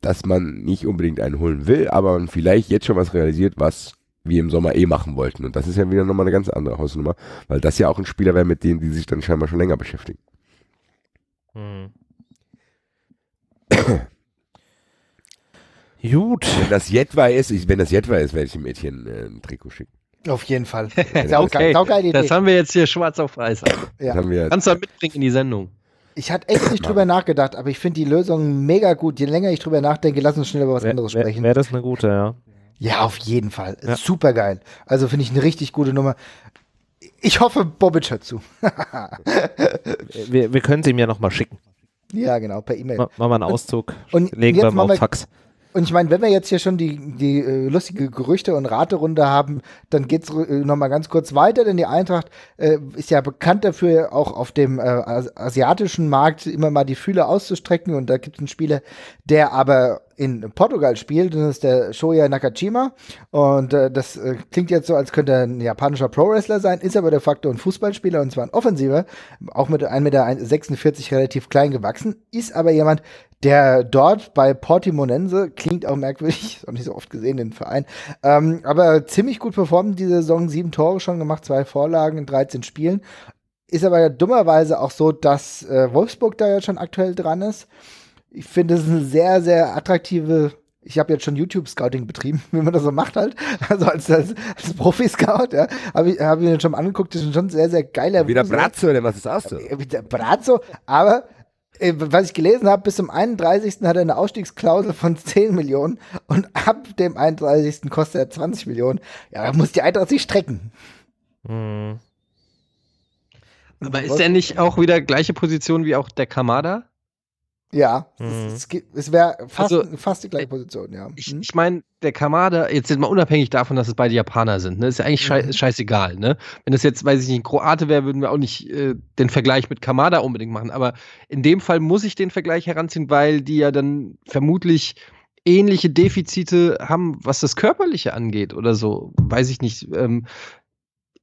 dass man nicht unbedingt einen holen will, aber man vielleicht jetzt schon was realisiert, was wie im Sommer eh machen wollten. Und das ist ja wieder nochmal eine ganz andere Hausnummer, weil das ja auch ein Spieler wäre, mit denen die sich dann scheinbar schon länger beschäftigen. Hm. Gut. Wenn das Jetwa ist, ich, wenn das Jetwa ist, werde ich dem Mädchen äh, ein Trikot schicken. Auf jeden Fall. *laughs* okay. Idee. Das haben wir jetzt hier schwarz auf weiß. ja. Kannst du mitbringen in die Sendung. Ich hatte echt nicht drüber nachgedacht, aber ich finde die Lösung mega gut. Je länger ich drüber nachdenke, lass uns schnell über was wär, anderes sprechen. Wäre wär das eine gute, ja. Ja, auf jeden Fall. Ja. Super geil. Also finde ich eine richtig gute Nummer. Ich hoffe, Bobic hört zu. *laughs* wir wir können sie ihm ja nochmal schicken. Ja, genau, per E-Mail. Machen wir einen Auszug, und, legen und wir mal auf Fax. Und ich meine, wenn wir jetzt hier schon die, die äh, lustige Gerüchte- und Raterunde haben, dann geht's äh, nochmal ganz kurz weiter, denn die Eintracht äh, ist ja bekannt dafür, auch auf dem äh, asiatischen Markt immer mal die Fühler auszustrecken. Und da gibt es einen Spieler, der aber in Portugal spielt, das ist der Shoya Nakajima. Und äh, das äh, klingt jetzt so, als könnte er ein japanischer Pro-Wrestler sein, ist aber de facto ein Fußballspieler und zwar ein Offensiver, auch mit 1,46 Meter relativ klein gewachsen, ist aber jemand, der dort bei Portimonense, klingt auch merkwürdig, *laughs* ist auch nicht so oft gesehen, den Verein, ähm, aber ziemlich gut performt diese Saison, sieben Tore schon gemacht, zwei Vorlagen in 13 Spielen. Ist aber ja dummerweise auch so, dass äh, Wolfsburg da jetzt schon aktuell dran ist. Ich finde, es ist eine sehr, sehr attraktive ich habe jetzt schon YouTube-Scouting betrieben, *laughs* wie man das so macht halt. Also als, als, als Profi-Scout, ja, habe ich, hab ich mir schon mal angeguckt, das ist schon sehr, sehr geiler. Wieder Brazzo, oder was ist das so? Äh, Wieder Brazzo, aber äh, was ich gelesen habe, bis zum 31. hat er eine Ausstiegsklausel von 10 Millionen und ab dem 31. kostet er 20 Millionen. Ja, da muss die Eintracht sich strecken. Mhm. Aber ist der nicht auch wieder gleiche Position wie auch der Kamada? Ja, mhm. es, es wäre fast, also, fast die gleiche äh, Position, ja. Ich, mhm. ich meine, der Kamada, jetzt sind wir unabhängig davon, dass es beide Japaner sind, ne, ist ja eigentlich scheiß, mhm. scheißegal, ne? Wenn das jetzt, weiß ich nicht, ein Kroate wäre, würden wir auch nicht äh, den Vergleich mit Kamada unbedingt machen. Aber in dem Fall muss ich den Vergleich heranziehen, weil die ja dann vermutlich ähnliche Defizite haben, was das Körperliche angeht oder so. Weiß ich nicht. Ähm,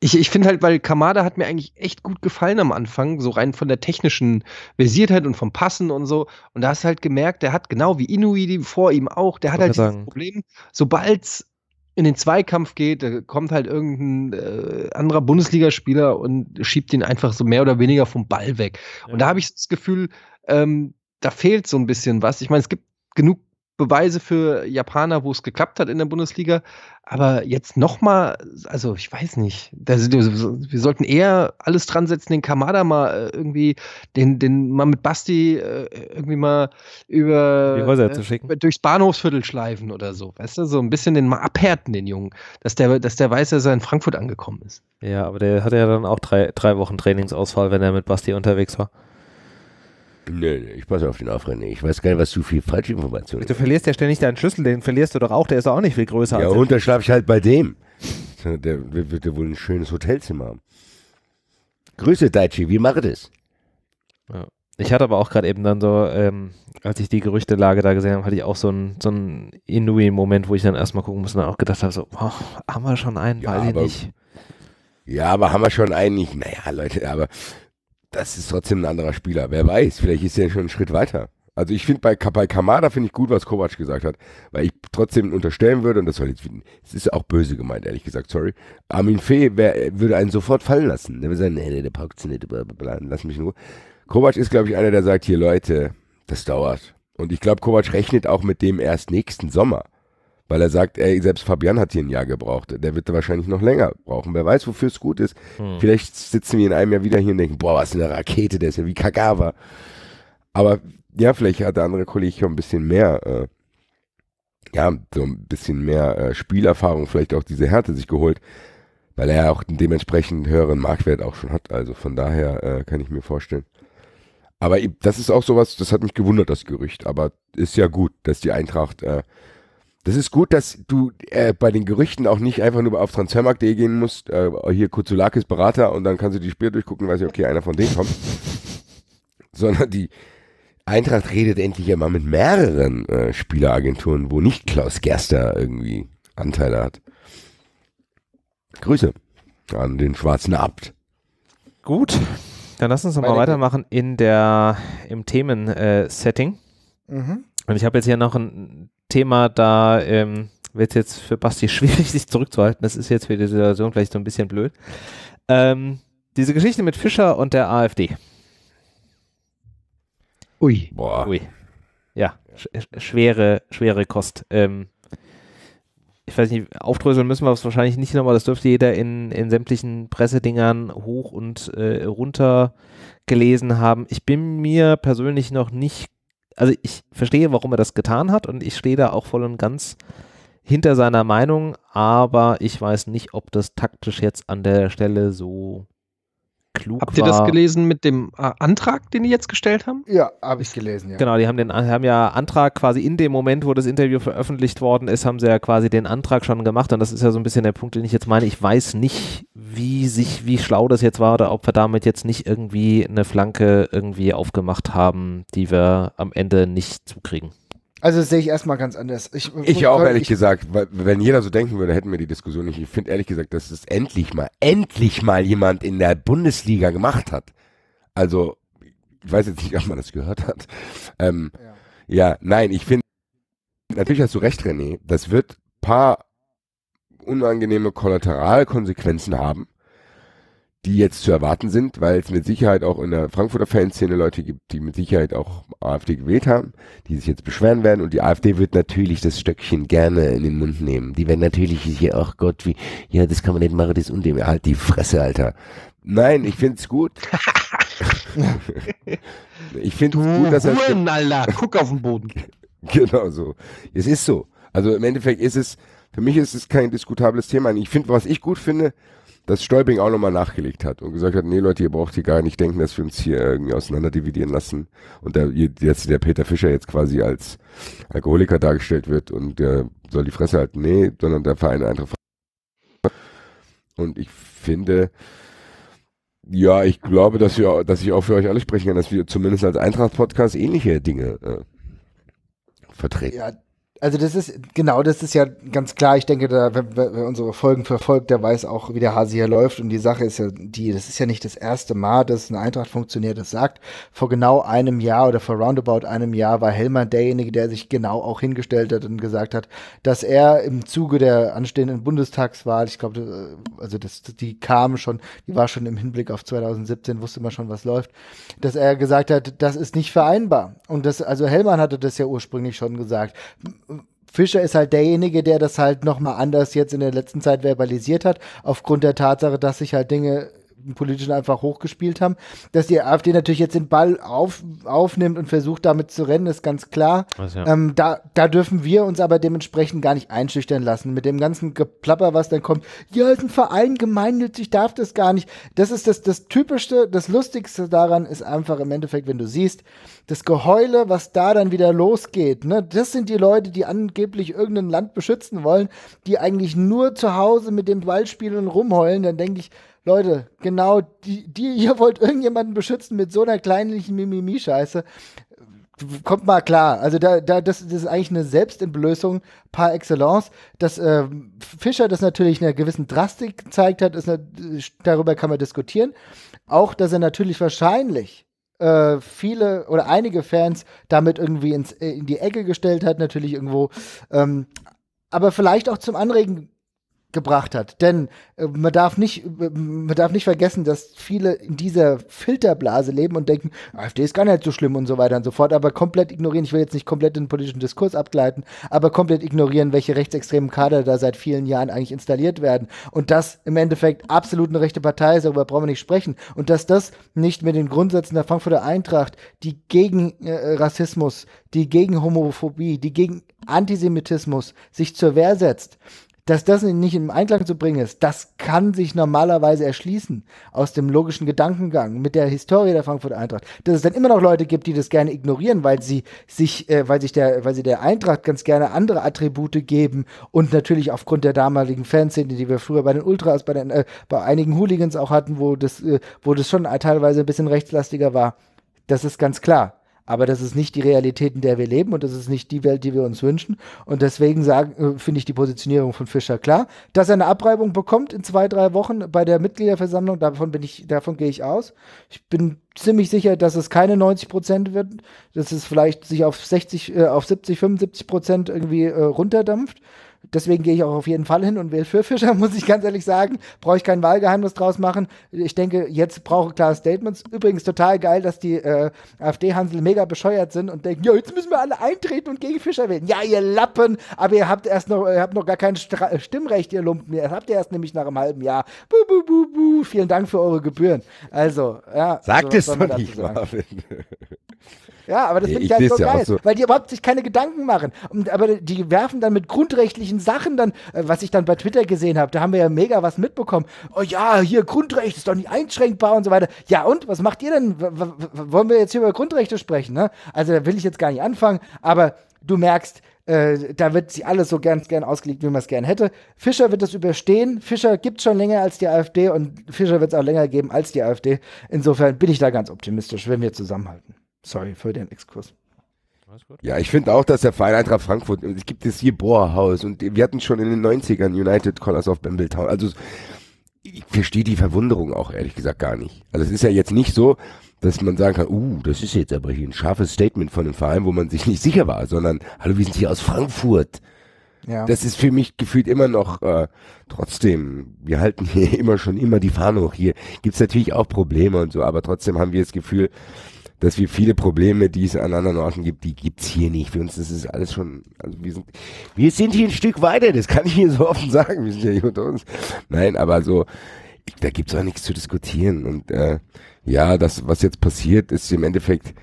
ich, ich finde halt, weil Kamada hat mir eigentlich echt gut gefallen am Anfang, so rein von der technischen Versiertheit und vom Passen und so. Und da hast du halt gemerkt, der hat genau wie Inui vor ihm auch, der hat halt das Problem, sobald es in den Zweikampf geht, da äh, kommt halt irgendein äh, anderer Bundesligaspieler und schiebt ihn einfach so mehr oder weniger vom Ball weg. Ja. Und da habe ich das Gefühl, ähm, da fehlt so ein bisschen was. Ich meine, es gibt genug Beweise für Japaner, wo es geklappt hat in der Bundesliga. Aber jetzt nochmal, also ich weiß nicht. wir sollten eher alles dran setzen, den Kamada mal äh, irgendwie, den, den mal mit Basti äh, irgendwie mal über die Häuser äh, zu schicken. durchs Bahnhofsviertel schleifen oder so. Weißt du, so ein bisschen den mal abhärten, den Jungen, dass der, dass der weiß, dass er in Frankfurt angekommen ist. Ja, aber der hatte ja dann auch drei, drei Wochen Trainingsausfall, wenn er mit Basti unterwegs war. Nee, nee, ich passe auf den Aufrennen. Ich weiß gar nicht, was zu viel falsche ist. Du verlierst ja ständig deinen Schlüssel, den verlierst du doch auch, der ist auch nicht viel größer. Ja, und da schlafe ich halt bei dem. Der wird ja wohl ein schönes Hotelzimmer haben. Grüße, Daichi, wie macht es? Ja. Ich hatte aber auch gerade eben dann so, ähm, als ich die Gerüchtelage da gesehen habe, hatte ich auch so einen so Inui-Moment, wo ich dann erstmal gucken muss und dann auch gedacht habe, so, boah, haben wir schon einen? Ja, Weiß ich nicht. Ja, aber haben wir schon einen? Naja, Leute, aber das ist trotzdem ein anderer Spieler. Wer weiß, vielleicht ist er schon einen Schritt weiter. Also ich finde bei, bei Kamada finde ich gut, was Kovac gesagt hat, weil ich trotzdem unterstellen würde, und das soll jetzt, es ist auch böse gemeint, ehrlich gesagt, sorry. Armin Fee wär, würde einen sofort fallen lassen. Der würde sagen, nee, nee, der packt sie nicht, lass mich nur. Kovac ist, glaube ich, einer, der sagt, hier Leute, das dauert. Und ich glaube, Kovac rechnet auch mit dem erst nächsten Sommer weil er sagt, ey, selbst Fabian hat hier ein Jahr gebraucht. Der wird wahrscheinlich noch länger brauchen. Wer weiß, wofür es gut ist. Hm. Vielleicht sitzen wir in einem Jahr wieder hier und denken, boah, was eine Rakete, der ist ja wie Kagawa. Aber ja, vielleicht hat der andere Kollege hier ein bisschen mehr, äh, ja, so ein bisschen mehr äh, Spielerfahrung, vielleicht auch diese Härte sich geholt, weil er auch einen dementsprechend höheren Marktwert auch schon hat. Also von daher äh, kann ich mir vorstellen. Aber das ist auch sowas, das hat mich gewundert, das Gerücht. Aber ist ja gut, dass die Eintracht äh, das ist gut, dass du äh, bei den Gerüchten auch nicht einfach nur auf transfermarkt.de gehen musst. Äh, hier Kuzulakis Berater und dann kannst du die Spiele durchgucken, weiß ich, okay, einer von denen kommt. *laughs* Sondern die Eintracht redet endlich einmal mit mehreren äh, Spieleragenturen, wo nicht Klaus Gerster irgendwie Anteile hat. Grüße an den schwarzen Abt. Gut, dann lass uns nochmal weitermachen in der, im Themen-Setting. Äh, mhm. Und ich habe jetzt hier noch ein Thema da ähm, wird es jetzt für Basti *laughs* schwierig, sich zurückzuhalten. Das ist jetzt für die Situation vielleicht so ein bisschen blöd. Ähm, diese Geschichte mit Fischer und der AfD. Ui. Boah. Ui. Ja, sch schwere, schwere Kost. Ähm, ich weiß nicht, aufdröseln müssen wir es wahrscheinlich nicht nochmal. Das dürfte jeder in, in sämtlichen Pressedingern hoch und äh, runter gelesen haben. Ich bin mir persönlich noch nicht also ich verstehe, warum er das getan hat und ich stehe da auch voll und ganz hinter seiner Meinung, aber ich weiß nicht, ob das taktisch jetzt an der Stelle so klug Habt war. Habt ihr das gelesen mit dem äh, Antrag, den die jetzt gestellt haben? Ja, habe ich gelesen, ja. Genau, die haben, den, haben ja Antrag quasi in dem Moment, wo das Interview veröffentlicht worden ist, haben sie ja quasi den Antrag schon gemacht und das ist ja so ein bisschen der Punkt, den ich jetzt meine. Ich weiß nicht, wie sich, wie schlau das jetzt war oder ob wir damit jetzt nicht irgendwie eine Flanke irgendwie aufgemacht haben, die wir am Ende nicht zukriegen. Also das sehe ich erstmal ganz anders. Ich, ich auch, ehrlich ich, gesagt, weil, wenn jeder so denken würde, hätten wir die Diskussion nicht. Ich finde ehrlich gesagt, dass es endlich mal, endlich mal jemand in der Bundesliga gemacht hat. Also, ich weiß jetzt nicht, ob man das gehört hat. Ähm, ja. ja, nein, ich finde, natürlich hast du recht, René, das wird paar unangenehme Kollateralkonsequenzen haben die jetzt zu erwarten sind, weil es mit Sicherheit auch in der Frankfurter Fanszene Leute gibt, die mit Sicherheit auch AfD gewählt haben, die sich jetzt beschweren werden und die AfD wird natürlich das Stöckchen gerne in den Mund nehmen. Die werden natürlich hier, ach Gott, wie, ja, das kann man nicht machen, das und dem, halt die Fresse, Alter. Nein, ich find's gut. *laughs* ich find's du gut, dass er... Huren, Alter, guck auf den Boden. *laughs* genau so. Es ist so. Also im Endeffekt ist es, für mich ist es kein diskutables Thema. Ich finde, was ich gut finde, dass Stolping auch nochmal nachgelegt hat und gesagt hat, nee Leute, ihr braucht hier gar nicht denken, dass wir uns hier irgendwie auseinanderdividieren lassen und da jetzt der Peter Fischer jetzt quasi als Alkoholiker dargestellt wird und der soll die Fresse halten, nee, sondern der Verein Eintracht. Und ich finde, ja, ich glaube, dass wir, dass ich auch für euch alle sprechen kann, dass wir zumindest als Eintracht-Podcast ähnliche Dinge äh, vertreten. Ja, also das ist, genau, das ist ja ganz klar. Ich denke, da, wer, wer unsere Folgen verfolgt, der weiß auch, wie der Hase hier läuft. Und die Sache ist ja die, das ist ja nicht das erste Mal, dass ein Eintracht funktioniert, das sagt. Vor genau einem Jahr oder vor roundabout einem Jahr war Hellmann derjenige, der sich genau auch hingestellt hat und gesagt hat, dass er im Zuge der anstehenden Bundestagswahl, ich glaube, äh, also das, die kam schon, die war schon im Hinblick auf 2017, wusste man schon, was läuft, dass er gesagt hat, das ist nicht vereinbar. Und das, also Hellmann hatte das ja ursprünglich schon gesagt Fischer ist halt derjenige, der das halt nochmal anders jetzt in der letzten Zeit verbalisiert hat, aufgrund der Tatsache, dass sich halt Dinge politischen einfach hochgespielt haben. Dass die AfD natürlich jetzt den Ball auf, aufnimmt und versucht damit zu rennen, ist ganz klar. Also, ja. ähm, da, da dürfen wir uns aber dementsprechend gar nicht einschüchtern lassen. Mit dem ganzen Geplapper, was dann kommt, ja, ist ein Verein gemeinnützig, darf das gar nicht. Das ist das, das Typischste, das Lustigste daran ist einfach im Endeffekt, wenn du siehst, das Geheule, was da dann wieder losgeht, ne, das sind die Leute, die angeblich irgendein Land beschützen wollen, die eigentlich nur zu Hause mit dem Ball spielen und rumheulen, dann denke ich, Leute, genau die, die, *laughs* ihr wollt irgendjemanden beschützen mit so einer kleinlichen Mimimi-Scheiße. Kommt mal klar. Also da, da, das, das ist eigentlich eine Selbstentblößung par excellence. Dass äh, Fischer das natürlich in einer gewissen Drastik gezeigt hat, ist darüber kann man diskutieren. Auch, dass er natürlich wahrscheinlich äh, viele oder einige Fans damit irgendwie ins, äh, in die Ecke gestellt hat, natürlich irgendwo. Ähm, aber vielleicht auch zum Anregen gebracht hat. Denn äh, man, darf nicht, äh, man darf nicht vergessen, dass viele in dieser Filterblase leben und denken, AfD ist gar nicht so schlimm und so weiter und so fort, aber komplett ignorieren, ich will jetzt nicht komplett in den politischen Diskurs abgleiten, aber komplett ignorieren, welche rechtsextremen Kader da seit vielen Jahren eigentlich installiert werden. Und das im Endeffekt absolut eine rechte Partei ist, darüber brauchen wir nicht sprechen. Und dass das nicht mit den Grundsätzen der Frankfurter Eintracht, die gegen äh, Rassismus, die gegen Homophobie, die gegen Antisemitismus sich zur Wehr setzt, dass das nicht im Einklang zu bringen ist, das kann sich normalerweise erschließen aus dem logischen Gedankengang mit der Historie der Frankfurter Eintracht. Dass es dann immer noch Leute gibt, die das gerne ignorieren, weil sie sich, äh, weil sich der, weil sie der Eintracht ganz gerne andere Attribute geben und natürlich aufgrund der damaligen Fanszene, die wir früher bei den Ultras, bei den, äh, bei einigen Hooligans auch hatten, wo das, äh, wo das schon teilweise ein bisschen rechtslastiger war. Das ist ganz klar. Aber das ist nicht die Realität, in der wir leben und das ist nicht die Welt, die wir uns wünschen. Und deswegen äh, finde ich die Positionierung von Fischer klar. Dass er eine Abreibung bekommt in zwei, drei Wochen bei der Mitgliederversammlung, davon bin ich, davon gehe ich aus. Ich bin ziemlich sicher, dass es keine 90 Prozent wird, dass es vielleicht sich auf 60, äh, auf 70, 75 Prozent irgendwie äh, runterdampft. Deswegen gehe ich auch auf jeden Fall hin und wähle für Fischer, *laughs* muss ich ganz ehrlich sagen. Brauche ich kein Wahlgeheimnis draus machen. Ich denke, jetzt brauche ich klare Statements. Übrigens total geil, dass die äh, AfD-Hansel mega bescheuert sind und denken, ja, jetzt müssen wir alle eintreten und gegen Fischer wählen. Ja, ihr Lappen, aber ihr habt erst noch, ihr habt noch gar kein Stra äh, Stimmrecht, ihr Lumpen. Das habt ihr erst nämlich nach einem halben Jahr. Buh, buh, buh, buh. Vielen Dank für eure Gebühren. Also, ja. Sagt so, es doch nicht, Marvin. *laughs* Ja, aber das finde ich, ich halt so geil, so. weil die überhaupt sich keine Gedanken machen. Und, aber die werfen dann mit grundrechtlichen Sachen dann, äh, was ich dann bei Twitter gesehen habe, da haben wir ja mega was mitbekommen. Oh ja, hier Grundrecht ist doch nicht einschränkbar und so weiter. Ja und, was macht ihr denn? W wollen wir jetzt hier über Grundrechte sprechen? Ne? Also da will ich jetzt gar nicht anfangen, aber du merkst, äh, da wird sich alles so ganz gern ausgelegt, wie man es gern hätte. Fischer wird das überstehen. Fischer gibt schon länger als die AfD und Fischer wird es auch länger geben als die AfD. Insofern bin ich da ganz optimistisch, wenn wir zusammenhalten. Sorry für den Exkurs. Ja, ich finde auch, dass der Verein Eintracht Frankfurt, es gibt das hier Bohrhaus und wir hatten schon in den 90ern United Colors of Bambletown. Also ich verstehe die Verwunderung auch ehrlich gesagt gar nicht. Also es ist ja jetzt nicht so, dass man sagen kann, uh, das ist jetzt aber hier ein scharfes Statement von dem Verein, wo man sich nicht sicher war, sondern, hallo, wir sind hier aus Frankfurt. Ja. Das ist für mich gefühlt immer noch äh, trotzdem, wir halten *laughs* hier immer schon immer die Fahne hoch. Hier gibt es natürlich auch Probleme und so, aber trotzdem haben wir das Gefühl, dass wir viele Probleme, die es an anderen Orten gibt, die gibt's hier nicht. Für uns das ist alles schon, also wir sind, wir sind hier ein Stück weiter, das kann ich hier so offen sagen, wir sind ja hier unter uns. Nein, aber so, ich, da gibt's auch nichts zu diskutieren. Und äh, ja, das, was jetzt passiert, ist im Endeffekt,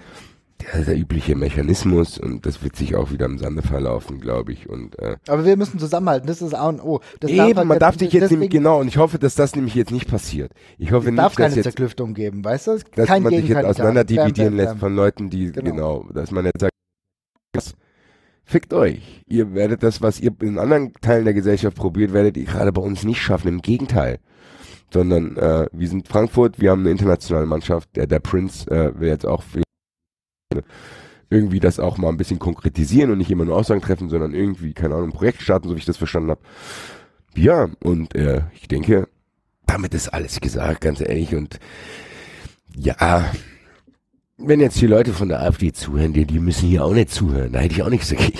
ja, der übliche Mechanismus und das wird sich auch wieder im Sande verlaufen, glaube ich. Und, äh, Aber wir müssen zusammenhalten, das ist A und O. Das eben, darf halt man darf dich jetzt nämlich, genau, und ich hoffe, dass das nämlich jetzt nicht passiert. Ich hoffe es nicht, darf keine jetzt, Zerklüftung geben, weißt du? Dass Kein man sich jetzt auseinanderdividieren lässt von Leuten, die, genau. genau, dass man jetzt sagt, fickt euch. Ihr werdet das, was ihr in anderen Teilen der Gesellschaft probiert, werdet ihr gerade bei uns nicht schaffen, im Gegenteil sondern äh, wir sind Frankfurt, wir haben eine internationale Mannschaft. Der, der Prinz äh, will jetzt auch viel irgendwie das auch mal ein bisschen konkretisieren und nicht immer nur Aussagen treffen, sondern irgendwie, keine Ahnung, ein Projekt starten, so wie ich das verstanden habe. Ja, und äh, ich denke, damit ist alles gesagt, ganz ehrlich. Und ja, wenn jetzt die Leute von der AfD zuhören, die, die müssen hier auch nicht zuhören. Da hätte ich auch nichts dagegen.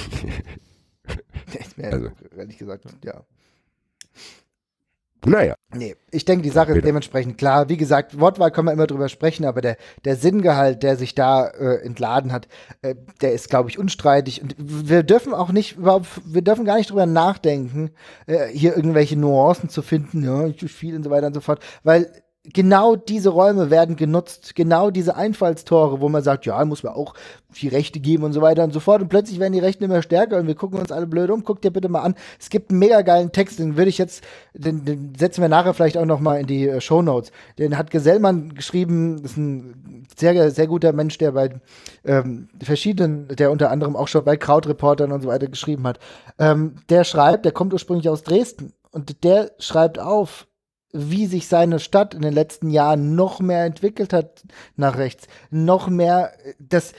*laughs* also. Ehrlich gesagt, ja. Naja. Nee, ich denke, die Sache ist dementsprechend klar. Wie gesagt, Wortwahl kann man immer drüber sprechen, aber der, der Sinngehalt, der sich da äh, entladen hat, äh, der ist, glaube ich, unstreitig. Und wir dürfen auch nicht, überhaupt, wir dürfen gar nicht drüber nachdenken, äh, hier irgendwelche Nuancen zu finden, ja, zu viel und so weiter und so fort, weil genau diese Räume werden genutzt, genau diese Einfallstore, wo man sagt, ja, muss man auch die Rechte geben und so weiter und so fort. Und plötzlich werden die Rechte immer stärker und wir gucken uns alle blöd um. Guckt dir bitte mal an. Es gibt einen mega geilen Text, den würde ich jetzt, den, den setzen wir nachher vielleicht auch nochmal in die äh, Show Notes. Den hat Gesellmann geschrieben, ist ein sehr, sehr guter Mensch, der bei ähm, verschiedenen, der unter anderem auch schon bei Krautreportern und so weiter geschrieben hat. Ähm, der schreibt, der kommt ursprünglich aus Dresden und der schreibt auf, wie sich seine Stadt in den letzten Jahren noch mehr entwickelt hat nach rechts, noch mehr, äh, dass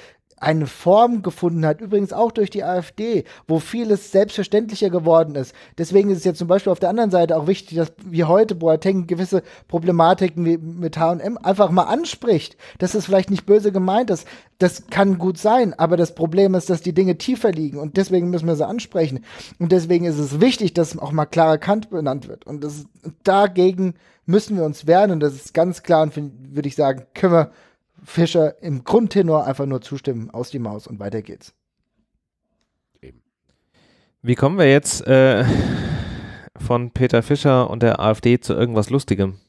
eine Form gefunden hat, übrigens auch durch die AfD, wo vieles selbstverständlicher geworden ist. Deswegen ist es ja zum Beispiel auf der anderen Seite auch wichtig, dass wie heute Boateng gewisse Problematiken wie mit H&M einfach mal anspricht. Das ist vielleicht nicht böse gemeint, das, das kann gut sein, aber das Problem ist, dass die Dinge tiefer liegen und deswegen müssen wir sie ansprechen. Und deswegen ist es wichtig, dass auch mal klarer Kant benannt wird. Und das, dagegen müssen wir uns wehren und das ist ganz klar und würde ich sagen, können wir Fischer im Grundtenor einfach nur zustimmen, aus die Maus und weiter geht's. Eben. Wie kommen wir jetzt äh, *laughs* von Peter Fischer und der AfD zu irgendwas Lustigem?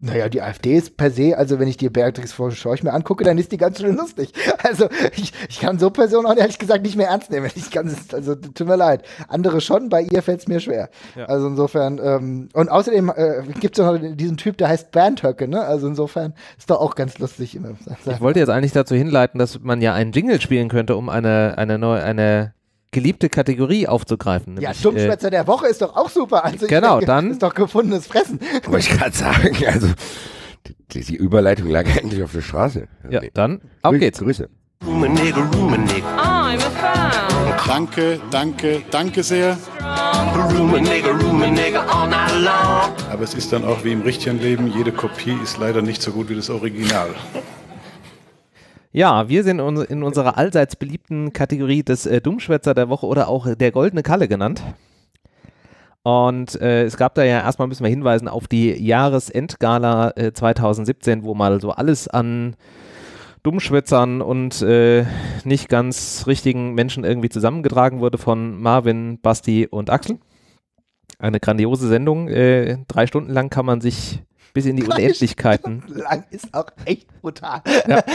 Naja, die AfD ist per se, also wenn ich dir Beatrix von ich mir angucke, dann ist die ganz schön lustig. *laughs* Also ich, ich kann so Personen auch ehrlich gesagt nicht mehr ernst nehmen. Ich kann es, also tut mir leid. Andere schon, bei ihr fällt es mir schwer. Ja. Also insofern, ähm, und außerdem äh, gibt es ja noch diesen Typ, der heißt Bandhöcke, ne? Also insofern ist doch auch ganz lustig. Ich wollte jetzt eigentlich dazu hinleiten, dass man ja einen Jingle spielen könnte, um eine, eine neue, eine geliebte Kategorie aufzugreifen. ja, Stummschwätzer äh, der Woche ist doch auch super. Also genau, denke, dann. Ist doch gefundenes Fressen. Wollte ich gerade sagen, also die, die, Überleitung lag endlich auf der Straße. Also ja, dann auf Grü geht's. Grüße. Rumenigge, Rumenigge. I'm a fan. Danke, danke, danke sehr. Rumenigge, Rumenigge all night long. Aber es ist dann auch wie im richtigen Leben, jede Kopie ist leider nicht so gut wie das Original. Ja, wir sind in unserer allseits beliebten Kategorie des äh, Dummschwätzer der Woche oder auch der Goldene Kalle genannt. Und äh, es gab da ja erstmal, müssen wir hinweisen, auf die Jahresendgala äh, 2017, wo mal so alles an Dummschwätzern und äh, nicht ganz richtigen Menschen irgendwie zusammengetragen wurde von Marvin, Basti und Axel. Eine grandiose Sendung. Äh, drei Stunden lang kann man sich bis in die Unendlichkeiten. *laughs* Lang ist auch echt brutal. Ja. *laughs*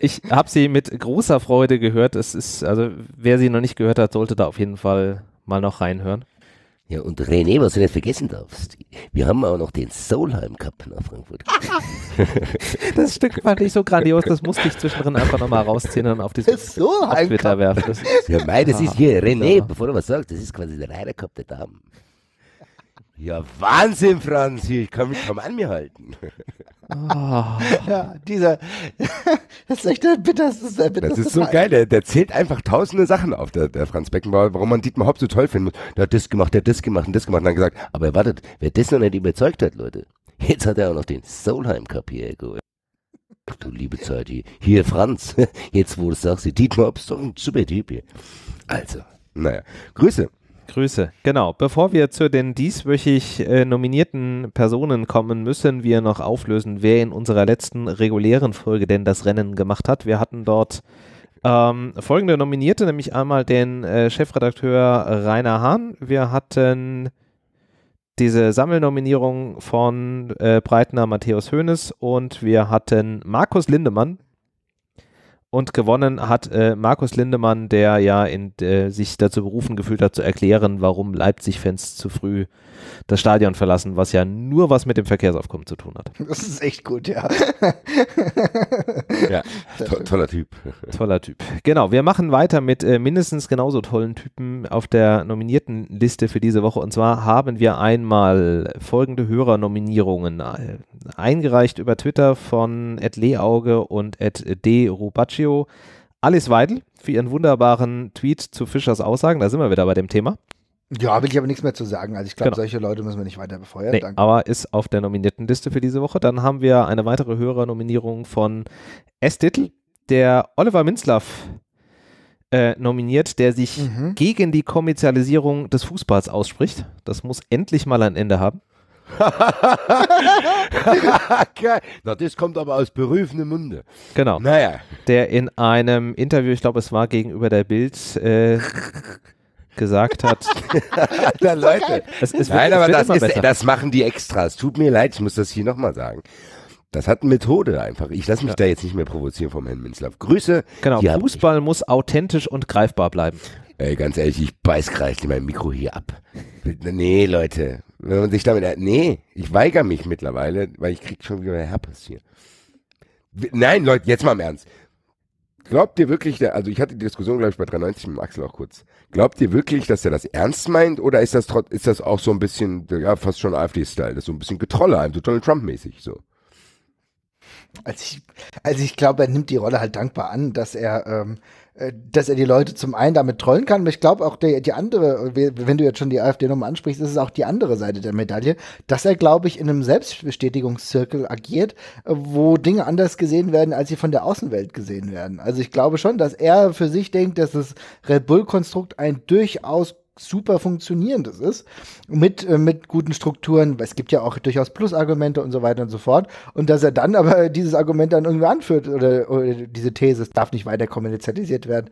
Ich habe sie mit großer Freude gehört. Es ist, also wer sie noch nicht gehört hat, sollte da auf jeden Fall mal noch reinhören. Ja, und René, was du nicht vergessen darfst, wir haben auch noch den Solheim Cup nach Frankfurt. *laughs* das Stück fand ich so grandios, das musste ich zwischendrin einfach nochmal rausziehen und auf dieses Solheim Twitter werfen. ja, mein, das ist hier, René, ja. Genau. bevor du was sagst, das ist quasi der Reiter Cup der Damen. Ja, Wahnsinn, Franzi, ich kann mich kaum an mir halten. Oh. Ja, dieser, *laughs* das ist echt der bitterste, der bitterste Das ist so Fall. geil, der, der, zählt einfach tausende Sachen auf, der, der Franz Beckenbauer, warum man Dietmar Hopp so toll finden muss. Der hat das gemacht, der hat das gemacht und das gemacht und dann gesagt, aber wartet, wer das noch nicht überzeugt hat, Leute, jetzt hat er auch noch den Solheim Cup hier geholt. du liebe Zeit, hier, hier Franz, jetzt wo du sagst, Dietmar Hopp ist doch ein super Typ hier. Also, naja, Grüße. Grüße. Genau. Bevor wir zu den dieswöchig äh, nominierten Personen kommen, müssen wir noch auflösen, wer in unserer letzten regulären Folge denn das Rennen gemacht hat. Wir hatten dort ähm, folgende Nominierte, nämlich einmal den äh, Chefredakteur Rainer Hahn. Wir hatten diese Sammelnominierung von äh, Breitner Matthäus Hoeneß und wir hatten Markus Lindemann, und gewonnen hat äh, Markus Lindemann, der ja in, äh, sich dazu berufen gefühlt hat, zu erklären, warum Leipzig-Fans zu früh das Stadion verlassen, was ja nur was mit dem Verkehrsaufkommen zu tun hat. Das ist echt gut, ja. ja, to toller Typ. Toller Typ. Genau, wir machen weiter mit äh, mindestens genauso tollen Typen auf der nominierten Liste für diese Woche. Und zwar haben wir einmal folgende Hörernominierungen äh, eingereicht über Twitter von Ed Leauge und Ed D. Rubaccio. Alice Weidel für ihren wunderbaren Tweet zu Fischers Aussagen, da sind wir wieder bei dem Thema. Ja, will ich aber nichts mehr zu sagen. Also ich glaube, genau. solche Leute müssen wir nicht weiter befeuern. Nee, aber ist auf der nominierten Liste für diese Woche. Dann haben wir eine weitere höhere Nominierung von S. Dittel, der Oliver Minzlaff äh, nominiert, der sich mhm. gegen die Kommerzialisierung des Fußballs ausspricht. Das muss endlich mal ein Ende haben. *laughs* Na, das kommt aber aus berufenem Munde. Genau. Naja. Der in einem Interview, ich glaube, es war gegenüber der Bild, äh, gesagt hat. *laughs* Na Leute, das ist nein, wird, aber das, ist, das machen die Extras. Tut mir leid, ich muss das hier nochmal sagen. Das hat eine Methode einfach. Ich lasse mich ja. da jetzt nicht mehr provozieren vom Herrn Minzlaff. Grüße. Genau, hier Fußball muss authentisch und greifbar bleiben. Ey, ganz ehrlich, ich beiß gleich mein Mikro hier ab. Nee, Leute. Wenn man sich damit. Nee, ich weigere mich mittlerweile, weil ich krieg schon wieder Herpes hier. Nein, Leute, jetzt mal im Ernst. Glaubt ihr wirklich, also ich hatte die Diskussion, glaube ich, bei 93 mit Axel auch kurz. Glaubt ihr wirklich, dass er das ernst meint oder ist das, ist das auch so ein bisschen, ja, fast schon AfD-Style, das ist so ein bisschen Getrolle, so also Donald Trump-mäßig so? Also ich, also ich glaube, er nimmt die Rolle halt dankbar an, dass er ähm, äh, dass er die Leute zum einen damit trollen kann, aber ich glaube auch die, die andere, wenn du jetzt schon die AfD nochmal ansprichst, ist es auch die andere Seite der Medaille, dass er, glaube ich, in einem Selbstbestätigungszirkel agiert, äh, wo Dinge anders gesehen werden, als sie von der Außenwelt gesehen werden. Also ich glaube schon, dass er für sich denkt, dass das Red Bull-Konstrukt ein durchaus super funktionierendes ist, mit, äh, mit guten Strukturen. weil Es gibt ja auch durchaus Plusargumente und so weiter und so fort. Und dass er dann *laughs* aber dieses Argument dann irgendwie anführt oder, oder diese These, es darf nicht weiter kommerzialisiert werden,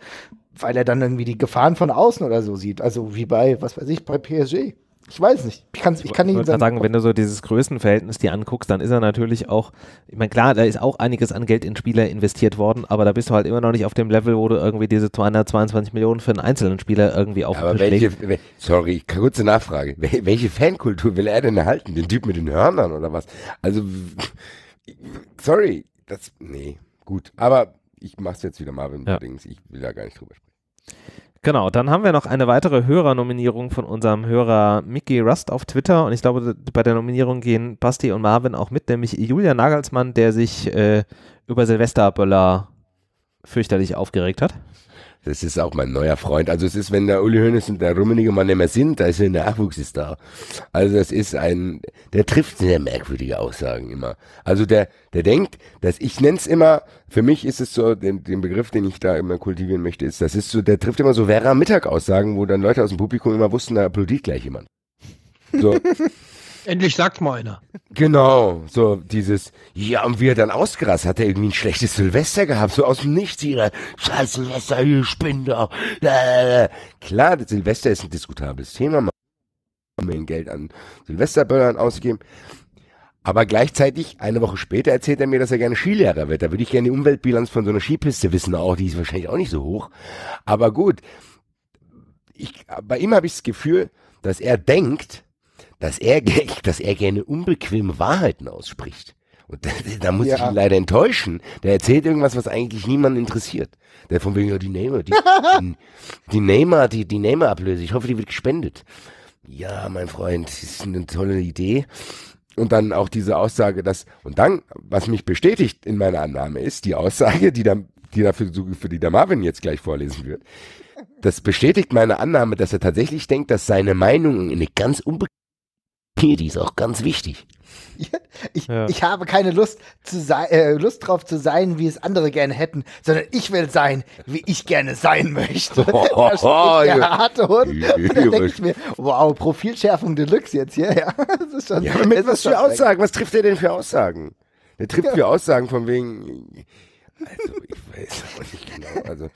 weil er dann irgendwie die Gefahren von außen oder so sieht. Also wie bei, was weiß ich, bei PSG ich weiß nicht. Ich, kann's, ich kann ich nicht sagen. sagen, wenn du so dieses Größenverhältnis dir anguckst, dann ist er natürlich auch, ich meine, klar, da ist auch einiges an Geld in Spieler investiert worden, aber da bist du halt immer noch nicht auf dem Level, wo du irgendwie diese 222 Millionen für einen einzelnen Spieler irgendwie auf Sorry, kurze Nachfrage. welche Fankultur will er denn erhalten? Den Typ mit den Hörnern oder was? Also, sorry, das, nee, gut. Aber ich mach's jetzt wieder Marvin ja. Dings, ich will da gar nicht drüber sprechen. Genau, dann haben wir noch eine weitere Hörernominierung von unserem Hörer Mickey Rust auf Twitter und ich glaube, bei der Nominierung gehen Basti und Marvin auch mit, nämlich Julia Nagelsmann, der sich äh, über Silvesterböller fürchterlich aufgeregt hat. Das ist auch mein neuer Freund. Also es ist, wenn der Uli Hoeneß und der Rummenigge mal nicht mehr sind, da ist der Nachwuchs ist da. Also das ist ein, der trifft sehr merkwürdige Aussagen immer. Also der, der denkt, dass ich es immer, für mich ist es so, den, den Begriff, den ich da immer kultivieren möchte, ist, das ist so, der trifft immer so Werra Mittag Aussagen, wo dann Leute aus dem Publikum immer wussten, da applaudiert gleich jemand. So. *laughs* Endlich sagt mal einer. Genau, so dieses, ja, und wie er dann ausgerastet, hat er irgendwie ein schlechtes Silvester gehabt, so aus dem Nichts, ihre Scheiß Silvester, ihr Spinder. Klar, Silvester ist ein diskutables Thema, man kann Geld an Silvesterböllern ausgeben. Aber gleichzeitig, eine Woche später erzählt er mir, dass er gerne Skilehrer wird. Da würde ich gerne die Umweltbilanz von so einer Skipiste wissen. Auch die ist wahrscheinlich auch nicht so hoch. Aber gut, ich, bei ihm habe ich das Gefühl, dass er denkt, dass er, *laughs* dass er gerne unbequeme Wahrheiten ausspricht. Und da, *laughs* da muss ja. ich ihn leider enttäuschen. Der erzählt irgendwas, was eigentlich niemanden interessiert. Der von wegen, ja, die Neymar, die, die, *laughs* die Neymar, die, die Neymar-Ablöse, ich hoffe, die wird gespendet. Ja, mein Freund, das ist eine tolle Idee. Und dann auch diese Aussage, dass, und dann, was mich bestätigt in meiner Annahme ist, die Aussage, die dann, die dafür, für die der Marvin jetzt gleich vorlesen wird. Das bestätigt meine Annahme, dass er tatsächlich denkt, dass seine Meinung in eine ganz unbe mir die ist auch ganz wichtig. *laughs* Ich, ja. ich habe keine Lust, zu äh, Lust drauf zu sein, wie es andere gerne hätten, sondern ich will sein, wie ich gerne sein möchte. Oh, oh, oh, der harte Hund. Und dann denke ich mir, wow, Profilschärfung Deluxe jetzt hier. Ja, *laughs* das ist schon, ja aber mit was für Aussagen, was trifft der denn für Aussagen? Der trifft ja. für Aussagen von wegen, also ich weiß auch nicht genau. Also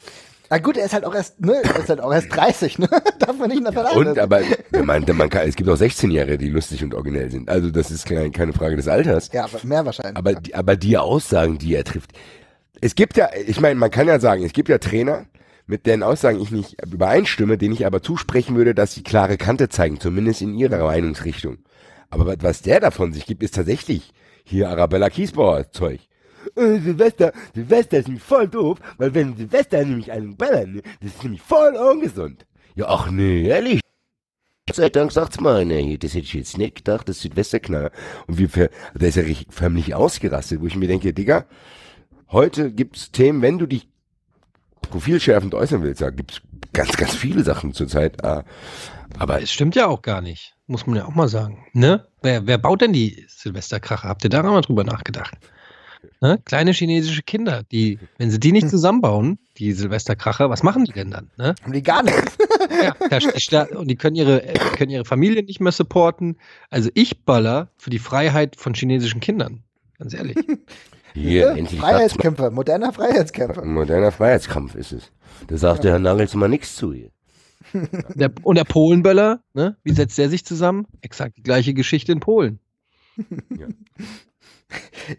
na gut, er ist halt auch erst, ne, er ist halt auch erst 30, ne? *laughs* Darf man nicht in der ja, Und, aber er meinte, man kann, es gibt auch 16-Jährige, die lustig und originell sind. Also das ist kein, keine Frage des Alters. Ja, mehr wahrscheinlich. Aber, aber die Aussagen, die er trifft. Es gibt ja, ich meine, man kann ja sagen, es gibt ja Trainer, mit deren Aussagen ich nicht übereinstimme, denen ich aber zusprechen würde, dass sie klare Kante zeigen, zumindest in ihrer mhm. Meinungsrichtung. Aber was der davon sich gibt, ist tatsächlich hier Arabella Kiesbauer Zeug äh, Silvester, Silvester ist nämlich voll doof, weil wenn Silvester nämlich einen ballern, das ist nämlich voll ungesund. Ja, ach nee, ehrlich. Gott sei Dank sagt's mal, ne, das hätte ich jetzt nicht gedacht, das Südwesterknall. Und wir, da ist er ja richtig förmlich ausgerastet, wo ich mir denke, Digga, heute gibt's Themen, wenn du dich profilschärfend äußern willst, da gibt's ganz, ganz viele Sachen zurzeit. Äh, aber. Es stimmt ja auch gar nicht, muss man ja auch mal sagen, ne? Wer, wer baut denn die Silvesterkrache? Habt ihr da mal drüber nachgedacht? Ne? Kleine chinesische Kinder, die, wenn sie die nicht zusammenbauen, die Silvesterkracher, was machen die denn dann? Ne? Haben die gar nichts. Ja, und die können ihre, äh, können ihre Familie nicht mehr supporten. Also ich baller für die Freiheit von chinesischen Kindern. Ganz ehrlich. Hier, ja, Freiheitskämpfer, moderner Freiheitskämpfer. Moderner Freiheitskampf ist es. Da sagt der Herr Nagelsmann nichts zu hier. Der, und der Polenböller, ne? wie setzt der sich zusammen? Exakt die gleiche Geschichte in Polen. Ja.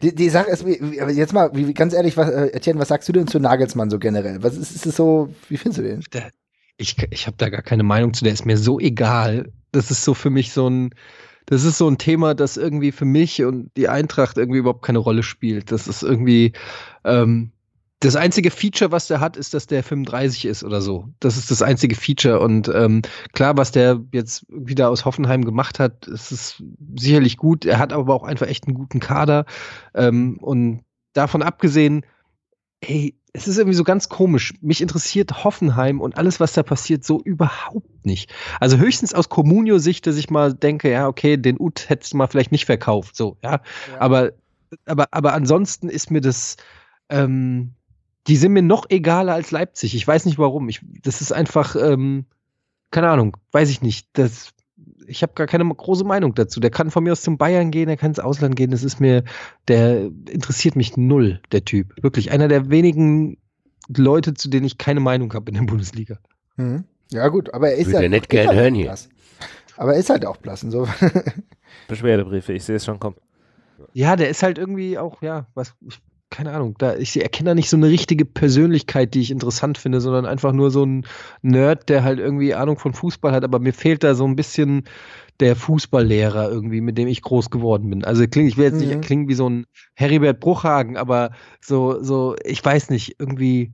Die, die Sache ist, jetzt mal ganz ehrlich, was, äh, Etienne, was sagst du denn zu Nagelsmann so generell? Was ist, ist das so, wie findest du den? Der, ich, ich habe da gar keine Meinung zu, der ist mir so egal. Das ist so für mich so ein, das ist so ein Thema, das irgendwie für mich und die Eintracht irgendwie überhaupt keine Rolle spielt. Das ist irgendwie, ähm, das einzige Feature, was der hat, ist, dass der 35 ist oder so. Das ist das einzige Feature. Und ähm, klar, was der jetzt wieder aus Hoffenheim gemacht hat, ist es sicherlich gut. Er hat aber auch einfach echt einen guten Kader. Ähm, und davon abgesehen, ey, es ist irgendwie so ganz komisch. Mich interessiert Hoffenheim und alles, was da passiert, so überhaupt nicht. Also höchstens aus communio sicht dass ich mal denke, ja, okay, den Ut hättest du mal vielleicht nicht verkauft, so, ja. ja. Aber, aber, aber ansonsten ist mir das, ähm, die sind mir noch egaler als Leipzig. Ich weiß nicht warum. Ich, das ist einfach, ähm, keine Ahnung, weiß ich nicht. Das, ich habe gar keine große Meinung dazu. Der kann von mir aus zum Bayern gehen, der kann ins Ausland gehen. Das ist mir, der interessiert mich null, der Typ. Wirklich einer der wenigen Leute, zu denen ich keine Meinung habe in der Bundesliga. Mhm. Ja, gut, aber er ist Würde halt. nicht gern hören hier. Blass. Aber er ist halt auch blass und so. Beschwerdebriefe, ich sehe es schon kommen. Ja, der ist halt irgendwie auch, ja, was, ich keine Ahnung, da, ich erkenne da nicht so eine richtige Persönlichkeit, die ich interessant finde, sondern einfach nur so ein Nerd, der halt irgendwie Ahnung von Fußball hat, aber mir fehlt da so ein bisschen der Fußballlehrer irgendwie, mit dem ich groß geworden bin. Also klingt, ich will jetzt nicht mhm. klingen wie so ein Heribert Bruchhagen, aber so, so, ich weiß nicht, irgendwie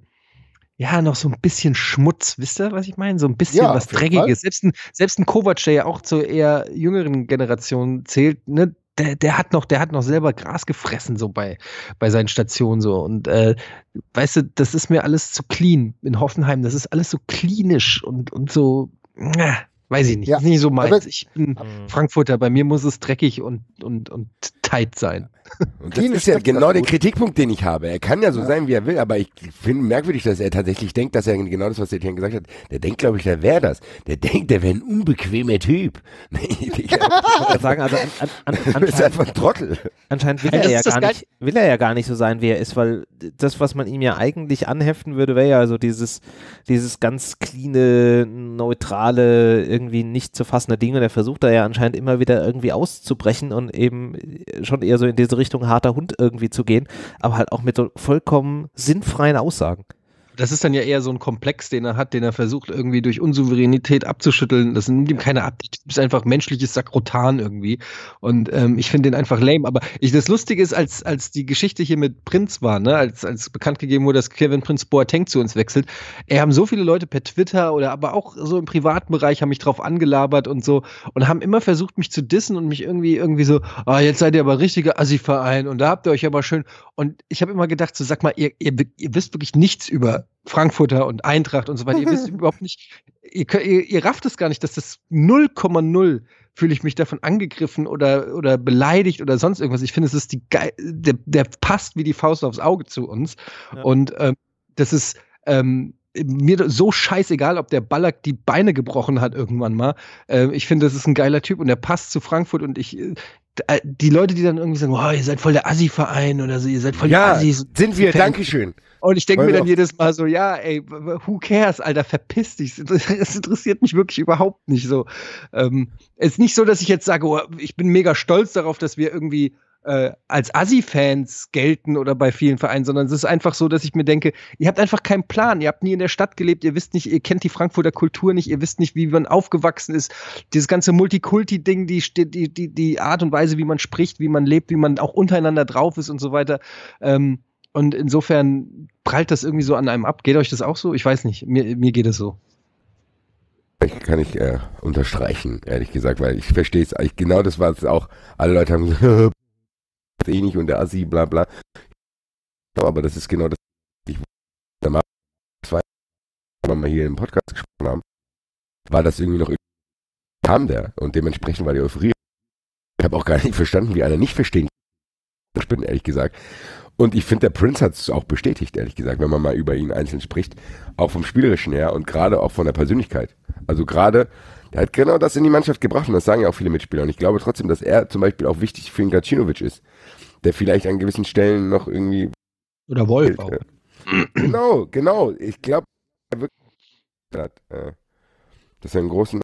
ja, noch so ein bisschen Schmutz, wisst ihr, was ich meine? So ein bisschen ja, was Dreckiges. Selbst ein, selbst ein Kovac, der ja auch zur eher jüngeren Generation zählt, ne? der, der, hat noch, der hat noch selber Gras gefressen, so bei, bei seinen Stationen so. Und äh, weißt du, das ist mir alles zu clean in Hoffenheim. Das ist alles so klinisch und, und so, äh, weiß ich nicht, ja. nicht so meins. Ich bin mhm. Frankfurter, bei mir muss es dreckig und, und, und tight sein. *laughs* Und das ist ja genau der Kritikpunkt, den ich habe. Er kann ja so ja. sein, wie er will, aber ich finde merkwürdig, dass er tatsächlich denkt, dass er genau das, was der Tian gesagt hat, der denkt, glaube ich, der wäre das. Der denkt, der wäre ein unbequemer Typ. *laughs* ich sagen, also an, an, an, *laughs* ist einfach ein Trottel. Anscheinend will er, ja gar nicht, will er ja gar nicht so sein, wie er ist, weil das, was man ihm ja eigentlich anheften würde, wäre ja so dieses, dieses ganz clean, neutrale, irgendwie nicht zu fassende Ding und er versucht da ja anscheinend immer wieder irgendwie auszubrechen und eben schon eher so in diese Richtung harter Hund irgendwie zu gehen, aber halt auch mit so vollkommen sinnfreien Aussagen das ist dann ja eher so ein Komplex, den er hat, den er versucht irgendwie durch Unsouveränität abzuschütteln. Das nimmt ihm keine ab. Das ist einfach menschliches Sakrotan irgendwie. Und ähm, ich finde den einfach lame. Aber ich, das Lustige ist, als, als die Geschichte hier mit Prinz war, ne, als, als bekannt gegeben wurde, dass Kevin Prinz Boateng zu uns wechselt, er haben so viele Leute per Twitter oder aber auch so im privaten Bereich haben mich drauf angelabert und so und haben immer versucht, mich zu dissen und mich irgendwie irgendwie so, ah, oh, jetzt seid ihr aber richtiger Assi-Verein und da habt ihr euch aber schön. Und ich habe immer gedacht, so sag mal, ihr, ihr, ihr wisst wirklich nichts über Frankfurter und Eintracht und so weiter. Ihr wisst *laughs* überhaupt nicht, ihr, ihr, ihr, rafft es gar nicht, dass das 0,0 fühle ich mich davon angegriffen oder, oder beleidigt oder sonst irgendwas. Ich finde, es ist die der, der passt wie die Faust aufs Auge zu uns. Ja. Und ähm, das ist, ähm, mir so scheißegal, ob der Ballack die Beine gebrochen hat irgendwann mal. Ähm, ich finde, das ist ein geiler Typ und der passt zu Frankfurt und ich. Äh, äh, die Leute, die dann irgendwie sagen, oh, ihr seid voll der Assi-Verein oder so, ihr seid voll ja, der Assis. Sind wir, Fan. Dankeschön. Und ich denke mir dann jedes Mal so, ja, ey, who cares, Alter, verpiss dich. Es interessiert mich wirklich überhaupt nicht so. Ähm, es ist nicht so, dass ich jetzt sage, oh, ich bin mega stolz darauf, dass wir irgendwie äh, als Assi-Fans gelten oder bei vielen Vereinen, sondern es ist einfach so, dass ich mir denke, ihr habt einfach keinen Plan, ihr habt nie in der Stadt gelebt, ihr wisst nicht, ihr kennt die Frankfurter Kultur nicht, ihr wisst nicht, wie man aufgewachsen ist. Dieses ganze Multikulti-Ding, die, die, die, die Art und Weise, wie man spricht, wie man lebt, wie man auch untereinander drauf ist und so weiter. Ähm, und insofern prallt das irgendwie so an einem ab. Geht euch das auch so? Ich weiß nicht, mir, mir geht es so. Ich kann ich äh, unterstreichen, ehrlich gesagt, weil ich verstehe es. eigentlich Genau das war es auch. Alle Leute haben gesagt, *laughs* eh nicht und der Assi, bla bla. Aber das ist genau das, was ich mal zwei mal hier im Podcast gesprochen haben, war das irgendwie noch kam der und dementsprechend war die Euphorie. Ich habe auch gar nicht verstanden, wie einer nicht verstehen. kann. Ich bin ehrlich gesagt. Und ich finde, der Prinz hat es auch bestätigt, ehrlich gesagt, wenn man mal über ihn einzeln spricht. Auch vom Spielerischen her und gerade auch von der Persönlichkeit. Also gerade, der hat genau das in die Mannschaft gebracht und das sagen ja auch viele Mitspieler. Und ich glaube trotzdem, dass er zum Beispiel auch wichtig für den Gacinovic ist, der vielleicht an gewissen Stellen noch irgendwie. Oder Wolf gilt, auch. Äh. Genau, genau. Ich glaube, er wirklich hat, äh, dass er einen großen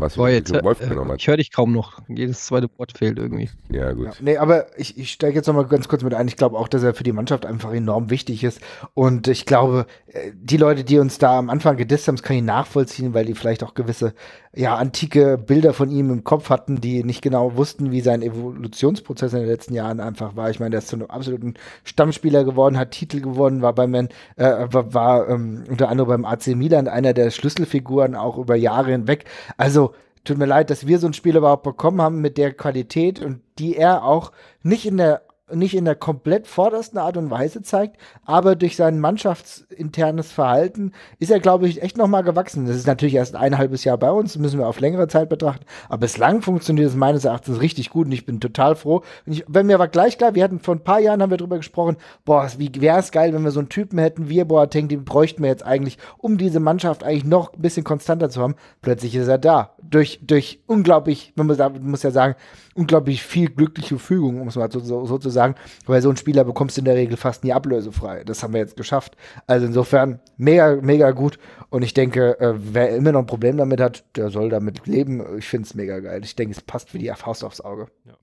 was Boah, jetzt, Wolf genommen hat. Ich höre dich kaum noch. Jedes zweite Wort fehlt irgendwie. Ja, gut. Ja, nee, aber ich, ich steige jetzt nochmal ganz kurz mit ein. Ich glaube auch, dass er für die Mannschaft einfach enorm wichtig ist. Und ich glaube, äh, die Leute, die uns da am Anfang gedisst haben, das kann ich nachvollziehen, weil die vielleicht auch gewisse, ja, antike Bilder von ihm im Kopf hatten, die nicht genau wussten, wie sein Evolutionsprozess in den letzten Jahren einfach war. Ich meine, der ist zu einem absoluten Stammspieler geworden, hat Titel gewonnen, war bei Man, äh, war, war ähm, unter anderem beim AC Milan einer der Schlüsselfiguren auch über Jahre hinweg. Also, tut mir leid, dass wir so ein Spiel überhaupt bekommen haben mit der Qualität und die er auch nicht in der nicht in der komplett vordersten Art und Weise zeigt, aber durch sein mannschaftsinternes Verhalten ist er, glaube ich, echt nochmal gewachsen. Das ist natürlich erst ein halbes Jahr bei uns, müssen wir auf längere Zeit betrachten, aber bislang funktioniert es meines Erachtens richtig gut und ich bin total froh. Ich, wenn mir aber gleich klar, wir hatten vor ein paar Jahren, haben wir drüber gesprochen, boah, wie wäre es geil, wenn wir so einen Typen hätten, wir Boateng, den bräuchten wir jetzt eigentlich, um diese Mannschaft eigentlich noch ein bisschen konstanter zu haben. Plötzlich ist er da. Durch, durch unglaublich, man muss, man muss ja sagen, unglaublich viel glückliche Fügung, um es mal so, so, zu sagen, weil so ein Spieler bekommst du in der Regel fast nie ablösefrei. Das haben wir jetzt geschafft. Also insofern mega, mega gut. Und ich denke, äh, wer immer noch ein Problem damit hat, der soll damit leben. Ich finde es mega geil. Ich denke, es passt wie die Faust aufs Auge. Ja.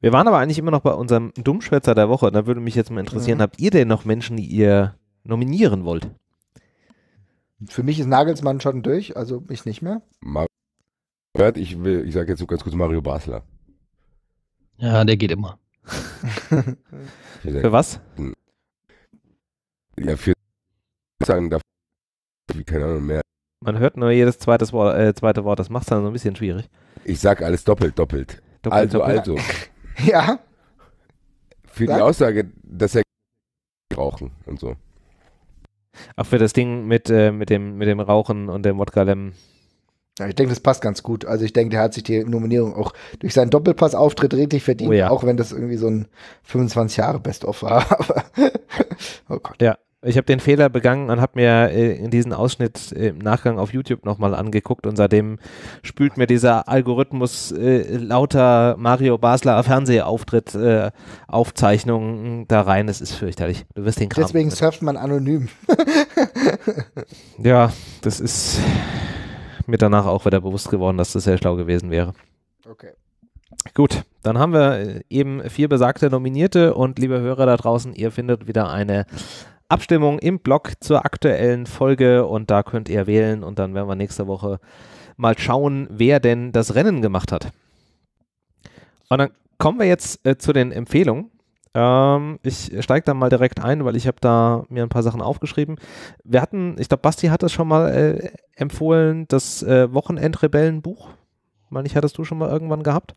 Wir waren aber eigentlich immer noch bei unserem Dummschwätzer der Woche. Da würde mich jetzt mal interessieren, mhm. habt ihr denn noch Menschen, die ihr nominieren wollt? Für mich ist Nagelsmann schon durch, also ich nicht mehr. Mar ich will, ich sage jetzt so ganz kurz Mario Basler. Ja, der geht immer. für was? Ja, für sagen da wie keine Ahnung mehr. Man hört nur jedes zweite Wort, äh, zweite Wort. das macht es dann so ein bisschen schwierig. Ich sag alles doppelt, doppelt. doppelt also, doppelt. also. *laughs* ja. Für sag. die Aussage, dass er rauchen und so. Ach, für das Ding mit, äh, mit, dem, mit dem Rauchen und dem Wodka-Lemon. Ja, ich denke, das passt ganz gut. Also ich denke, der hat sich die Nominierung auch durch seinen Doppelpass-Auftritt richtig verdient, oh ja. auch wenn das irgendwie so ein 25 Jahre Best-of war. *laughs* oh Gott. Ja, ich habe den Fehler begangen und habe mir äh, diesen Ausschnitt äh, im Nachgang auf YouTube nochmal angeguckt und seitdem spült mir dieser Algorithmus äh, lauter Mario Basler Fernsehauftritt äh, Aufzeichnungen da rein. Das ist fürchterlich. Du wirst den Kram Deswegen surft man anonym. *laughs* ja, das ist mir danach auch wieder bewusst geworden, dass das sehr schlau gewesen wäre. Okay. Gut, dann haben wir äh, eben vier besagte Nominierte und liebe Hörer da draußen, ihr findet wieder eine Abstimmung im Blog zur aktuellen Folge und da könnt ihr wählen und dann werden wir nächste Woche mal schauen, wer denn das Rennen gemacht hat. Und dann kommen wir jetzt äh, zu den Empfehlungen. Ähm, ich steige da mal direkt ein, weil ich habe da mir ein paar Sachen aufgeschrieben. Wir hatten, ich glaube, Basti hat das schon mal äh, empfohlen, das äh, Wochenendrebellenbuch. Meine ich, hattest du schon mal irgendwann gehabt.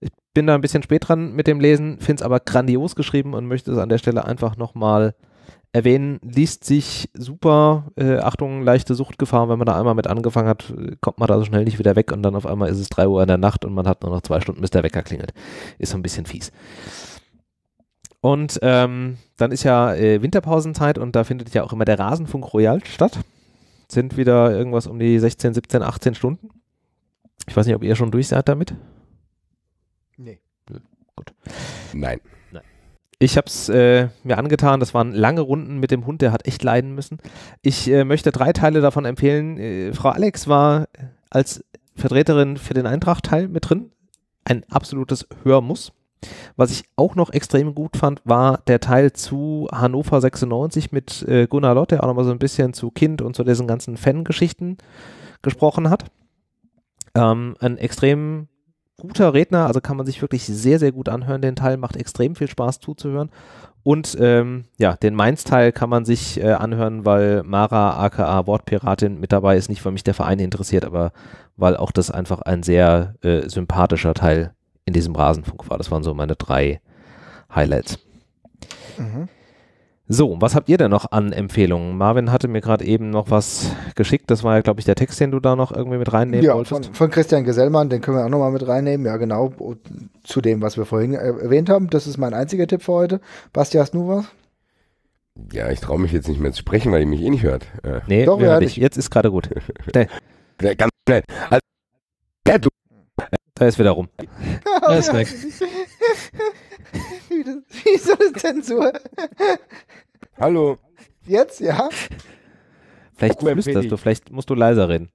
Ich bin da ein bisschen spät dran mit dem Lesen, finde es aber grandios geschrieben und möchte es an der Stelle einfach nochmal erwähnen. Liest sich super. Äh, Achtung, leichte Suchtgefahr. Wenn man da einmal mit angefangen hat, kommt man da so schnell nicht wieder weg und dann auf einmal ist es 3 Uhr in der Nacht und man hat nur noch zwei Stunden, bis der Wecker klingelt. Ist so ein bisschen fies. Und ähm, dann ist ja äh, Winterpausenzeit und da findet ja auch immer der Rasenfunk Royal statt. Sind wieder irgendwas um die 16, 17, 18 Stunden. Ich weiß nicht, ob ihr schon durch seid damit. Nee. Nö. Gut. Nein. Nein. Ich habe es äh, mir angetan, das waren lange Runden mit dem Hund, der hat echt leiden müssen. Ich äh, möchte drei Teile davon empfehlen. Äh, Frau Alex war als Vertreterin für den Eintracht-Teil mit drin. Ein absolutes Hörmuss. Was ich auch noch extrem gut fand, war der Teil zu Hannover 96 mit äh, Gunnar Lott, der auch nochmal so ein bisschen zu Kind und zu diesen ganzen Fangeschichten gesprochen hat. Ähm, ein extrem guter Redner, also kann man sich wirklich sehr, sehr gut anhören. Den Teil macht extrem viel Spaß zuzuhören. Und ähm, ja, den Mainz-Teil kann man sich äh, anhören, weil Mara, aka Wortpiratin, mit dabei ist. Nicht, weil mich der Verein interessiert, aber weil auch das einfach ein sehr äh, sympathischer Teil in diesem Rasenfunk war. Das waren so meine drei Highlights. Mhm. So, was habt ihr denn noch an Empfehlungen? Marvin hatte mir gerade eben noch was geschickt. Das war ja, glaube ich, der Text, den du da noch irgendwie mit reinnehmen ja, wolltest. Von, von Christian Gesellmann, den können wir auch nochmal mit reinnehmen. Ja, genau, zu dem, was wir vorhin äh, erwähnt haben. Das ist mein einziger Tipp für heute. Basti, hast du was? Ja, ich traue mich jetzt nicht mehr zu sprechen, weil ihr mich eh nicht hört. Äh. Nee, Doch, wir hören dich. Jetzt ist gerade gut. *laughs* Ganz schnell. Also, ja, du da ist wieder rum. *laughs* er ist weg. Wie das, wie so eine Zensur. Hallo. Jetzt, ja? Vielleicht flüsterst du, vielleicht musst du leiser reden.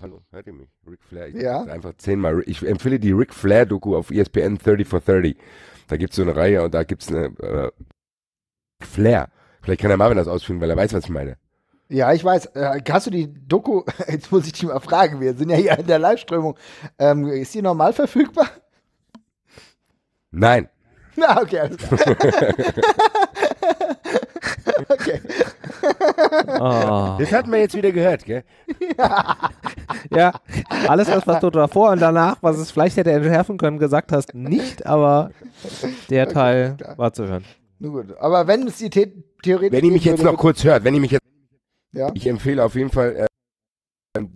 Hallo, hört ihr mich? Ric Flair. Ich ja. Einfach zehnmal. Ich empfehle die Ric Flair-Doku auf ESPN 30 for 30. Da gibt es so eine Reihe und da gibt es eine äh, Flair. Vielleicht kann der Marvin das ausführen, weil er weiß, was ich meine. Ja, ich weiß. Äh, hast du die Doku? *laughs* Jetzt muss ich dich mal fragen. Wir sind ja hier in der Live-Strömung. Ähm, ist die normal verfügbar? Nein. Na, okay, alles klar. *laughs* okay. Oh. Das hat man jetzt wieder gehört, gell? Ja. ja. Alles, was du davor und danach, was es vielleicht hätte entschärfen können, gesagt hast, nicht, aber der Teil okay, war zu hören. Nun gut, aber wenn es die The theoretisch. Wenn ihr mich jetzt noch kurz hört, wenn ihr mich jetzt. Ja? Ich empfehle auf jeden Fall. Äh, an,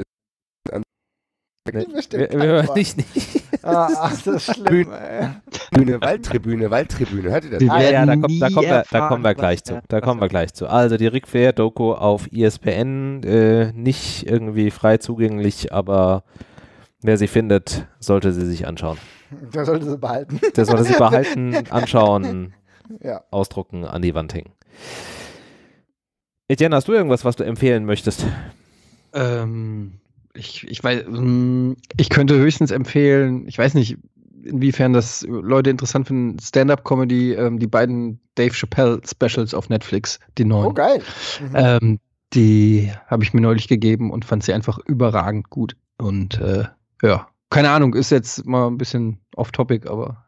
Bestimmt wir, hören dich nicht. Ah, ach, das ist schlimm. Bühne, Bühne, Waldtribüne, Waldtribüne. Hört ihr das? Ah, ja, da, kommt, da, kommen wir, da kommen wir gleich zu. Da kommen wir gleich zu. Also die Rick Flair-Doku auf ESPN, äh, nicht irgendwie frei zugänglich, aber wer sie findet, sollte sie sich anschauen. Der sollte sie behalten. Der sollte sie behalten, *laughs* anschauen, ja. ausdrucken, an die Wand hängen. Etienne, hast du irgendwas, was du empfehlen möchtest? Ähm, ich, ich weiß, hm, ich könnte höchstens empfehlen, ich weiß nicht, inwiefern das Leute interessant finden, Stand-up-Comedy, ähm, die beiden Dave Chappelle-Specials auf Netflix, die neuen. Oh, geil. Mhm. Ähm, die habe ich mir neulich gegeben und fand sie einfach überragend gut. Und äh, ja, keine Ahnung, ist jetzt mal ein bisschen off-topic, aber.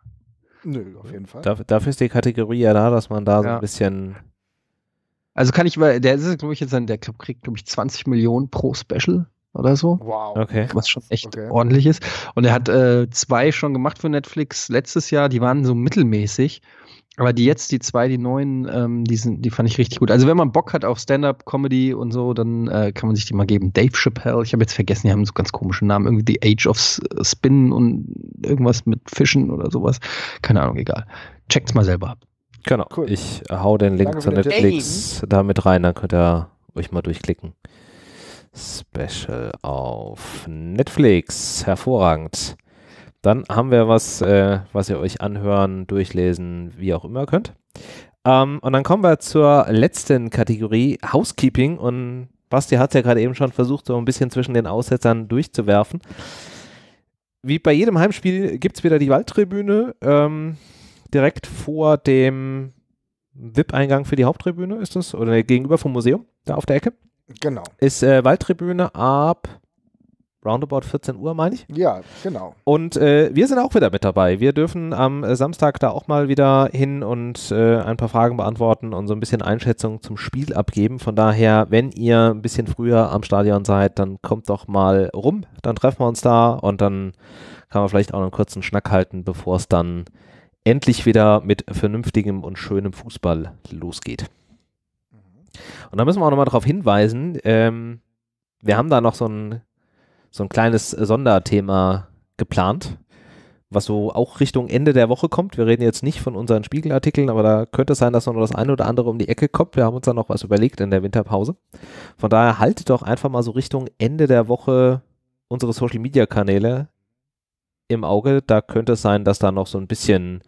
Nö, auf jeden Fall. Dafür, ist die Kategorie ja da, dass man da ja. so ein bisschen also kann ich mal, der ist, glaube ich, jetzt ein, der kriegt, glaube ich, 20 Millionen pro Special oder so. Wow. Okay. Was schon echt okay. ordentlich ist. Und er hat äh, zwei schon gemacht für Netflix letztes Jahr, die waren so mittelmäßig. Aber die jetzt, die zwei, die neuen, ähm, die, sind, die fand ich richtig gut. Also wenn man Bock hat auf Stand-up, Comedy und so, dann äh, kann man sich die mal geben. Dave Chappelle, ich habe jetzt vergessen, die haben so ganz komischen Namen. Irgendwie The Age of Spin und irgendwas mit Fischen oder sowas. Keine Ahnung, egal. Checkt's mal selber ab. Genau. Cool. Ich hau den Link Danke zu Netflix da mit rein, dann könnt ihr euch mal durchklicken. Special auf Netflix. Hervorragend. Dann haben wir was, äh, was ihr euch anhören, durchlesen, wie auch immer könnt. Ähm, und dann kommen wir zur letzten Kategorie, Housekeeping. Und Basti hat es ja gerade eben schon versucht, so ein bisschen zwischen den Aussetzern durchzuwerfen. Wie bei jedem Heimspiel gibt es wieder die Waldtribüne. Ähm, direkt vor dem VIP-Eingang für die Haupttribüne, ist das? Oder gegenüber vom Museum, da auf der Ecke. Genau. Ist äh, Waldtribüne ab roundabout 14 Uhr, meine ich. Ja, genau. Und äh, wir sind auch wieder mit dabei. Wir dürfen am äh, Samstag da auch mal wieder hin und äh, ein paar Fragen beantworten und so ein bisschen Einschätzung zum Spiel abgeben. Von daher, wenn ihr ein bisschen früher am Stadion seid, dann kommt doch mal rum. Dann treffen wir uns da und dann kann man vielleicht auch noch einen kurzen Schnack halten, bevor es dann endlich wieder mit vernünftigem und schönem Fußball losgeht. Mhm. Und da müssen wir auch nochmal darauf hinweisen, ähm, wir haben da noch so ein, so ein kleines Sonderthema geplant, was so auch Richtung Ende der Woche kommt. Wir reden jetzt nicht von unseren Spiegelartikeln, aber da könnte es sein, dass noch das eine oder andere um die Ecke kommt. Wir haben uns da noch was überlegt in der Winterpause. Von daher haltet doch einfach mal so Richtung Ende der Woche unsere Social-Media-Kanäle im Auge. Da könnte es sein, dass da noch so ein bisschen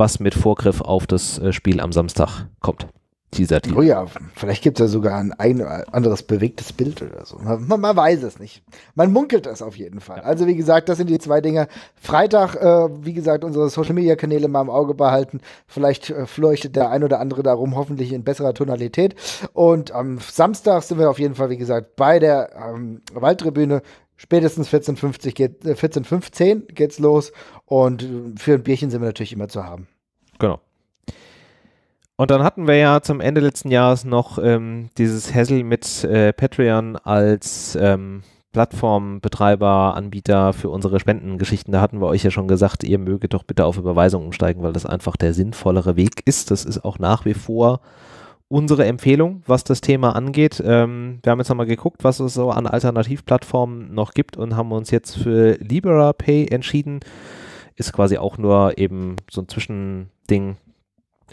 was mit Vorgriff auf das äh, Spiel am Samstag kommt. Dieser Team. Oh ja, vielleicht gibt es ja sogar ein, ein anderes bewegtes Bild oder so. Man, man weiß es nicht. Man munkelt es auf jeden Fall. Ja. Also wie gesagt, das sind die zwei Dinge. Freitag, äh, wie gesagt, unsere Social-Media-Kanäle mal im Auge behalten. Vielleicht äh, fleuchtet der ein oder andere darum, hoffentlich in besserer Tonalität. Und am Samstag sind wir auf jeden Fall, wie gesagt, bei der ähm, Waldtribüne spätestens 14.50 geht, äh, geht's los und für ein Bierchen sind wir natürlich immer zu haben. Genau. Und dann hatten wir ja zum Ende letzten Jahres noch ähm, dieses Hassel mit äh, Patreon als ähm, Plattformbetreiber, Anbieter für unsere Spendengeschichten. Da hatten wir euch ja schon gesagt, ihr möget doch bitte auf Überweisung umsteigen, weil das einfach der sinnvollere Weg ist. Das ist auch nach wie vor unsere Empfehlung, was das Thema angeht. Ähm, wir haben jetzt nochmal geguckt, was es so an Alternativplattformen noch gibt und haben uns jetzt für LiberaPay entschieden. Ist quasi auch nur eben so ein Zwischending,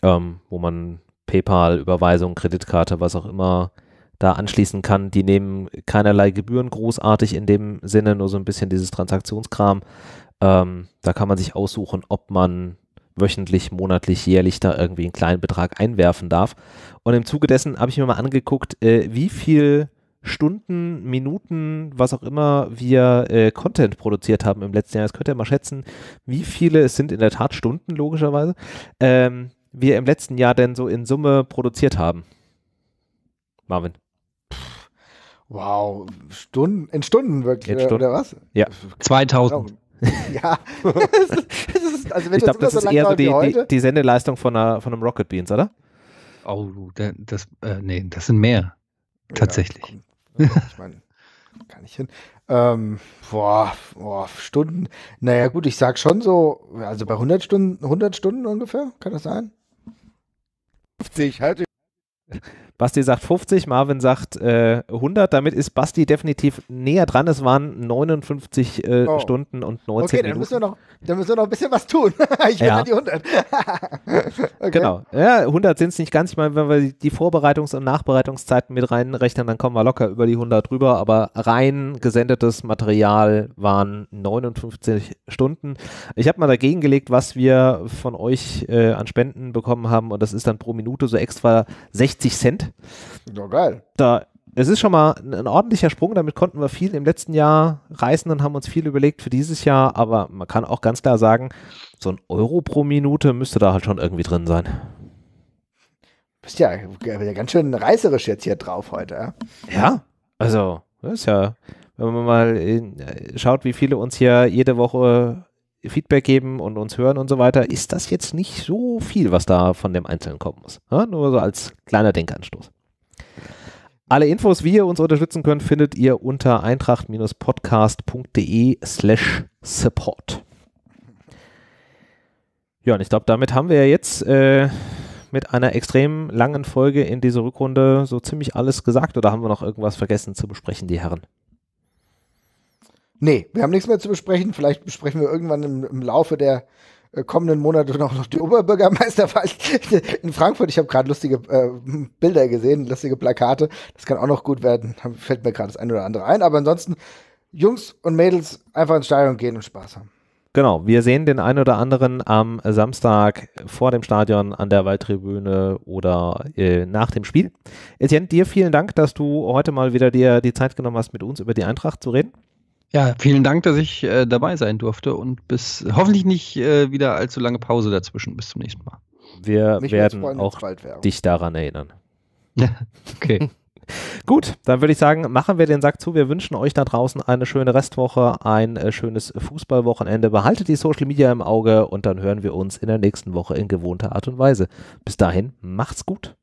ähm, wo man PayPal, Überweisung, Kreditkarte, was auch immer da anschließen kann. Die nehmen keinerlei Gebühren großartig in dem Sinne, nur so ein bisschen dieses Transaktionskram. Ähm, da kann man sich aussuchen, ob man wöchentlich, monatlich, jährlich da irgendwie einen kleinen Betrag einwerfen darf. Und im Zuge dessen habe ich mir mal angeguckt, äh, wie viel Stunden, Minuten, was auch immer wir äh, Content produziert haben im letzten Jahr. Das könnt ihr mal schätzen, wie viele es sind in der Tat Stunden, logischerweise, ähm, wir im letzten Jahr denn so in Summe produziert haben. Marvin. Wow, Stunden, in Stunden wirklich, in Stunden. oder was? Ja. 2000. Ja. *laughs* Also das ist, ich glaube, das, so ist eher so die, die, die, Sendeleistung von, einer, von einem Rocket Beans, oder? Oh, das, äh, nee, das sind mehr. tatsächlich. Komm, ich meine, kann ich hin. Ähm, boah, boah, Stunden. Naja, gut, ich sag schon so, also bei 100 Stunden, 100 Stunden ungefähr, kann das sein? 50, halt. Basti sagt 50, Marvin sagt äh, 100. Damit ist Basti definitiv näher dran. Es waren 59 äh, oh. Stunden und 19 okay, Minuten. Okay, dann müssen, wir noch, dann müssen wir noch ein bisschen was tun. *laughs* ich will ja. die 100. *laughs* okay. Genau. Ja, 100 sind es nicht ganz. Ich meine, wenn wir die Vorbereitungs- und Nachbereitungszeiten mit reinrechnen, dann kommen wir locker über die 100 rüber. Aber rein gesendetes Material waren 59 Stunden. Ich habe mal dagegen gelegt, was wir von euch äh, an Spenden bekommen haben. Und das ist dann pro Minute so extra 60 Cent. Ja, geil. Da, es ist schon mal ein, ein, ordentlicher Sprung, damit konnten wir viel im letzten Jahr reißen und haben uns viel überlegt für dieses Jahr, aber man kann auch ganz klar sagen, so ein Euro pro Minute müsste da halt schon irgendwie drin sein. Du bist ja, äh, ja ganz schön reißerisch jetzt hier drauf heute. Ja, ja also, das ist ja, wenn man mal in, äh, schaut, wie viele uns hier jede Woche Feedback geben und uns hören und so weiter, ist das jetzt nicht so viel, was da von dem Einzelnen kommen muss. Ja, nur so als kleiner Denkanstoß. Alle Infos, wie ihr uns unterstützen könnt, findet ihr unter eintracht-podcast.de slash support. Ja, und ich glaube, damit haben wir ja jetzt äh, mit einer extrem langen Folge in dieser Rückrunde so ziemlich alles gesagt oder haben wir noch irgendwas vergessen zu besprechen, die Herren? Nee, wir haben nichts mehr zu besprechen. Vielleicht besprechen wir irgendwann im, im Laufe der äh, kommenden Monate noch, noch die Oberbürgermeisterwahl *laughs* in Frankfurt. Ich habe gerade lustige äh, Bilder gesehen, lustige Plakate. Das kann auch noch gut werden. Fällt mir gerade das eine oder andere ein. Aber ansonsten, Jungs und Mädels einfach ins Stadion gehen und Spaß haben. Genau, wir sehen den einen oder anderen am Samstag vor dem Stadion an der Waldtribüne oder äh, nach dem Spiel. Etienne, dir vielen Dank, dass du heute mal wieder dir die Zeit genommen hast, mit uns über die Eintracht zu reden. Ja, vielen Dank, dass ich äh, dabei sein durfte und bis hoffentlich nicht äh, wieder allzu lange Pause dazwischen. Bis zum nächsten Mal. Wir Mich werden auch dich daran erinnern. *laughs* okay. *laughs* Gut, dann würde ich sagen, machen wir den Sack zu. Wir wünschen euch da draußen eine schöne Restwoche, ein äh, schönes Fußballwochenende. Behaltet die Social Media im Auge und dann hören wir uns in der nächsten Woche in gewohnter Art und Weise. Bis dahin, macht's gut.